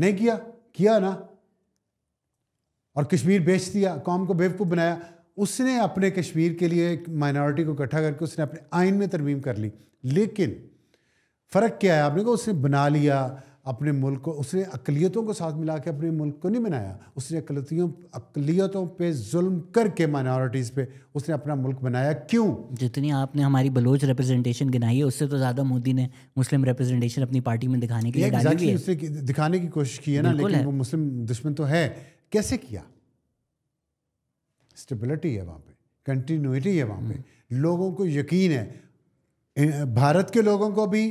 Speaker 1: नहीं किया किया ना और कश्मीर बेच दिया कौम को बेवकूफ़ बनाया उसने अपने कश्मीर के लिए एक माइनॉरिटी को इकट्ठा करके उसने अपने आइन में तरमीम कर ली लेकिन फ़र्क क्या है आपने कहा उसने बना लिया अपने मुल्क को उसने अकलीतों को साथ मिला के अपने मुल्क को नहीं बनाया उसने अकलतियों अकलीतों पे जुल्म
Speaker 2: करके माइनॉरिटीज़ पे उसने अपना मुल्क बनाया क्यों जितनी आपने हमारी बलोच रिप्रेजेंटेशन गिनाई है उससे तो ज़्यादा मोदी ने मुस्लिम रिप्रेजेंटेशन अपनी पार्टी में दिखाने के लिए उसने दिखाने की
Speaker 1: कोशिश की है ना लेकिन है। वो मुस्लिम दुश्मन तो है कैसे किया स्टेबिलिटी है वहाँ पे कंटिन्यूटी है वहाँ पे लोगों को यकीन है भारत के लोगों को भी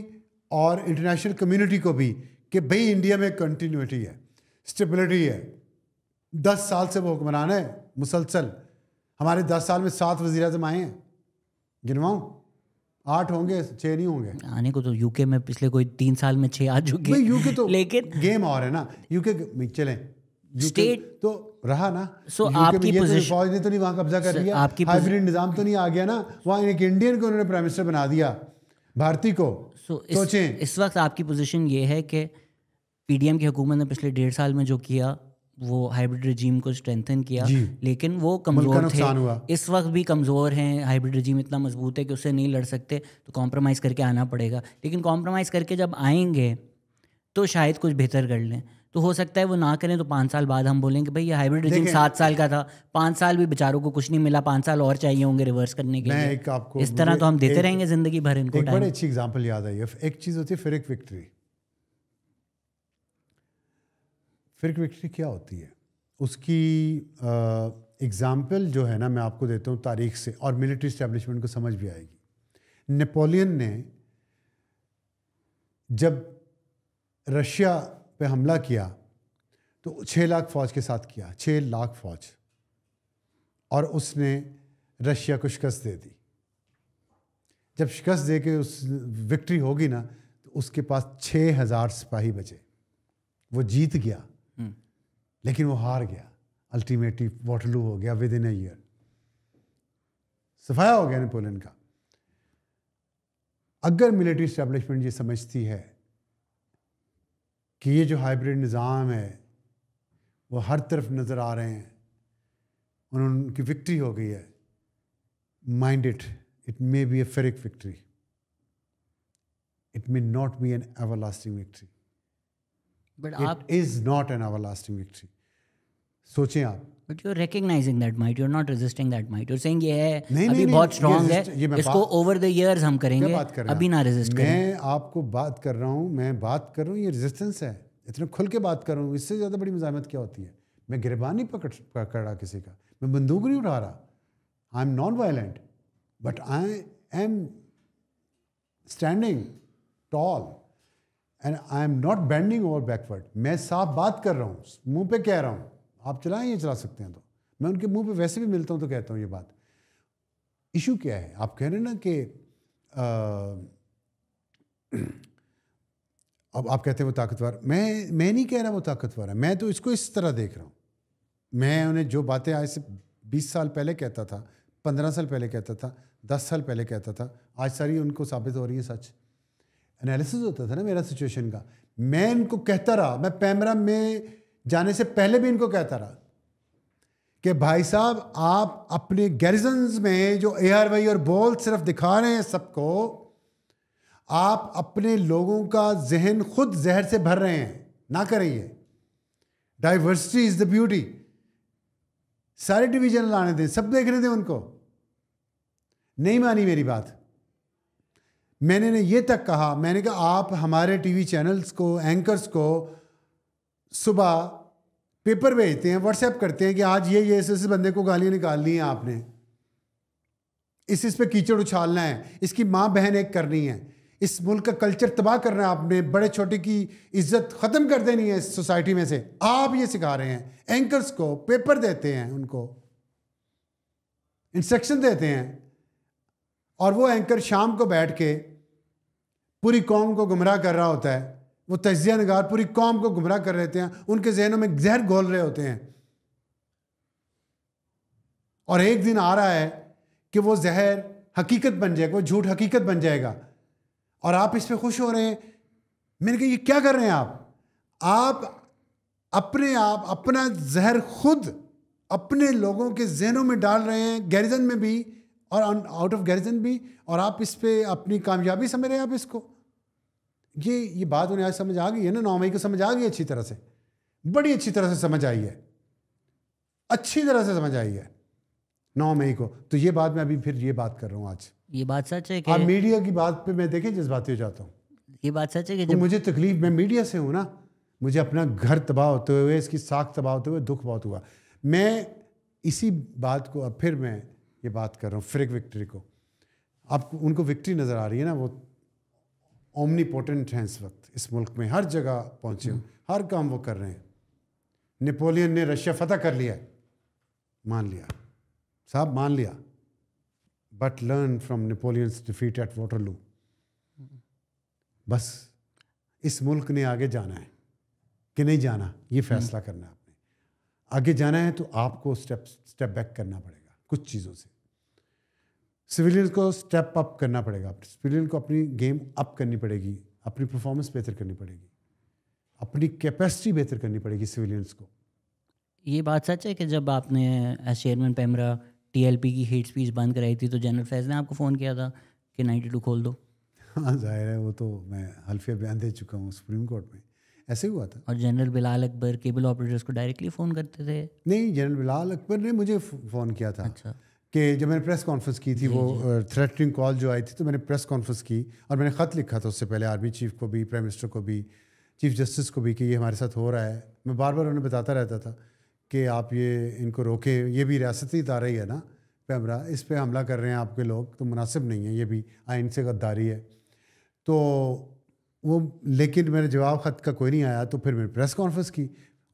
Speaker 1: और इंटरनेशनल कम्युनिटी को भी कि भाई इंडिया में कंटिन्यूटी है स्टेबिलिटी है दस साल से वो हुक्मरान है मुसलसल हमारे दस साल में सात वजी अजम आए हैं गिनवाऊँ आठ होंगे
Speaker 2: छः नहीं होंगे आने को तो यूके में पिछले कोई तीन साल में छः आ चुके यूके तो लेकिन गेम और है ना यूके चलें स्टेट तो रहा ना सो so आपकी तो फौज
Speaker 1: ने तो नहीं वहां कब्जा कर लिया आपकी हाइब्रिड निज़ाम तो नहीं आ गया ना वहां एक इंडियन को उन्होंने प्राइम मिनिस्टर बना दिया
Speaker 2: भारती को so इस वक्त आपकी पोजिशन ये है कि पीडीएम की हुकूमत ने पिछले डेढ़ साल में जो किया वो हाइब्रिड रजीम को स्ट्रेंथन किया लेकिन वो कमज़ोर थे हुआ। इस वक्त भी कमज़ोर हैं हाइब्रिड रजीम इतना मजबूत है कि उससे नहीं लड़ सकते तो कॉम्प्रोमाइज़ करके आना पड़ेगा लेकिन कॉम्प्रोमाइज़ करके जब आएंगे तो शायद कुछ बेहतर कर लें तो हो सकता है वो ना करें तो पाँच साल बाद हम बोलेंगे भाई ये हाइब्रिड रिजिम सात साल का था पाँच साल भी बेचारों को कुछ नहीं मिला पाँच साल और चाहिए होंगे रिवर्स करने के लिए एक आपको इस तरह तो हम देते रहेंगे जिंदगी भर इनको एक बड़ी अच्छी
Speaker 1: एग्जाम्पल याद आई एक चीज़ होती है फिर एक विक्ट्री फिर एक विक्ट्री क्या होती है उसकी एग्ज़ाम्पल जो है ना मैं आपको देता हूँ तारीख से और मिलिट्री स्टैब्लिशमेंट को समझ भी आएगी नेपोलियन ने जब रशिया पे हमला किया तो छः लाख फौज के साथ किया छः लाख फौज और उसने रशिया को शिकस्त दे दी जब शिकस्त दे के उस विक्ट्री होगी ना तो उसके पास छः हज़ार सिपाही बचे वो जीत गया हम्म। लेकिन वो हार गया अल्टीमेटली वॉटलू हो गया विद इन ए ईयर सफाया हो गया नेपोलियन का अगर मिलिट्री स्टैब्लिशमेंट ये समझती है कि ये जो हाइब्रिड निज़ाम है वो हर तरफ नज़र आ रहे हैं उन्होंने उनकी विक्ट्री हो गई है mind it it may be a pyrrhic victory it may not be an everlasting victory
Speaker 2: but it is
Speaker 1: not an everlasting victory सोचें आप
Speaker 2: but you are recognising that might you are not resisting that might you are saying ये है नहीं, अभी नहीं, बहुत strong है इसको ओवर द इयर्स हम करेंगे बात कर अभी ना रेजिस्ट करें मैं
Speaker 1: आपको बात कर रहा हूं मैं बात कर रहा हूं ये रेजिस्टेंस है इतने खुल के बात कर रहा हूं इससे ज़्यादा बड़ी मजामत क्या होती है मैं गिरबान गिरबानी पकड़ पकड़ रहा किसी का मैं बंदूक नहीं उठा रहा I am non violent but I am standing tall and I am not bending over backward मैं साफ बात कर रहा हूँ मुंह पे कह रहा हूँ आप चलाएं या चला सकते हैं तो मैं उनके मुंह पे वैसे भी मिलता हूं तो कहता हूं ये बात इशू क्या है आप कह रहे ना कि अब आप कहते हैं वो ताकतवर मैं मैं नहीं कह रहा वो ताकतवर है मैं तो इसको इस तरह देख रहा हूँ मैं उन्हें जो बातें आज से बीस साल पहले कहता था पंद्रह साल पहले कहता था दस साल पहले कहता था आज सारी उनको साबित हो रही है सच एनालिसिस होता था ना मेरा सिचुएशन का मैं इनको कहता रहा मैं पैमरा में जाने से पहले भी इनको कहता रहा कि भाई साहब आप अपने गैरिजन में जो वाई और बॉल सिर्फ दिखा रहे हैं सबको आप अपने लोगों का जहन खुद जहर से भर रहे हैं ना करें ये डाइवर्सिटी इज़ द ब्यूटी सारे डिवीजन लाने दें सब देखने थे उनको नहीं मानी मेरी बात मैंने ने ये तक कहा मैंने कहा आप हमारे टीवी चैनल्स को एंकर्स को सुबह पेपर भेजते हैं व्हाट्सएप करते हैं कि आज ये ये इस इस बंदे को गालियाँ निकालनी है आपने इस इस पे कीचड़ उछालना है इसकी माँ बहन एक करनी है इस मुल्क का कल्चर तबाह करना है आपने बड़े छोटे की इज्जत ख़त्म कर देनी है इस सोसाइटी में से आप ये सिखा रहे हैं एंकर्स को पेपर देते हैं उनको इंस्ट्रक्शन देते हैं और वो एंकर शाम को बैठ के पूरी कौम को गुमराह कर रहा होता है वो तजिया नगार पूरी कौम को गुमराह कर रहे हैं उनके जहनों में जहर घोल रहे होते हैं और एक दिन आ रहा है कि वो जहर हकीकत बन जाएगा वो झूठ हकीकत बन जाएगा और आप इस पर खुश हो रहे हैं मैंने कहा ये क्या कर रहे हैं आप आप अपने आप अपना जहर खुद अपने लोगों के जहनों में डाल रहे हैं गैरिजन में भी और आउट ऑफ गैरिजन भी और आप इस पर अपनी कामयाबी समझ रहे हैं आप इसको ये ये बात उन्हें आज समझ आ गई है ना नौ मई को समझ आ गई अच्छी तरह से बड़ी अच्छी तरह से समझ आई है अच्छी तरह से समझ आई है नौ मई को तो ये बात मैं अभी फिर ये बात कर रहा हूँ आज
Speaker 2: ये बात सच है कि आप
Speaker 1: मीडिया की बात पे मैं देखें जिस हो जाता हूँ ये बात सच है कि तो जब... मुझे तकलीफ मैं मीडिया से हूँ ना मुझे अपना घर तबाह होते हुए इसकी साख तबाह होते हुए दुख बहुत हुआ मैं इसी बात को अब फिर मैं ये बात कर रहा हूँ फ्रिक विक्ट्री को आप उनको विक्ट्री नज़र आ रही है ना वो ओमनी पोटेंट हैं इस वक्त इस मुल्क में हर जगह पहुंचे हुए हम्म। हर काम वो कर रहे हैं नेपोलियन ने रशिया फतह कर लिया मान लिया साहब मान लिया but learn from Napoleon defeat at Waterloo बस इस मुल्क ने आगे जाना है कि नहीं जाना ये हम्म। फैसला करना है आपने आगे जाना है तो आपको स्टेप स्टेप बैक करना पड़ेगा कुछ चीज़ों से सिविलियन को स्टेप अप करना पड़ेगा सिविलियन को अपनी गेम अप करनी पड़ेगी अपनी परफॉर्मेंस बेहतर करनी पड़ेगी अपनी कैपेसिटी बेहतर करनी पड़ेगी सिविलियंस को
Speaker 2: ये बात सच है कि जब आपने एज चेयरमैन पैमरा टीएलपी की हेट स्पीच बंद कराई थी तो जनरल फैज ने आपको फ़ोन किया था कि नाइन्टी टू खोल दो
Speaker 1: हाँ जाहिर है वो तो मैं हल्फिया बयान दे चुका हूँ सुप्रीम कोर्ट में ऐसे हुआ था और general Bilal
Speaker 2: Akbar cable operators
Speaker 1: को डायरेक्टली फ़ोन करते थे नहीं जनरल बिलाल अकबर ने मुझे फ़ोन किया था अच्छा कि जब मैंने प्रेस कॉन्फ्रेंस की थी वो थ्रेटनिंग कॉल जो आई थी तो मैंने प्रेस कॉन्फ्रेंस की और मैंने ख़त लिखा था उससे पहले आर्मी चीफ को भी प्राइम मिनिस्टर को भी चीफ जस्टिस को भी कि ये हमारे साथ हो रहा है मैं बार बार उन्हें बताता रहता था कि आप ये इनको रोकें ये भी रियासती इदारा ही है ना पैमरा इस पर हमला कर रहे हैं आपके लोग तो मुनासिब नहीं है ये भी आइन से गद्दारी है तो वो लेकिन मेरे जवाब ख़त का कोई नहीं आया तो फिर मैंने प्रेस कॉन्फ्रेंस की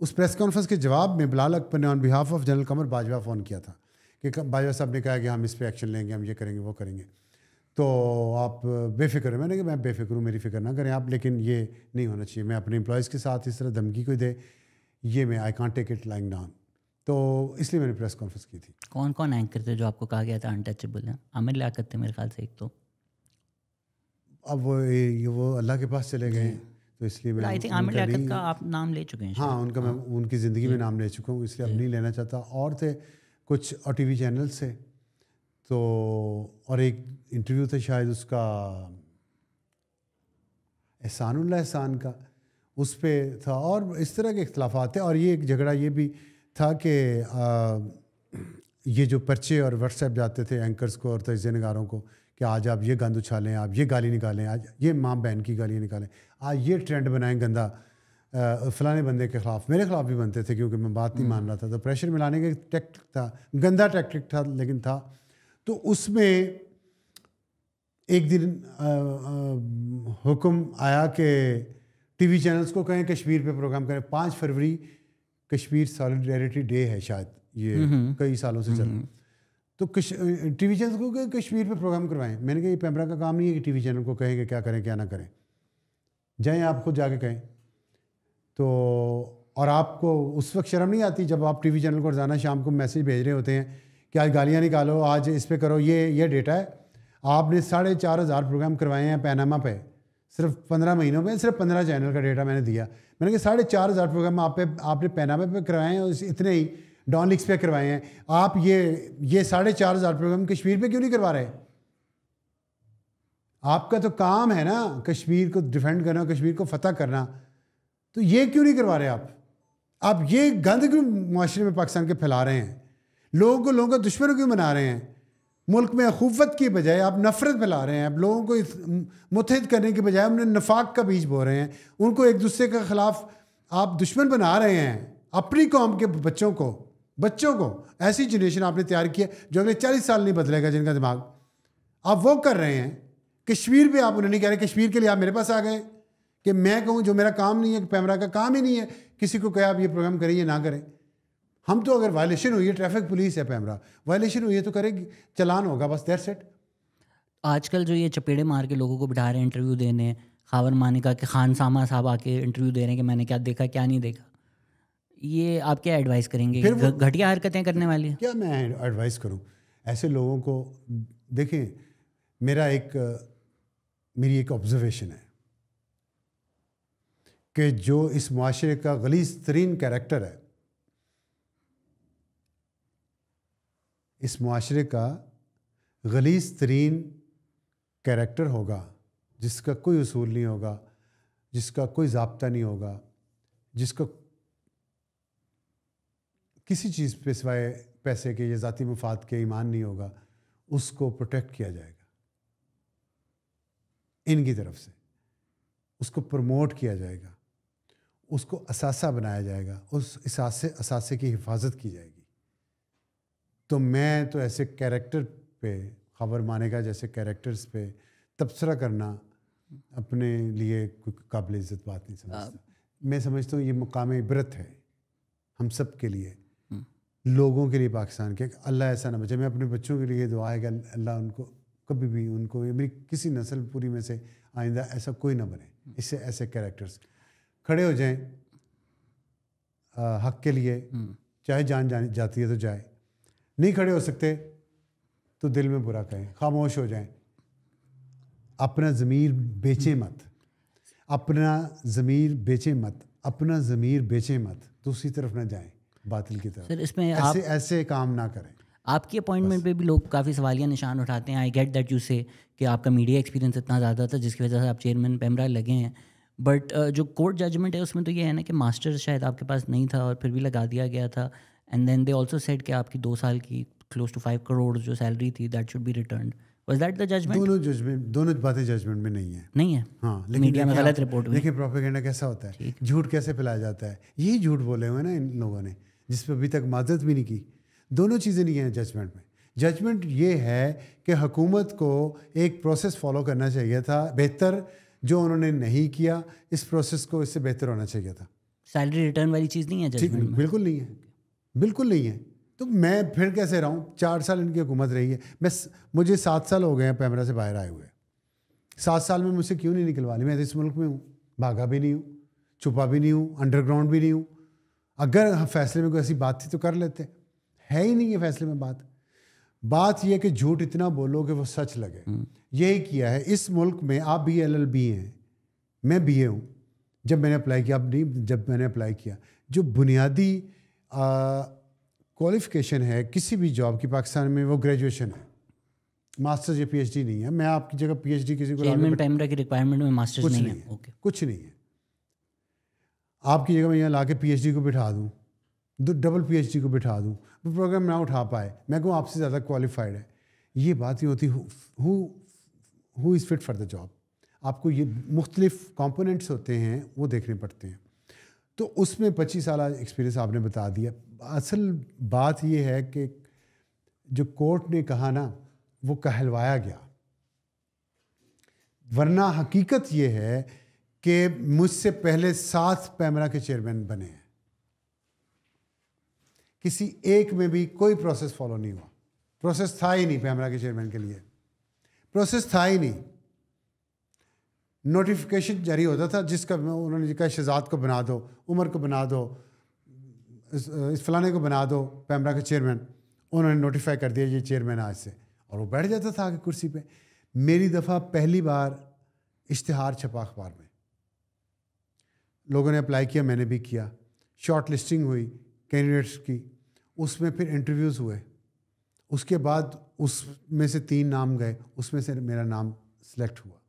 Speaker 1: उस प्रेस कॉन्फ्रेंस के जवाब में बिलाल अकबर ने on behalf of general Qamar Bajwa phone किया था कि बाजवा साहब ने कहा कि हम इस पर एक्शन लेंगे हम ये करेंगे वो करेंगे तो आप बेफिक्र मैंने कहा मैं बेफिक्र हूँ मेरी फिक्र ना करें आप लेकिन ये नहीं होना चाहिए मैं अपने एम्प्लॉयज़ के साथ इस तरह धमकी को दे
Speaker 2: ये मैं I can't take it lying down तो इसलिए मैंने प्रेस कॉन्फ्रेंस की थी कौन कौन एंकर थे जो आपको कहा गया था अनटचेबल है आमिर लियाकत थे मेरे ख्याल से एक तो अब वो ये वो अल्लाह के पास चले गए तो इसलिए मैं आई थिंक आमिर लियाकत का आप नाम ले चुके हैं हाँ उनका मैं हाँ।
Speaker 1: उनकी ज़िंदगी में नाम ले चुका हूँ इसलिए अब नहीं लेना चाहता और थे कुछ और वी चैनल से तो और एक इंटरव्यू था शायद उसका एहसान एहसान का उस पर था और इस तरह के इख्तलाफात थे और ये एक झगड़ा ये भी था कि ये जो पर्चे और व्हाट्सएप जाते थे एंकर्स को और तजे नगारों को कि आज आप ये गंद उछालें आप ये गाली निकालें आज ये माँ बहन की गालियाँ निकालें आज ये ट्रेंड बनाएं गंदा फ़लाने बंदे के ख़िलाफ़ मेरे ख़िलाफ़ भी बनते थे क्योंकि मैं बात नहीं हम्म। मान रहा था तो प्रेशर मिलाने का टैक्टिक था गंदा टैक्टिक था लेकिन था तो उसमें एक दिन हुक्म आया कि टीवी चैनल्स को कहें कश्मीर पे प्रोग्राम करें पाँच फरवरी कश्मीर सॉलिडेरिटी डे है शायद ये हम्म, हम्म। कई सालों से चल तो टी वी चैनल को कहें कश्मीर पे प्रोग्राम करवाएं मैंने कहा ये पैमरा का काम नहीं है कि टी वी चैनल को कहें कि क्या करें क्या ना करें जाएं आप खुद जाके कहें तो और आपको उस वक्त शर्म नहीं आती जब आप टीवी चैनल को रोज़ाना शाम को मैसेज भेज रहे होते हैं कि आज गालियाँ निकालो आज इस पर करो ये ये डेटा है आपने साढ़े चार हज़ार प्रोग्राम करवाए हैं पैनामा पे सिर्फ पंद्रह महीनों में सिर्फ पंद्रह चैनल का डेटा मैंने दिया मैंने कहा साढ़े चार हज़ार प्रोग्राम आप पे आपने पैनामा पे करवाए हैं और इतने ही डॉन लिक्स पे करवाए हैं आप ये ये साढ़े चार हज़ार प्रोग्राम कश्मीर पे क्यों नहीं करवा रहे आपका तो काम है ना कश्मीर को डिफेंड करना कश्मीर को फतेह करना तो ये क्यों नहीं करवा रहे आप आप ये गंद क्यों माशरे में पाकिस्तान के फैला रहे हैं लोगों को लोगों का दुश्मन क्यों बना रहे हैं मुल्क में अखूवत की बजाय आप नफ़रत फैला रहे हैं आप लोगों को इस मुतहद करने की बजाय उन्हें नफाक का बीज बो रहे हैं उनको एक दूसरे के ख़िलाफ़ आप दुश्मन बना रहे हैं अपनी कौम के बच्चों को बच्चों को ऐसी जनरेशन आपने तैयार किया जो अगले चालीस साल नहीं बदलेगा जिनका दिमाग आप वो कर रहे हैं कश्मीर पर आप उन्हें नहीं कह रहे कश्मीर के लिए आप मेरे पास आ गए कि मैं कहूँ जो मेरा काम नहीं है पैमरा का काम ही नहीं है किसी को कहे आप ये प्रोग्राम करें या ना करें हम तो अगर वायलेशन हुई है ट्रैफिक पुलिस है पैमरा वायलेशन हुई है तो करेगी चलान होगा बस देर सेट
Speaker 2: आजकल जो ये चपेड़े मार के लोगों को बिठा रहे हैं इंटरव्यू देने खावर मानिका के खान सामा साहब आके इंटरव्यू दे रहे हैं कि मैंने क्या देखा क्या नहीं देखा ये आप क्या एडवाइस करेंगे घटिया हरकतें करने वाली क्या मैं एडवाइस
Speaker 1: करूँ ऐसे लोगों को देखें मेरा एक मेरी एक ऑब्जर्वेशन है कि जो इस माशरे का गलीज तरीन कैरेक्टर है इस माशरे का गलीज तरीन कैरेक्टर होगा जिसका कोई असूल नहीं होगा जिसका कोई जबता नहीं होगा जिसका किसी चीज़ पे सिवाय पैसे के या ज़ाती मफाद के ईमान नहीं होगा उसको प्रोटेक्ट किया जाएगा इनकी तरफ से उसको प्रमोट किया जाएगा उसको असासा बनाया जाएगा उस असासे असासे की हिफाजत की जाएगी तो मैं तो ऐसे कैरेक्टर पे खबर मानेगा जैसे कैरेक्टर्स पे तबसरा करना अपने लिए कोई काबिल इज़्ज़त बात नहीं समझता मैं समझता हूँ ये मुकाम इबरत है हम सब के लिए हम्म। लोगों के लिए पाकिस्तान के अल्लाह ऐसा ना बचे मैं अपने बच्चों के लिए दुआ है कि अल्लाह उनको कभी भी उनको मेरी किसी नस्ल पूरी में से आइंदा ऐसा कोई ना बने हम्म। इससे ऐसे कैरेक्टर्स खड़े हो जाएं हक के लिए हम्म। चाहे जान जाने जाती है तो जाए नहीं खड़े हो सकते तो दिल में बुरा कहें खामोश हो जाएं अपना ज़मीर बेचे हम्म। मत अपना ज़मीर बेचे मत अपना ज़मीर बेचे मत दूसरी तरफ ना जाएं बातिल की तरफ सर इसमें ऐसे आप, ऐसे काम ना करें
Speaker 2: आपकी अपॉइंटमेंट पे भी लोग काफ़ी सवालिया निशान उठाते हैं आई गेट दैट यू से कि आपका मीडिया एक्सपीरियंस इतना ज़्यादा था जिसकी वजह से आप चेयरमैन पैमरा लगे हैं बट uh, जो कोर्ट जजमेंट है उसमें तो ये है ना कि मास्टर शायद आपके पास नहीं था और फिर भी लगा दिया गया था and then they also said कि आपकी दो साल की क्लोज टू फाइव करोड़ जो सैलरी थी that should be return was that the judgment दोनों जजमेंट दोनों बातें जजमेंट में नहीं है नहीं है हाँ लेकिन मीडिया में गलत रिपोर्ट देखिए
Speaker 1: प्रोपेगेंडा कैसा होता है झूठ कैसे फैलाया जाता है यही झूठ बोले हुए ना इन लोगों ने जिस पर अभी तक माजत भी नहीं की दोनों चीज़ें नहीं हैं जजमेंट में जजमेंट ये है कि हुकूमत को एक प्रोसेस फॉलो करना चाहिए था बेहतर जो उन्होंने नहीं किया इस प्रोसेस को इससे बेहतर होना चाहिए था सैलरी रिटर्न वाली चीज़ नहीं है ठीक बिल्कुल नहीं है बिल्कुल नहीं है तो मैं फिर कैसे रहा हूँ चार साल इनकी हुकूमत रही है मैं मुझे सात साल हो गए हैं पैमरा से बाहर आए हुए सात साल में मुझसे क्यों नहीं निकलवा ली मैं तो इस मुल्क में हूँ भागा भी नहीं हूँ छुपा भी नहीं हूँ अंडरग्राउंड भी नहीं हूँ अगर हाँ, फैसले में कोई ऐसी बात थी तो कर लेते है ही नहीं है फैसले में बात बात यह कि झूठ इतना बोलो कि वो सच लगे यही किया है इस मुल्क में आप भी एल एल बी हैं मैं बी ए हूँ जब मैंने अप्लाई किया अब नहीं जब मैंने अप्लाई किया जो बुनियादी क्वालिफिकेशन है किसी भी जॉब की पाकिस्तान में वो ग्रेजुएशन है मास्टर्स या पीएचडी नहीं है मैं आपकी जगह पीएचडी किसी को की रिक्वायरमेंट में मास्टर्स नहीं, नहीं है ओके कुछ नहीं है आपकी जगह मैं यहाँ ला के पी को बिठा दूँ दो डबल पीएचडी को बिठा दूँ वो प्रोग्राम ना उठा पाए मैं कहूँ आपसे ज़्यादा क्वालिफाइड है ये बात ही होती who is fit for the job आपको ये मुख्तलिफ कॉम्पोनेंट्स होते हैं वो देखने पड़ते हैं तो उसमें पच्चीस साल एक्सपीरियंस आपने बता दिया असल बात ये है कि जो कोर्ट ने कहा ना वो कहलवाया गया वरना हकीकत ये है कि मुझसे पहले सात पैमरा के चेयरमैन बने हैं किसी एक में भी कोई प्रोसेस फॉलो नहीं हुआ प्रोसेस था ही नहीं पैमरा के चेयरमैन के लिए प्रोसेस था ही नहीं नोटिफिकेशन जारी होता था जिसका उन्होंने कहा शहजाद को बना दो उमर को बना दो इस, इस फलाने को बना दो पैमरा के चेयरमैन उन्होंने नोटिफाई कर दिया ये चेयरमैन आज से और वो बैठ जाता था आगे कुर्सी पे मेरी दफ़ा पहली बार इश्तहार छपा अखबार में लोगों ने अप्लाई किया मैंने भी किया शॉर्ट लिस्टिंग हुई कैंडिडेट्स की उसमें फिर इंटरव्यूज़ हुए उसके बाद उसमें से तीन नाम गए उसमें से मेरा नाम सिलेक्ट हुआ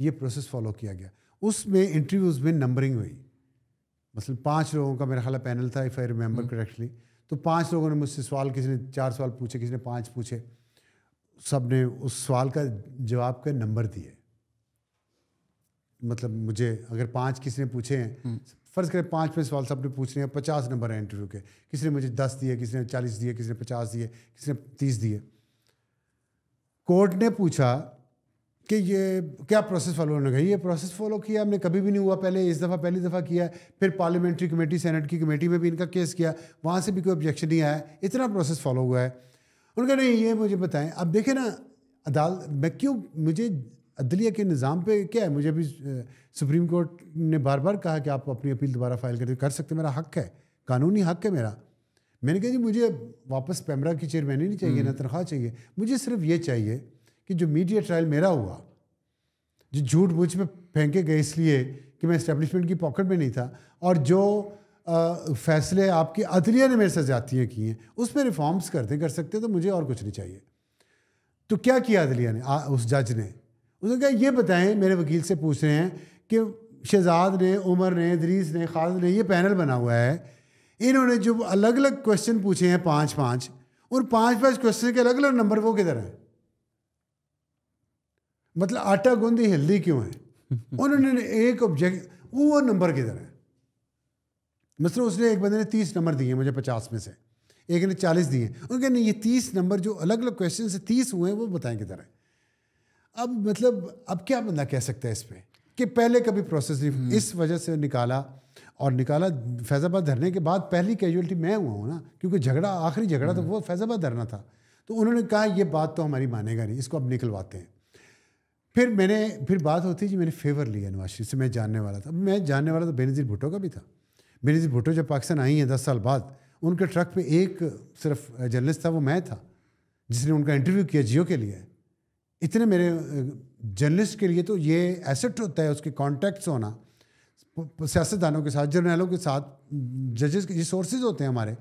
Speaker 1: ये प्रोसेस फॉलो किया गया उसमें इंटरव्यूज़ में नंबरिंग हुई मतलब पाँच लोगों का मेरा ख्याल पैनल था इफ़ आई रिमेंबर करेक्टली तो पांच लोगों ने मुझसे सवाल किसी ने चार सवाल पूछे किसी ने पांच पूछे सब ने उस सवाल का जवाब के नंबर दिए मतलब मुझे अगर पांच किसी ने पूछे हैं हम्म। फ़र्ज़ करें पाँच पाँच सवाल सबने पूछने हैं पचास नंबर हैं इंटरव्यू के किसी ने मुझे दस दिए किसी ने चालीस दिए किसी ने पचास दिए किसी ने तीस दिए कोर्ट ने पूछा कि ये क्या प्रोसेस फॉलो होने गई ये प्रोसेस फॉलो किया हमने कभी भी नहीं हुआ पहले इस दफ़ा पहली दफ़ा किया फिर पार्लियामेंट्री कमेटी सेनेट की कमेटी में भी इनका केस किया वहाँ से भी कोई ऑब्जेक्शन नहीं आया इतना प्रोसेस फॉलो हुआ है उनका नहीं ये मुझे बताएं अब देखें ना अदालत मैं क्यों मुझे अदलिया के निज़ाम पे क्या है मुझे अभी सुप्रीम कोर्ट ने बार बार कहा कि आप अपनी अपील दोबारा फाइल करते कर सकते मेरा हक है कानूनी हक है मेरा मैंने कहा जी मुझे वापस पैमरा की चेयरमैन ही नहीं चाहिए ना हम्म। तनख्वाह चाहिए मुझे सिर्फ ये चाहिए कि जो मीडिया ट्रायल मेरा हुआ जो झूठ मुझ पर फेंके गए इसलिए कि मैं इस्टेब्लिशमेंट की पॉकेट में नहीं था और जो आ, फैसले आपकी अदलिया ने मेरे साथ जातियाँ की हैं उस पर रिफॉर्म्स करते कर सकते तो मुझे और कुछ नहीं चाहिए तो क्या किया अदलिया ने आ, उस जज ने उसने कहा ये बताएं मेरे वकील से पूछ रहे हैं कि शहजाद ने उमर ने दरीस ने खालद ने ये पैनल बना हुआ है इन्होंने जो अलग अलग क्वेश्चन पूछे हैं पाँच पाँच उन पाँच पाँच क्वेश्चन के अलग अलग नंबर वो किधर हैं मतलब आटा गूंदी हेल्दी क्यों है उन्होंने एक ऑब्जेक्ट वो नंबर किधर है मतलब उसने एक बंदे ने तीस नंबर दिए मुझे पचास में से एक ने चालीस दिए उनके ये तीस नंबर जो अलग अलग क्वेश्चन से तीस हुए हैं वो बताएं किधर है अब मतलब अब क्या बंदा कह सकता है इस पर कि पहले कभी प्रोसेस नहीं हम्म। इस वजह से निकाला और निकाला फैज़ाबाद धरने के बाद पहली कैजुअलिटी मैं हुआ हूँ ना क्योंकि झगड़ा आखिरी झगड़ा तो हम्म। वो फैज़ाबाद धरना था तो उन्होंने कहा ये बात तो हमारी मानेगा नहीं इसको अब निकलवाते हैं फिर मैंने फिर बात होती जी मैंने फेवर लिया नवाज से मैं जानने वाला था मैं जानने वाला तो बेनज़ीर भुटो का भी था बेनज़ीर भुटो जब पाकिस्तान आई हैं दस साल बाद उनके ट्रक पे एक सिर्फ जर्नलिस्ट था वो मैं था जिसने उनका इंटरव्यू किया जियो के लिए इतने मेरे जर्नलिस्ट के लिए तो ये एसेट होता है उसके कॉन्टैक्ट्स होना सियासतदानों के साथ जर्नलों के साथ जजेस के ये सोर्सेज होते हैं हमारे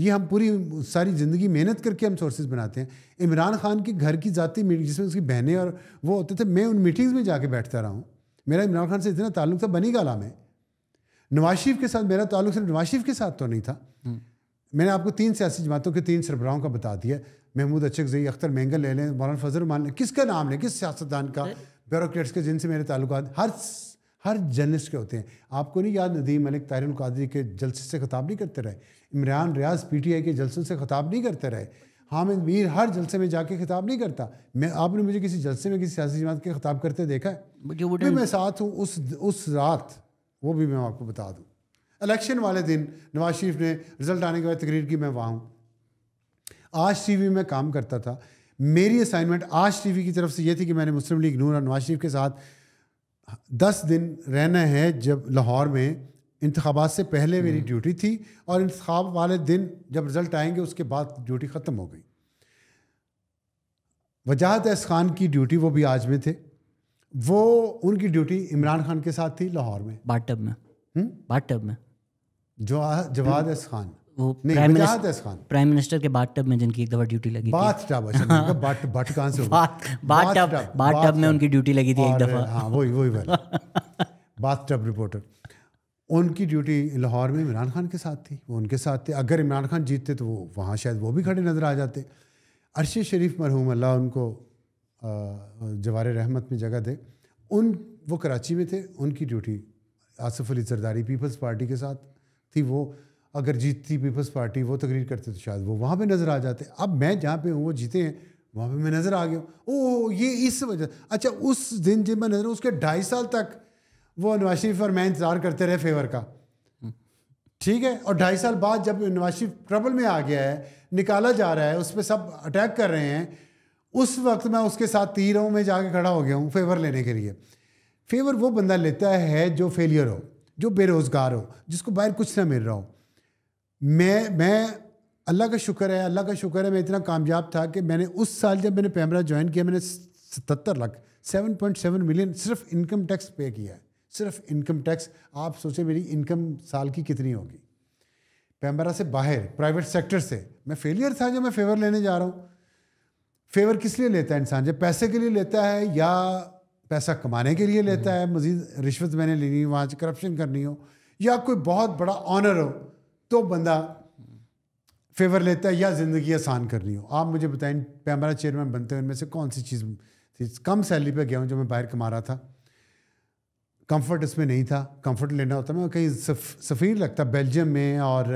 Speaker 1: ये हम पूरी सारी ज़िंदगी मेहनत करके हम सोर्सेज बनाते हैं इमरान खान के घर की ज़ाती मीटिंग जिसमें उसकी बहनें और वो होते थे मैं उन मीटिंग्स में जाके बैठता रहा हूँ मेरा इमरान खान से इतना ताल्लुक था बनी गाला में नवाज शरीफ के साथ मेरा ताल्लुक सिर्फ नवाज शरीफ के साथ तो नहीं था हम्म। मैंने आपको तीन सियासी जमातों के तीन सरबराहों का बता दिया महमूद अचक जई अख्तर महंगा ले लें मौलाना फजल मान लें किसका नाम लें किस सियासतदान का ब्यूरोट्स के जिनसे मेरे ताल्लुक हर हर जर्नलिस्ट के होते हैं आपको नहीं याद नदीम मलिक ताहिर कादरी के जलसे से खिताब नहीं करते रहे इमरान रियाज पीटीआई के जलसों से खताब नहीं करते रहे हामिद मीर हर जलसे में जाके खिताब नहीं करता मैं आपने मुझे किसी जलसे में किसी सियासी जमात के खिताब करते देखा है मुझे मैं साथ हूँ उस उस रात वो भी मैं आपको बता दूँ इलेक्शन वाले दिन नवाज शरीफ ने रिजल्ट आने के बाद तकरीर की मैं वहाँ हूँ आज टीवी में काम करता था मेरी असाइनमेंट आज टीवी की तरफ से ये थी कि मैंने मुस्लिम लीग नूर और नवाज शरीफ के साथ दस दिन रहना है जब लाहौर में इंतबात से पहले मेरी ड्यूटी हम्म। थी और इंतबाब वाले दिन जब रिज़ल्ट आएंगे उसके बाद ड्यूटी ख़त्म हो गई वजाहत एस खान की ड्यूटी वो भी आज में थे वो उनकी
Speaker 2: ड्यूटी इमरान खान के साथ थी लाहौर में बाटब में हम्म? बाटब में जो जवाद एस खान वो प्राइम मिनिस्टर के बाट टब में जिनकी एक दफा ड्यूटी लगी बाथ टब बट बट कहाँ से बाथ टब बाथ टब में उनकी ड्यूटी लगी थी एक दफा हाँ वही वही वाला
Speaker 1: बाथ टब रिपोर्टर उनकी ड्यूटी लाहौर में इमरान खान के साथ थी वो उनके साथ थे अगर इमरान खान जीतते तो वो वहाँ शायद वो भी खड़े नज़र आ जाते अरशद शरीफ मरहूम अल्लाह उनको जवार रहमत में जगह दे उन वो कराची में थे उनकी ड्यूटी आसफ़ अली सरदारी पीपल्स पार्टी के साथ थी वो अगर जीतती पीपल्स पार्टी वो तकरीर करते तो शायद वो वहाँ पे नज़र आ जाते अब मैं जहाँ पे हूँ वो जीते हैं वहाँ पे मैं नज़र आ गया ओ ये इस वजह अच्छा उस दिन जब मैं नज़र उसके ढाई साल तक वो नवाज शरीफ और मैं इंतज़ार करते रहे फेवर का ठीक है और ढाई साल बाद जब नवाज शरीफ ट्रबल में आ गया है निकाला जा रहा है उस पर सब अटैक कर रहे हैं उस वक्त मैं उसके साथ तीरों में जाके खड़ा हो गया हूँ फेवर लेने के लिए फेवर वो बंदा लेता है जो फेलियर हो जो बेरोज़गार हो जिसको बाहर कुछ ना मिल रहा हो मैं मैं अल्लाह का शुक्र है अल्लाह का शुक्र है मैं इतना कामयाब था कि मैंने उस साल जब मैंने पैमरा ज्वाइन किया मैंने सतर lakh seven point seven million सिर्फ इनकम टैक्स पे किया है सिर्फ इनकम टैक्स आप सोचें मेरी इनकम साल की कितनी होगी पैम्बरा से बाहर प्राइवेट सेक्टर से मैं फेलियर था जो मैं फेवर लेने जा रहा हूँ फेवर किस लिए लेता है इंसान जब पैसे के लिए लेता है या पैसा कमाने के लिए लेता हम्म। है मज़ीद रिश्वत मैंने लेनी हो वहाँ से करप्शन करनी हो या कोई बहुत बड़ा ऑनर हो तो बंदा फेवर लेता है या ज़िंदगी आसान करनी हो आप मुझे बताएं पैमरा चेयरमैन बनते हुए उनमें से कौन सी चीज़ थी कम सैलरी पे गया हूँ जो मैं बाहर कमा रहा था कंफर्ट इसमें नहीं था कंफर्ट लेना होता मैं कहीं सफ़ीर लगता बेल्जियम में और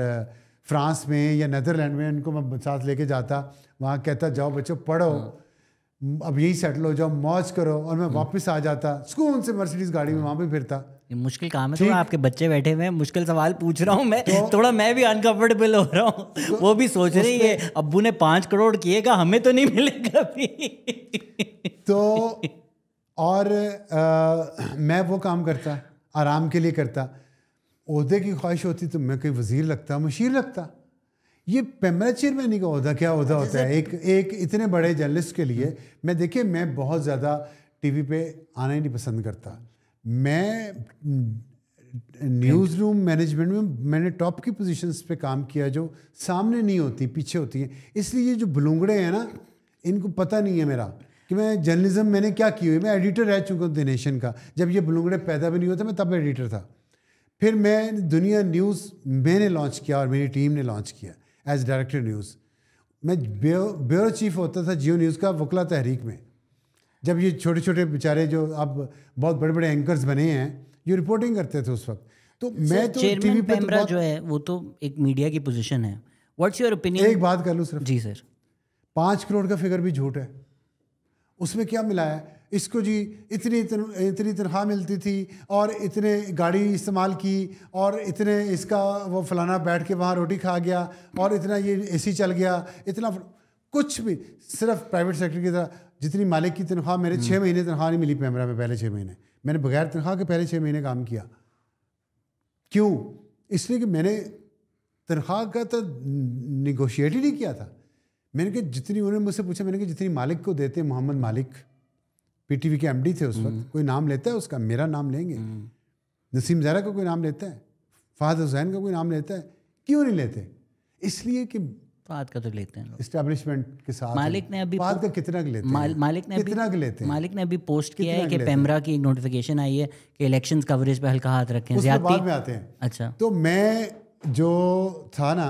Speaker 1: फ्रांस में या नदरलैंड में इनको मैं साथ लेके जाता वहाँ कहता जाओ बच्चों पढ़ो हाँ। अब यही सेटल हो जाओ मौज करो और मैं हम्म। वापस आ जाता सुकून से मर्सिडीज़
Speaker 2: गाड़ी में हाँ। वहाँ भी फिरता ये मुश्किल काम है आपके बच्चे बैठे हुए हैं मुश्किल सवाल पूछ रहा हूँ मैं तो, थोड़ा मैं भी अनकंफर्टेबल हो रहा हूँ तो, वो भी सोच रही है अब्बू ने पाँच करोड़ किए का हमें तो नहीं मिलेगा अभी
Speaker 1: तो और आ, मैं वो काम करता आराम के लिए करता अहदे की ख्वाहिश होती तो मैं कोई वजीर लगता मशीर लगता ये पैमरा चेयरमैन का अहदा क्या अहदा होता है एक एक इतने बड़े जर्नलिस्ट के लिए मैं देखिए मैं बहुत ज़्यादा टीवी पे आना ही नहीं पसंद करता मैं न्यूज़ रूम मैनेजमेंट में मैंने टॉप की पोजीशंस पे काम किया जो सामने नहीं होती पीछे होती है इसलिए ये जो बलूंगड़े हैं ना इनको पता नहीं है मेरा कि मैं जर्नलिज्म मैंने क्या की हुई मैं एडिटर रह चुका हूँ द नेशन का जब ये बलूंगड़े पैदा भी नहीं होते मैं तब एडिटर था फिर मैं दुनिया न्यूज़ मैंने लॉन्च किया और मेरी टीम ने लॉन्च किया एज डायरेक्टर न्यूज़ मैं ब्यूरो चीफ होता था जियो न्यूज़ का वकला तहरीक में जब ये छोटे छोटे बेचारे जो अब बहुत बड़े बड़े एंकर्स बने हैं जो रिपोर्टिंग करते थे उस वक्त तो मैं तो टीवी पे तो
Speaker 2: जो है वो तो
Speaker 1: एक मीडिया की पोजीशन है व्हाट्स योर ओपिनियन एक बात कर लूँ सर जी सर पाँच करोड़ का फिगर भी झूठ है उसमें क्या मिला है इसको जी इतनी तन, इतनी तनख्वाह मिलती थी और इतने गाड़ी इस्तेमाल की और इतने इसका वो फलाना बैठ के वहाँ रोटी खा गया और इतना ये एसी चल गया इतना कुछ भी सिर्फ प्राइवेट सेक्टर की तरह जितनी मालिक की तनख्वाह मेरे हम्म। छः महीने तनख्वाह नहीं मिली पैमरा में पहले छः महीने मैंने बगैर तनख्वाह के पहले छः महीने काम किया क्यों इसलिए कि मैंने तनख्वाह का तो निगोशिएट ही नहीं किया था मैंने कहा जितनी उन्होंने मुझसे पूछा मैंने कहा जितनी मालिक को देते मोहम्मद मालिक पीटीवी के एमडी थे उस वक्त हम्म। कोई नाम लेता है उसका मेरा नाम लेंगे हम्म। नसीम जरा का कोई नाम लेता है फहद हुसैन का कोई नाम लेता है
Speaker 2: क्यों नहीं लेते इसलिए कि बात का तो लेते हैं के साथ मालिक ने अभी का कितना लेते हैं मालिक ने कितना लेते हैं मालिक ने अभी पोस्ट किया है कि पेमरा की एक नोटिफिकेशन आई है कि इलेक्शंस कवरेज पे हल्का हाथ रखें में आते हैं अच्छा
Speaker 1: तो मैं जो था ना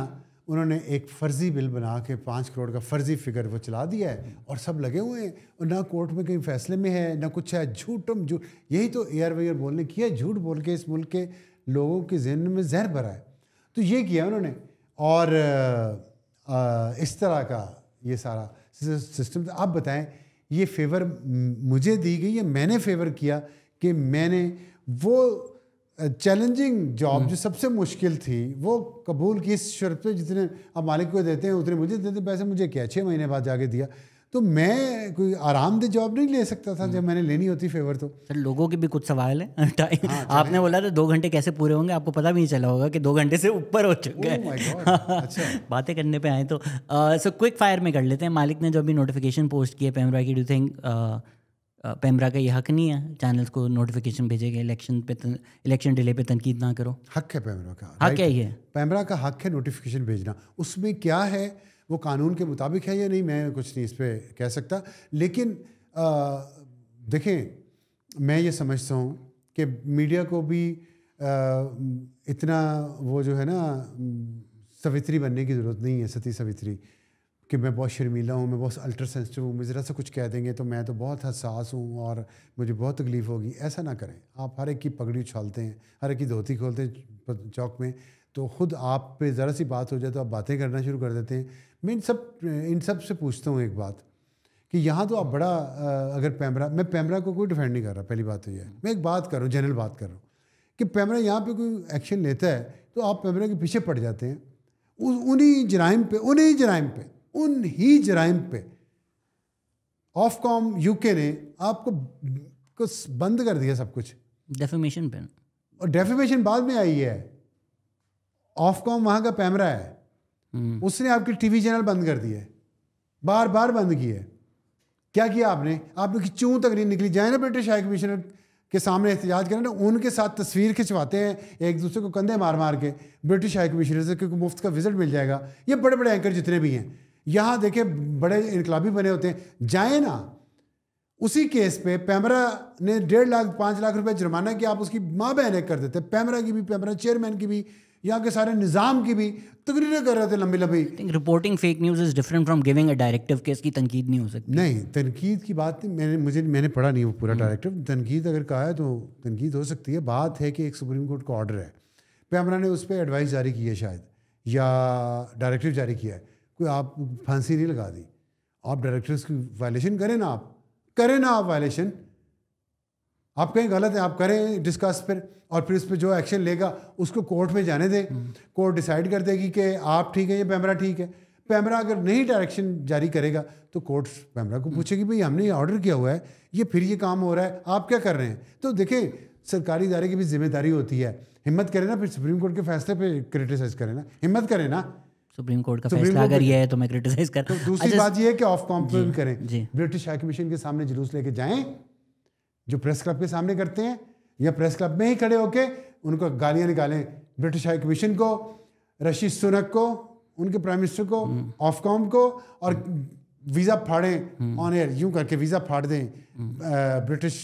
Speaker 1: उन्होंने एक फर्जी बिल बना के पाँच करोड़ का फर्जी फिगर वो चला दिया है और सब लगे हुए हैं और ना कोर्ट में कहीं फैसले में है ना कुछ है झूठम झूठ यही तो एयर वेयर बोलने किया झूठ बोल के इस मुल्क के लोगों के जहन में जहर भरा है तो ये किया उन्होंने और आ, इस तरह का ये सारा सिस्टम था आप बताएं ये फेवर मुझे दी गई या मैंने फेवर किया कि मैंने वो चैलेंजिंग जॉब हम्म। जो सबसे मुश्किल थी वो कबूल की इस शर्त पे जितने आप मालिक को देते हैं उतने मुझे देते पैसे मुझे क्या छः महीने बाद जाके दिया
Speaker 2: तो मैं कोई आरामदेह जॉब नहीं ले सकता था जब हम्म। मैंने लेनी होती फेवर तो सर लोगों के भी कुछ सवाल है हाँ, आपने बोला था दो घंटे कैसे पूरे होंगे आपको पता भी नहीं चला होगा कि दो घंटे से ऊपर हो चुके हैं oh अच्छा। बातें करने पे आए तो सो क्विक फायर में कर लेते हैं मालिक ने जो भी नोटिफिकेशन पोस्ट किया पैमरा की डू थिंक पैमरा का ये हक नहीं है चैनल्स को नोटिफिकेशन भेजे इलेक्शन पे इलेक्शन डिले पे तनकीद ना करो हक है पैमरा का हक है ये पैमरा का
Speaker 1: हक है नोटिफिकेशन भेजना उसमें क्या है वो कानून के मुताबिक है या नहीं मैं कुछ नहीं इस पर कह सकता लेकिन आ, देखें मैं ये समझता हूँ कि मीडिया को भी आ, इतना वो जो है ना सवित्री बनने की ज़रूरत नहीं है सती सवित्री कि मैं बहुत शर्मीला हूँ मैं बहुत अल्ट्रा सेंसिटिव हूँ मुझे ज़रा सा कुछ कह देंगे तो मैं तो बहुत हसास हूँ और मुझे बहुत तकलीफ़ होगी ऐसा ना करें आप हर एक की पगड़ी उछालते हैं हर एक की धोती खोलते हैं चौक में तो ख़ुद आप पे ज़रा सी बात हो जाए तो आप बातें करना शुरू कर देते हैं मैं इन सब इन सब से पूछता हूँ एक बात कि यहाँ तो आप बड़ा अगर पैमरा मैं पैमरा को कोई डिफेंड नहीं कर रहा पहली बात तो यह है मैं एक बात कर रहा हूँ जनरल बात कर रहा हूँ कि पैमरा यहाँ पे कोई एक्शन लेता है तो आप पैमरा के पीछे पड़ जाते हैं उन्हीं जराइम पे उन्हीं जराइम पे उन ही जराइम पे ऑफ कॉम के ने आपको कुछ बंद कर दिया सब कुछ डेफिमेशन पे और डेफिमेशन बाद में आई है ऑफ कॉम वहाँ का पैमरा है हम्म। उसने आपके टीवी चैनल बंद कर दिए बार बार बंद किए क्या किया आपने आपने की चूं तक नहीं निकली जाए ना ब्रिटिश हाई कमिश्नर के सामने एहतजाज करें ना उनके साथ तस्वीर खिंचवाते हैं एक दूसरे को कंधे मार मार के ब्रिटिश हाई कमिश्नर से क्योंकि मुफ्त का विजिट मिल जाएगा ये बड़े बड़े एंकर जितने भी हैं यहाँ देखे बड़े इनकलाबी बने होते हैं जाए ना उसी केस पे पैमरा ने डेढ़ लाख पाँच लाख रुपए जुर्माना किया आप उसकी माँ बहन एक कर देते पैमरा की भी पैमरा चेयरमैन की भी यहाँ के सारे निज़ाम की भी तकरीरें कर रहे थे लंबी लंबी
Speaker 2: reporting fake news is different from giving a directive के इसकी तनकीद नहीं हो
Speaker 1: सकती नहीं तनकीद की बात नहीं मैंने मुझे मैंने पढ़ा नहीं वो पूरा डायरेक्टिव हम्म। तनकीद अगर कहा है तो तनकीद हो सकती है बात है कि एक सुप्रीम कोर्ट का ऑर्डर है पैमरा ने उस पर एडवाइस जारी की है शायद या डायरेक्टिव जारी किया है कोई आप फांसी नहीं लगा दी आप डायरेक्टर्स की वायलेशन करें ना आप करें ना आप वायलेशन आप कहीं गलत है आप करें डिस्कस फिर और फिर उस पर जो एक्शन लेगा उसको कोर्ट में जाने दें कोर्ट हम्म। डिसाइड कर देगी कि आप ठीक है या पैमरा ठीक है पैमरा अगर नहीं डायरेक्शन जारी करेगा तो कोर्ट पैमरा को हम्म। पूछेगी भाई हमने ये ऑर्डर किया हुआ है ये फिर ये काम हो रहा है आप क्या कर रहे हैं तो देखें सरकारी इदारे की भी जिम्मेदारी होती है हिम्मत करें ना फिर सुप्रीम कोर्ट के फैसले पे क्रिटिसाइज करें ना हिम्मत करें ना सुप्रीम कोर्ट का फैसला अगर ये है तो
Speaker 2: मैं क्रिटिसाइज कर तो दूसरी अच्छा, बात ये है कि ऑफ कॉम्प्लेन करें
Speaker 1: ब्रिटिश हाई कमीशन के सामने जुलूस लेके जाएं जो प्रेस क्लब के सामने करते हैं या प्रेस क्लब में ही खड़े होकर उनको गालियां निकालें ब्रिटिश हाई कमीशन को रशीद सुनक को उनके प्राइम मिनिस्टर को हम्म। ऑफकॉम को और हम्म। वीज़ा फाड़ें ऑन हम्म। एयर यूं करके वीज़ा फाड़ दें ब्रिटिश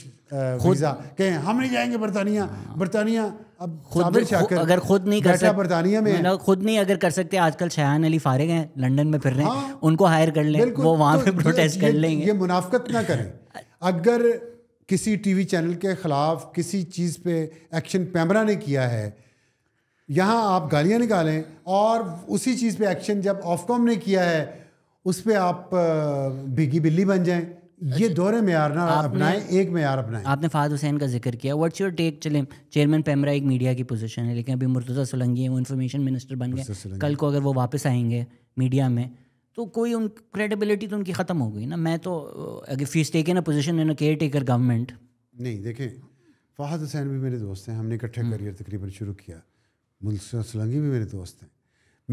Speaker 1: वीज़ा कहें हम नहीं जाएंगे बरतानिया हाँ। बरतानिया अब खुद खु, अगर खुद नहीं कर सकते बरतानिया में मतलब
Speaker 2: खुद नहीं अगर कर सकते आजकल शयान अली फारिग हैं लंदन में फिर रहे हैं हाँ, उनको हायर कर लें वो वहाँ तो पे प्रोटेस्ट कर लेंगे ये मुनाफ्त ना करें अगर किसी टीवी चैनल के ख़िलाफ़ किसी
Speaker 1: चीज़ पे एक्शन पैमरा ने किया है यहाँ आप गालियाँ निकालें और उसी चीज़ पे एक्शन जब ऑफकॉम ने किया है उस पर आप भीगी बिल्ली बन जाएं ये अच्छा। दोहरे मैार ना अपनाएं
Speaker 2: एक मैार अपनाएं आपने फाद हुसैन का जिक्र किया व्हाट्स योर टेक चले चेयरमैन पैमरा एक मीडिया की पोजीशन है लेकिन अभी मुर्तज़ा सोलंगी है वो इन्फॉर्मेशन मिनिस्टर बन गए कल को अगर वो वापस आएंगे मीडिया में तो कोई उन क्रेडिबिलिटी तो उनकी ख़त्म हो गई ना मैं तो अगर फीस take taken a position in caretaker government नहीं देखें फाहद
Speaker 1: हुसैन भी मेरे दोस्त हैं हमने इकट्ठे हम्म। करियर तकरीबन शुरू किया मुल्क सलंगी भी मेरे दोस्त हैं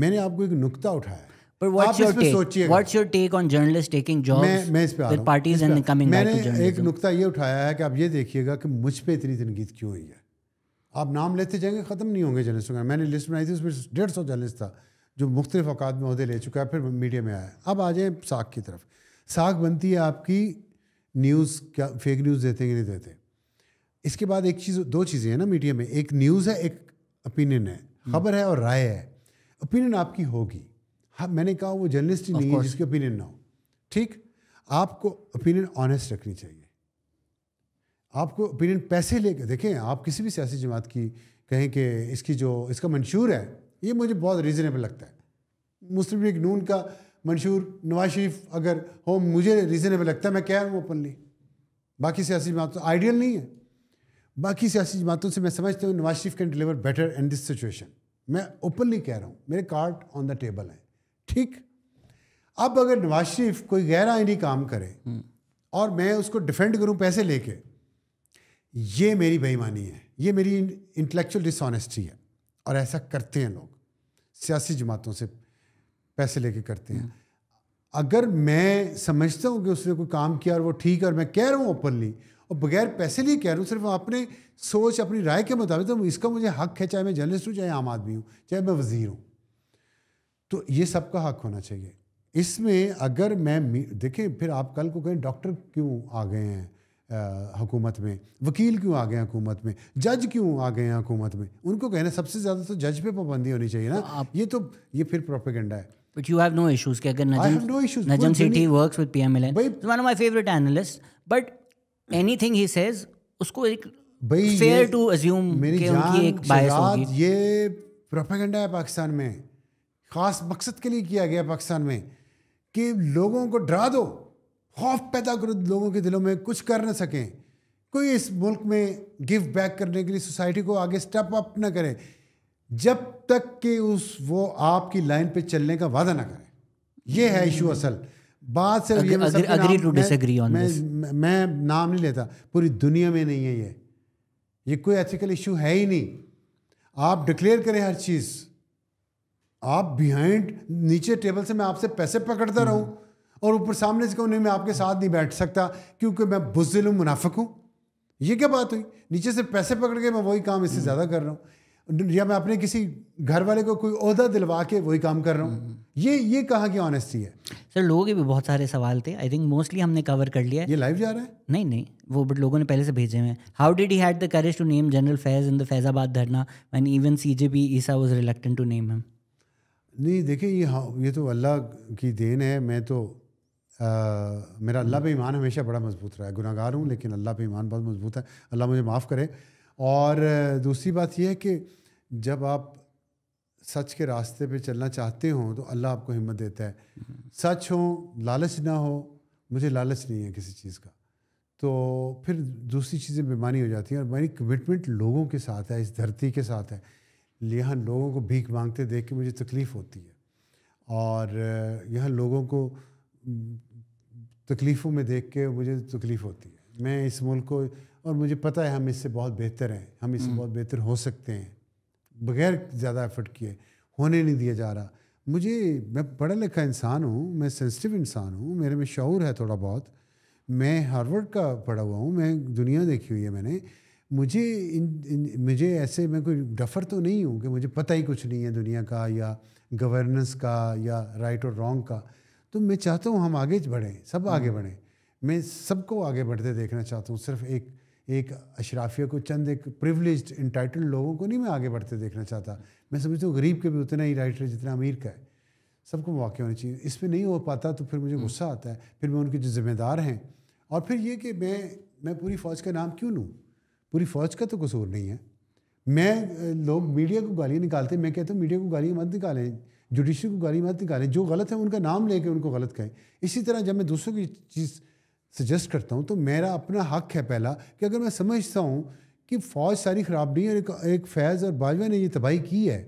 Speaker 1: मैंने आपको एक नुकता उठाया But what's your take? सोचिए what's
Speaker 2: your take on journalists taking मैं मैं इस पे आ रहा हूं। parties and coming back to journalism. एक
Speaker 1: नुकता ये उठाया है कि आप ये देखिएगा कि मुझ पे इतनी तनकीद क्यों हुई है आप नाम लेते जाएंगे ख़त्म नहीं होंगे जर्नलिस्ट मैंने लिस्ट बनाई थी उसमें डेढ़ सौ जर्नलिस्ट था जो मुख्तलिफ अवकात में अहदे ले चुका है फिर मीडिया में आया अब आ जाए साग की तरफ साग बनती है आपकी न्यूज़ क्या फेक न्यूज़ देते हैं कि नहीं देते इसके बाद एक चीज़ दो चीज़ें हैं ना मीडिया में एक न्यूज़ है एक ओपिनियन है हम्म। खबर है और राय है ओपिनियन आपकी होगी हाँ मैंने कहा वो जर्नलिस्ट ही नहीं है जिसकी ओपिनियन ना हो ठीक आपको ओपिनियन ऑनेस्ट रखनी चाहिए आपको ओपिनियन पैसे लेकर देखें आप किसी भी सियासी जमात की कहें कि इसकी जो इसका मंशूर है ये मुझे बहुत रीज़नेबल लगता है मुस्लिम लीग नून का मंशूर नवाज शरीफ अगर हो मुझे रीज़नेबल लगता है मैं कह रहा हूँ ओपनली बाकी सियासी जमातों आइडियल नहीं है बाकी सियासी जमातों से मैं समझता हूँ Nawaz Sharif can deliver better in this situation मैं ओपनली कह रहा हूँ मेरे कार्ड ऑन द टेबल हैं ठीक अब अगर नवाज शरीफ कोई गैर आइनी काम करे हम्म। और मैं उसको डिफेंड करूँ पैसे लेके ये मेरी बेईमानी है ये मेरी इंटेलेक्चुअल डिसऑनेस्टी है और ऐसा करते हैं लोग सियासी जमातों से पैसे लेके करते हैं हम्म। अगर मैं समझता हूँ कि उसने कोई काम किया और वो ठीक है और मैं कह रहा हूँ ओपनली और बगैर पैसे लिए कह रहा हूँ सिर्फ अपने सोच अपनी राय के मुताबिक तो इसका मुझे हक है चाहे मैं जर्नलिस्ट हूँ चाहे आम आदमी हूँ चाहे मैं वज़ीर हूँ तो ये सबका हक होना चाहिए इसमें अगर मैं देखें फिर आप कल को कहें डॉक्टर क्यों आ गए हैं हुकूमत में वकील क्यों आ गए हुकूमत में जज क्यों आ गए हैं हुकूमत में उनको कहना सबसे ज़्यादा तो जज पे पाबंदी होनी चाहिए ना तो आप ये तो
Speaker 2: ये फिर प्रोपेगेंडा है but you have no issues के अगर Najam, no issues. Najam Sethi works with PMLN. भाई, He's one of my favorite analysts. But anything he says, उसको एक भाई टू अज्यूम मेरी कि उनकी एक bias होगी.
Speaker 1: ये प्रोपेगेंडा है पाकिस्तान में खास मकसद के लिए किया गया पाकिस्तान में कि लोगों को डरा दो खौफ पैदा करो लोगों के दिलों में कुछ कर ना सकें कोई इस मुल्क में गिव बैक करने के लिए सोसाइटी को आगे स्टेप अप ना करें जब तक कि उस वो आपकी लाइन पे चलने का वादा ना करें
Speaker 2: ये है इशू असल
Speaker 1: बात से मैं, मैं नाम नहीं लेता पूरी दुनिया में नहीं है ये ये कोई एथिकल इशू है ही नहीं आप डिक्लेयर करें हर चीज़ आप बिहाइंड नीचे टेबल से मैं आपसे पैसे पकड़ता हम्म। रहूं और ऊपर सामने से कहूँ नहीं मैं आपके साथ नहीं बैठ सकता क्योंकि मैं बुजिल हूँ मुनाफिक हूँ ये क्या बात हुई नीचे से पैसे पकड़ के मैं वही काम इससे ज़्यादा कर रहा हूँ या मैं अपने किसी घर वाले को कोई अहदा दिलवा
Speaker 2: के वही काम कर रहा हूँ हम्म। ये ये कहाँ की ऑनेस्टी है सर लोगों के भी बहुत सारे सवाल थे आई थिंक मोस्टली हमने कवर कर लिया ये लाइव जा रहा है नहीं नहीं वो बट लोगों ने पहले से भेजे हुए हैं how did he had the courage to name general Faiz in the Faizabad dharna and even C J P Isa was reluctant to name हम
Speaker 1: नहीं देखिए ये हाँ ये तो अल्लाह की देन है मैं तो आ, मेरा अल्लाह पे ईमान हमेशा बड़ा मजबूत रहा है गुनागार हूँ लेकिन अल्लाह पे ईमान बहुत मजबूत है अल्लाह मुझे माफ़ करे और दूसरी बात यह है कि जब आप सच के रास्ते पे चलना चाहते हो तो अल्लाह आपको हिम्मत देता है सच हो लालच ना हो मुझे लालच नहीं है किसी चीज़ का तो फिर दूसरी चीज़ें बेमानी हो जाती हैं और मेरी कमिटमेंट लोगों के साथ है इस धरती के साथ है यहाँ लोगों को भीख मांगते देख के मुझे तकलीफ़ होती है और यहाँ लोगों को तकलीफ़ों में देख के मुझे तकलीफ़ होती है मैं इस मुल्क को और मुझे पता है हम इससे बहुत बेहतर हैं हम इससे हम्म। बहुत बेहतर हो सकते हैं बगैर ज़्यादा एफर्ट किए होने नहीं दिया जा रहा मुझे मैं पढ़ा लिखा इंसान हूँ मैं सेंसिटिव इंसान हूँ मेरे में शौर है थोड़ा बहुत मैं हार्वर्ड का पढ़ा हुआ हूँ मैं दुनिया देखी हुई है मैंने मुझे इन, इन मुझे ऐसे मैं कोई डफर तो नहीं हूँ कि मुझे पता ही कुछ नहीं है दुनिया का या गवर्नेंस का या राइट और रॉन्ग का तो मैं चाहता हूँ हम आगे बढ़ें सब आगे हम्म। बढ़ें मैं सबको आगे बढ़ते देखना चाहता हूँ सिर्फ एक एक अशराफिया को चंद एक प्रिवलेज इंटाइटल्ड लोगों को नहीं मैं आगे बढ़ते देखना चाहता मैं समझता हूँ गरीब के भी उतना ही राइटर है जितना अमीर का है सबको मौके होने चाहिए इसमें नहीं हो पाता तो फिर मुझे हम्म। गुस्सा आता है फिर मैं उनके जो जिम्मेदार हैं और फिर ये कि मैं मैं पूरी फ़ौज का नाम क्यों लूँ पूरी फ़ौज का तो कसूर नहीं है मैं लोग मीडिया को गालियाँ निकालते मैं कहता हूँ मीडिया को गालियाँ मत निकालें जुडिशरी को गाली मत निकालें जो गलत है उनका नाम लेके उनको गलत कहें इसी तरह जब मैं दूसरों की चीज़ सजेस्ट करता हूँ तो मेरा अपना हक है पहला कि अगर मैं समझता हूँ कि फ़ौज सारी ख़राब नहीं है एक, एक फैज़ और बाजवा ने ये तबाही की है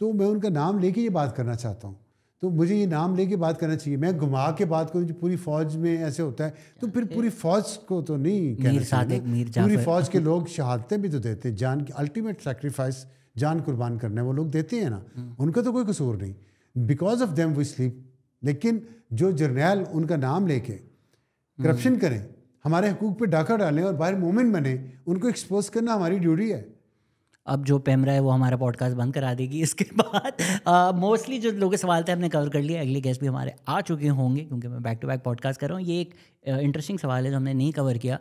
Speaker 1: तो मैं उनका नाम लेके ये बात करना चाहता हूँ तो मुझे ये नाम लेके बात करना चाहिए मैं घुमा के बात करूँ जो पूरी फौज में ऐसे होता है तो फिर पूरी फौज को तो नहीं कहना पूरी फौज के लोग शहादतें भी तो देते हैं जान की अल्टीमेट सेक्रीफाइस जान कुर्बान करना है वो लोग देते हैं ना हम्म। उनका तो कोई कसूर नहीं because of them we sleep लेकिन जो जर्नैल उनका नाम लेके करप्शन हम्म। करें हमारे हकूक पे डाका डालें और बाहर मोमिन बने उनको एक्सपोज करना हमारी
Speaker 2: ड्यूटी है अब जो पैमरा है वो हमारा पॉडकास्ट बंद करा देगी इसके बाद मोस्टली जो लोगों के सवाल थे हमने कवर कर लिया अगले गेस्ट भी हमारे आ चुके होंगे क्योंकि मैं बैक टू बैक पॉडकास्ट कर रहा हूँ ये एक इंटरेस्टिंग सवाल है जो हमने नहीं कवर किया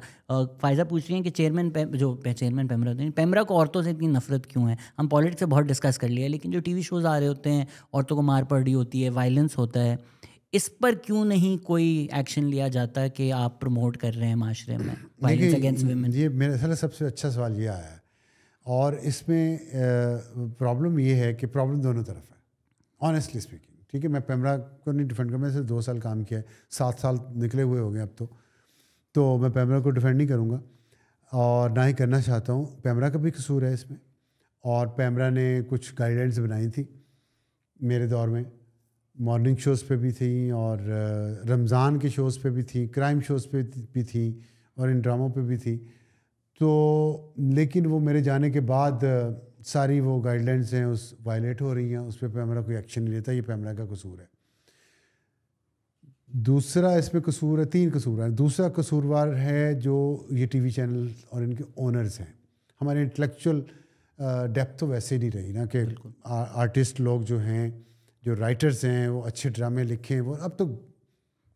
Speaker 2: फायजा पूछ रही हैं कि चेयरमैन जो चेयरमैन पैमरा होते हैं पैमरा को औरतों से इतनी नफरत क्यों है हम पॉलिटिक्स से बहुत डिस्कस कर लिया लेकिन जो टी शोज़ आ रहे होते हैं औरतों को मार पड़ रही होती है वायलेंस होता है इस पर क्यों नहीं कोई एक्शन लिया जाता कि आप प्रमोट कर रहे हैं माशरे में वायलेंस अगेंस्ट
Speaker 1: वेमेन ये मेरे सर सबसे अच्छा सवाल ये आया और इसमें प्रॉब्लम ये है कि प्रॉब्लम दोनों तरफ है ऑनेस्टली स्पीकिंग ठीक है मैं पैमरा को नहीं डिफेंड कर मैं सिर्फ दो साल काम किया है सात साल निकले हुए हो गए अब तो तो मैं पैमरा को डिफेंड नहीं करूँगा और ना ही करना चाहता हूँ पैमरा का भी कसूर है इसमें और पैमरा ने कुछ गाइडलाइंस बनाई थी मेरे दौर में मॉर्निंग शोज़ पर भी थी और रमज़ान के शोज़ पर भी थी क्राइम शोज़ पर भी थी और इन ड्रामों पर भी थी तो लेकिन वो मेरे जाने के बाद सारी वो गाइडलाइंस हैं उस वायलेट हो रही हैं उस पर पैमरा कोई एक्शन नहीं लेता ये पैमरा का कसूर है दूसरा इसमें कसूर है तीन कसूर है दूसरा कसूरवार है जो ये टीवी चैनल और इनके ओनर्स हैं हमारे इंटेलेक्चुअल डेप्थ तो वैसे नहीं रही ना कि आर्टिस्ट लोग जो हैं जो राइटर्स हैं वो अच्छे ड्रामे लिखे हैं वो अब तो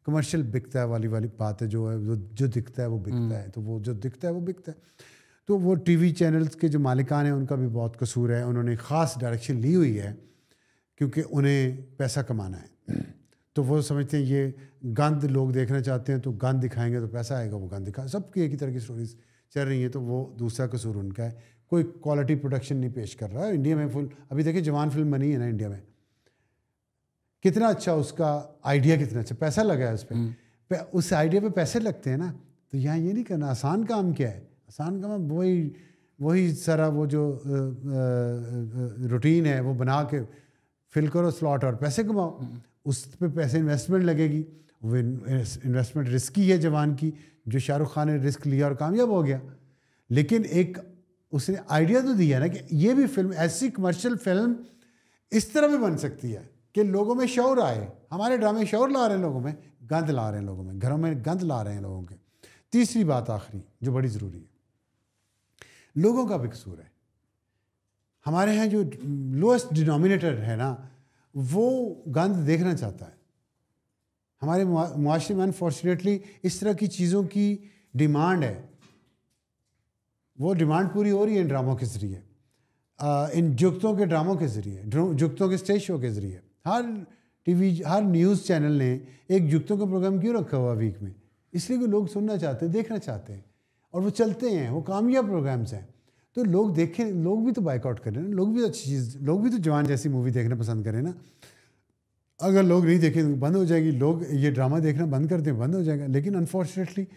Speaker 1: कमर्शियल बिकता है वाली वाली बात है जो है जो जो दिखता है वो बिकता हम्म। है तो वो जो दिखता है वो बिकता है तो वो टीवी चैनल्स के जो मालिकान हैं उनका भी बहुत कसूर है उन्होंने ख़ास डायरेक्शन ली हुई है क्योंकि उन्हें पैसा कमाना है हम्म। तो वो समझते हैं ये गंद लोग देखना चाहते हैं तो गंद दिखाएंगे तो पैसा आएगा वो गंद दिखा सबकी एक ही तरह की स्टोरीज चल रही हैं तो वो दूसरा कसूर उनका है कोई क्वालिटी प्रोडक्शन नहीं पेश कर रहा है इंडिया में फुल अभी देखिए जवान फिल्म बनी है ना इंडिया में कितना अच्छा उसका आइडिया कितना अच्छा पैसा लगा है उस पर हम्म। उस आइडिया पे पैसे लगते हैं ना तो यहाँ ये नहीं करना आसान काम क्या है आसान काम वही वही सारा वो जो रूटीन है वो बना के फिल करो स्लॉट और पैसे कमाओ हम्म। उस पर पैसे इन्वेस्टमेंट लगेगी वो इन्वेस्टमेंट रिस्की है जवान की जो शाहरुख खान ने रिस्क लिया और कामयाब हो गया लेकिन एक उसने आइडिया तो दिया ना कि ये भी फिल्म ऐसी कमर्शियल फिल्म इस तरह भी बन सकती है कि लोगों में शौर आए हमारे ड्रामे शौर ला रहे हैं लोगों में गंद ला रहे हैं लोगों में घरों में गंद ला रहे हैं लोगों के तीसरी बात आखिरी जो बड़ी ज़रूरी है लोगों का भी कसूर है हमारे यहाँ जो लोएस्ट डिनोमिनेटर है ना वो गंद देखना चाहता है हमारे माशरे में अनफॉर्चुनेटली इस तरह की चीज़ों की डिमांड है वो डिमांड पूरी हो रही है इन ड्रामों के ज़रिए इन जुगतों के ड्रामों के ज़रिए जुगतों के स्टेज शो के ज़रिए हर टीवी हर न्यूज़ चैनल ने एक युक्तों का प्रोग्राम क्यों रखा हुआ वीक में इसलिए कि लोग सुनना चाहते हैं देखना चाहते हैं और वो चलते हैं वो कामयाब प्रोग्राम्स हैं तो लोग देखें लोग भी तो बाइकआउट करें ना लोग भी तो अच्छी चीज़ लोग भी तो जवान जैसी मूवी देखना पसंद करें ना अगर लोग नहीं देखें तो बंद हो जाएगी लोग ये ड्रामा देखना बंद कर दें बंद हो जाएगा लेकिन अनफॉर्चुनेटली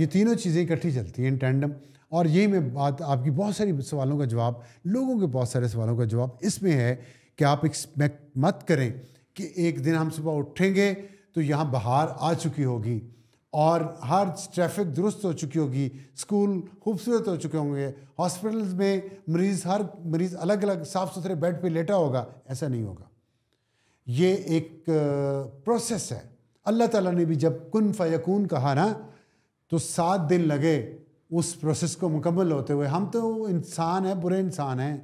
Speaker 1: ये तीनों चीज़ें इकट्ठी चलती हैं टैंडम और यही मैं बात आपकी बहुत सारी सवालों का जवाब लोगों के बहुत सारे सवालों का जवाब इसमें है कि आप एक्सपेक्ट मत करें कि एक दिन हम सुबह उठेंगे तो यहाँ बाहर आ चुकी होगी और हर ट्रैफिक दुरुस्त हो चुकी होगी स्कूल खूबसूरत हो चुके होंगे हॉस्पिटल्स में मरीज़ हर मरीज़ अलग अलग साफ़ सुथरे बेड पे लेटा होगा ऐसा नहीं होगा ये एक प्रोसेस है अल्लाह ताला ने भी जब कन फ़यकून कहा ना तो सात दिन लगे उस प्रोसेस को मुकम्मल होते हुए हम तो इंसान हैं बुरे इंसान हैं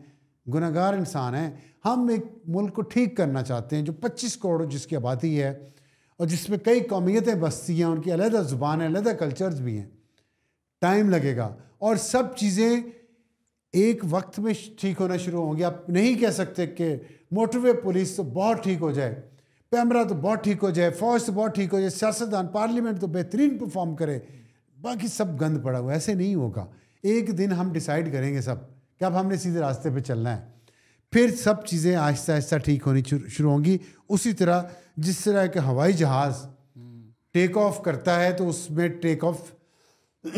Speaker 1: गुनागार इंसान हैं हम एक मुल्क को ठीक करना चाहते हैं जो 25 करोड़ जिसकी आबादी है और जिसमें कई कौमियतें बसती हैं उनकी अलहदा ज़ुबान है अलहदा कल्चर्स भी हैं टाइम लगेगा और सब चीज़ें एक वक्त में ठीक होना शुरू होंगी आप नहीं कह सकते कि मोटरवे पुलिस तो बहुत ठीक हो जाए पैमरा तो बहुत ठीक हो जाए फौज तो बहुत ठीक हो जाए सियासतदान पार्लियामेंट तो बेहतरीन परफॉर्म करे बाकी सब गंद पड़ा हुआ ऐसे नहीं होगा एक दिन हम डिसाइड करेंगे सब कि अब हमने सीधे रास्ते पे चलना है फिर सब चीज़ें आहिस्ता आहिस्ता ठीक होनी शुरू होंगी उसी तरह जिस तरह एक हवाई जहाज़ टेक ऑफ करता है तो उसमें टेक ऑफ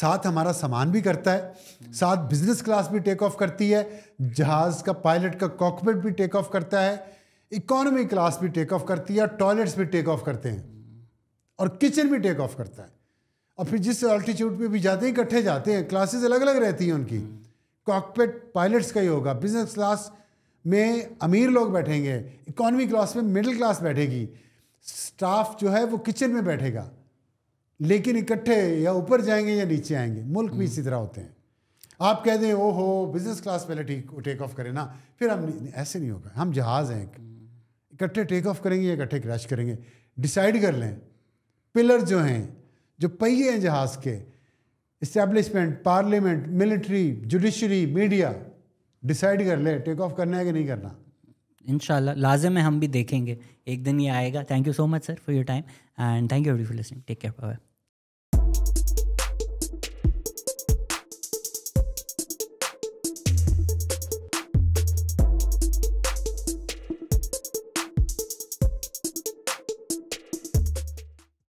Speaker 1: साथ हमारा सामान भी करता है साथ बिजनेस क्लास भी टेक ऑफ करती है जहाज़ का पायलट का कॉकपिट भी टेक ऑफ करता है इकोनॉमी क्लास भी टेक ऑफ करती है टॉयलेट्स भी टेक ऑफ करते हैं और किचन भी टेक ऑफ करता है और फिर जिस अल्टीट्यूड पे भी जाते हैं इकट्ठे जाते हैं क्लासेस अलग अलग रहती हैं उनकी कॉकपेट पायलट्स का ही होगा बिजनेस क्लास में अमीर लोग बैठेंगे इकोनॉमी क्लास में मिडिल क्लास बैठेगी स्टाफ जो है वो किचन में बैठेगा लेकिन इकट्ठे या ऊपर जाएंगे या नीचे आएंगे मुल्क भी इसी तरह होते हैं आप कह दें ओ हो बिजनेस क्लास पहले ठीक टेक ऑफ करें ना फिर हम ऐसे नहीं होगा हम जहाज़ हैं इकट्ठे टेक ऑफ करेंगे या इकट्ठे क्रैश करेंगे डिसाइड कर लें पिलर जो हैं जो पहिए हैं जहाज के establishment parliament military judiciary media decide कर ले टेक ऑफ करना है कि नहीं करना
Speaker 2: इन लाजम है हम भी देखेंगे एक दिन ये आएगा thank you so much sir for your time and thank you every for listening take care bye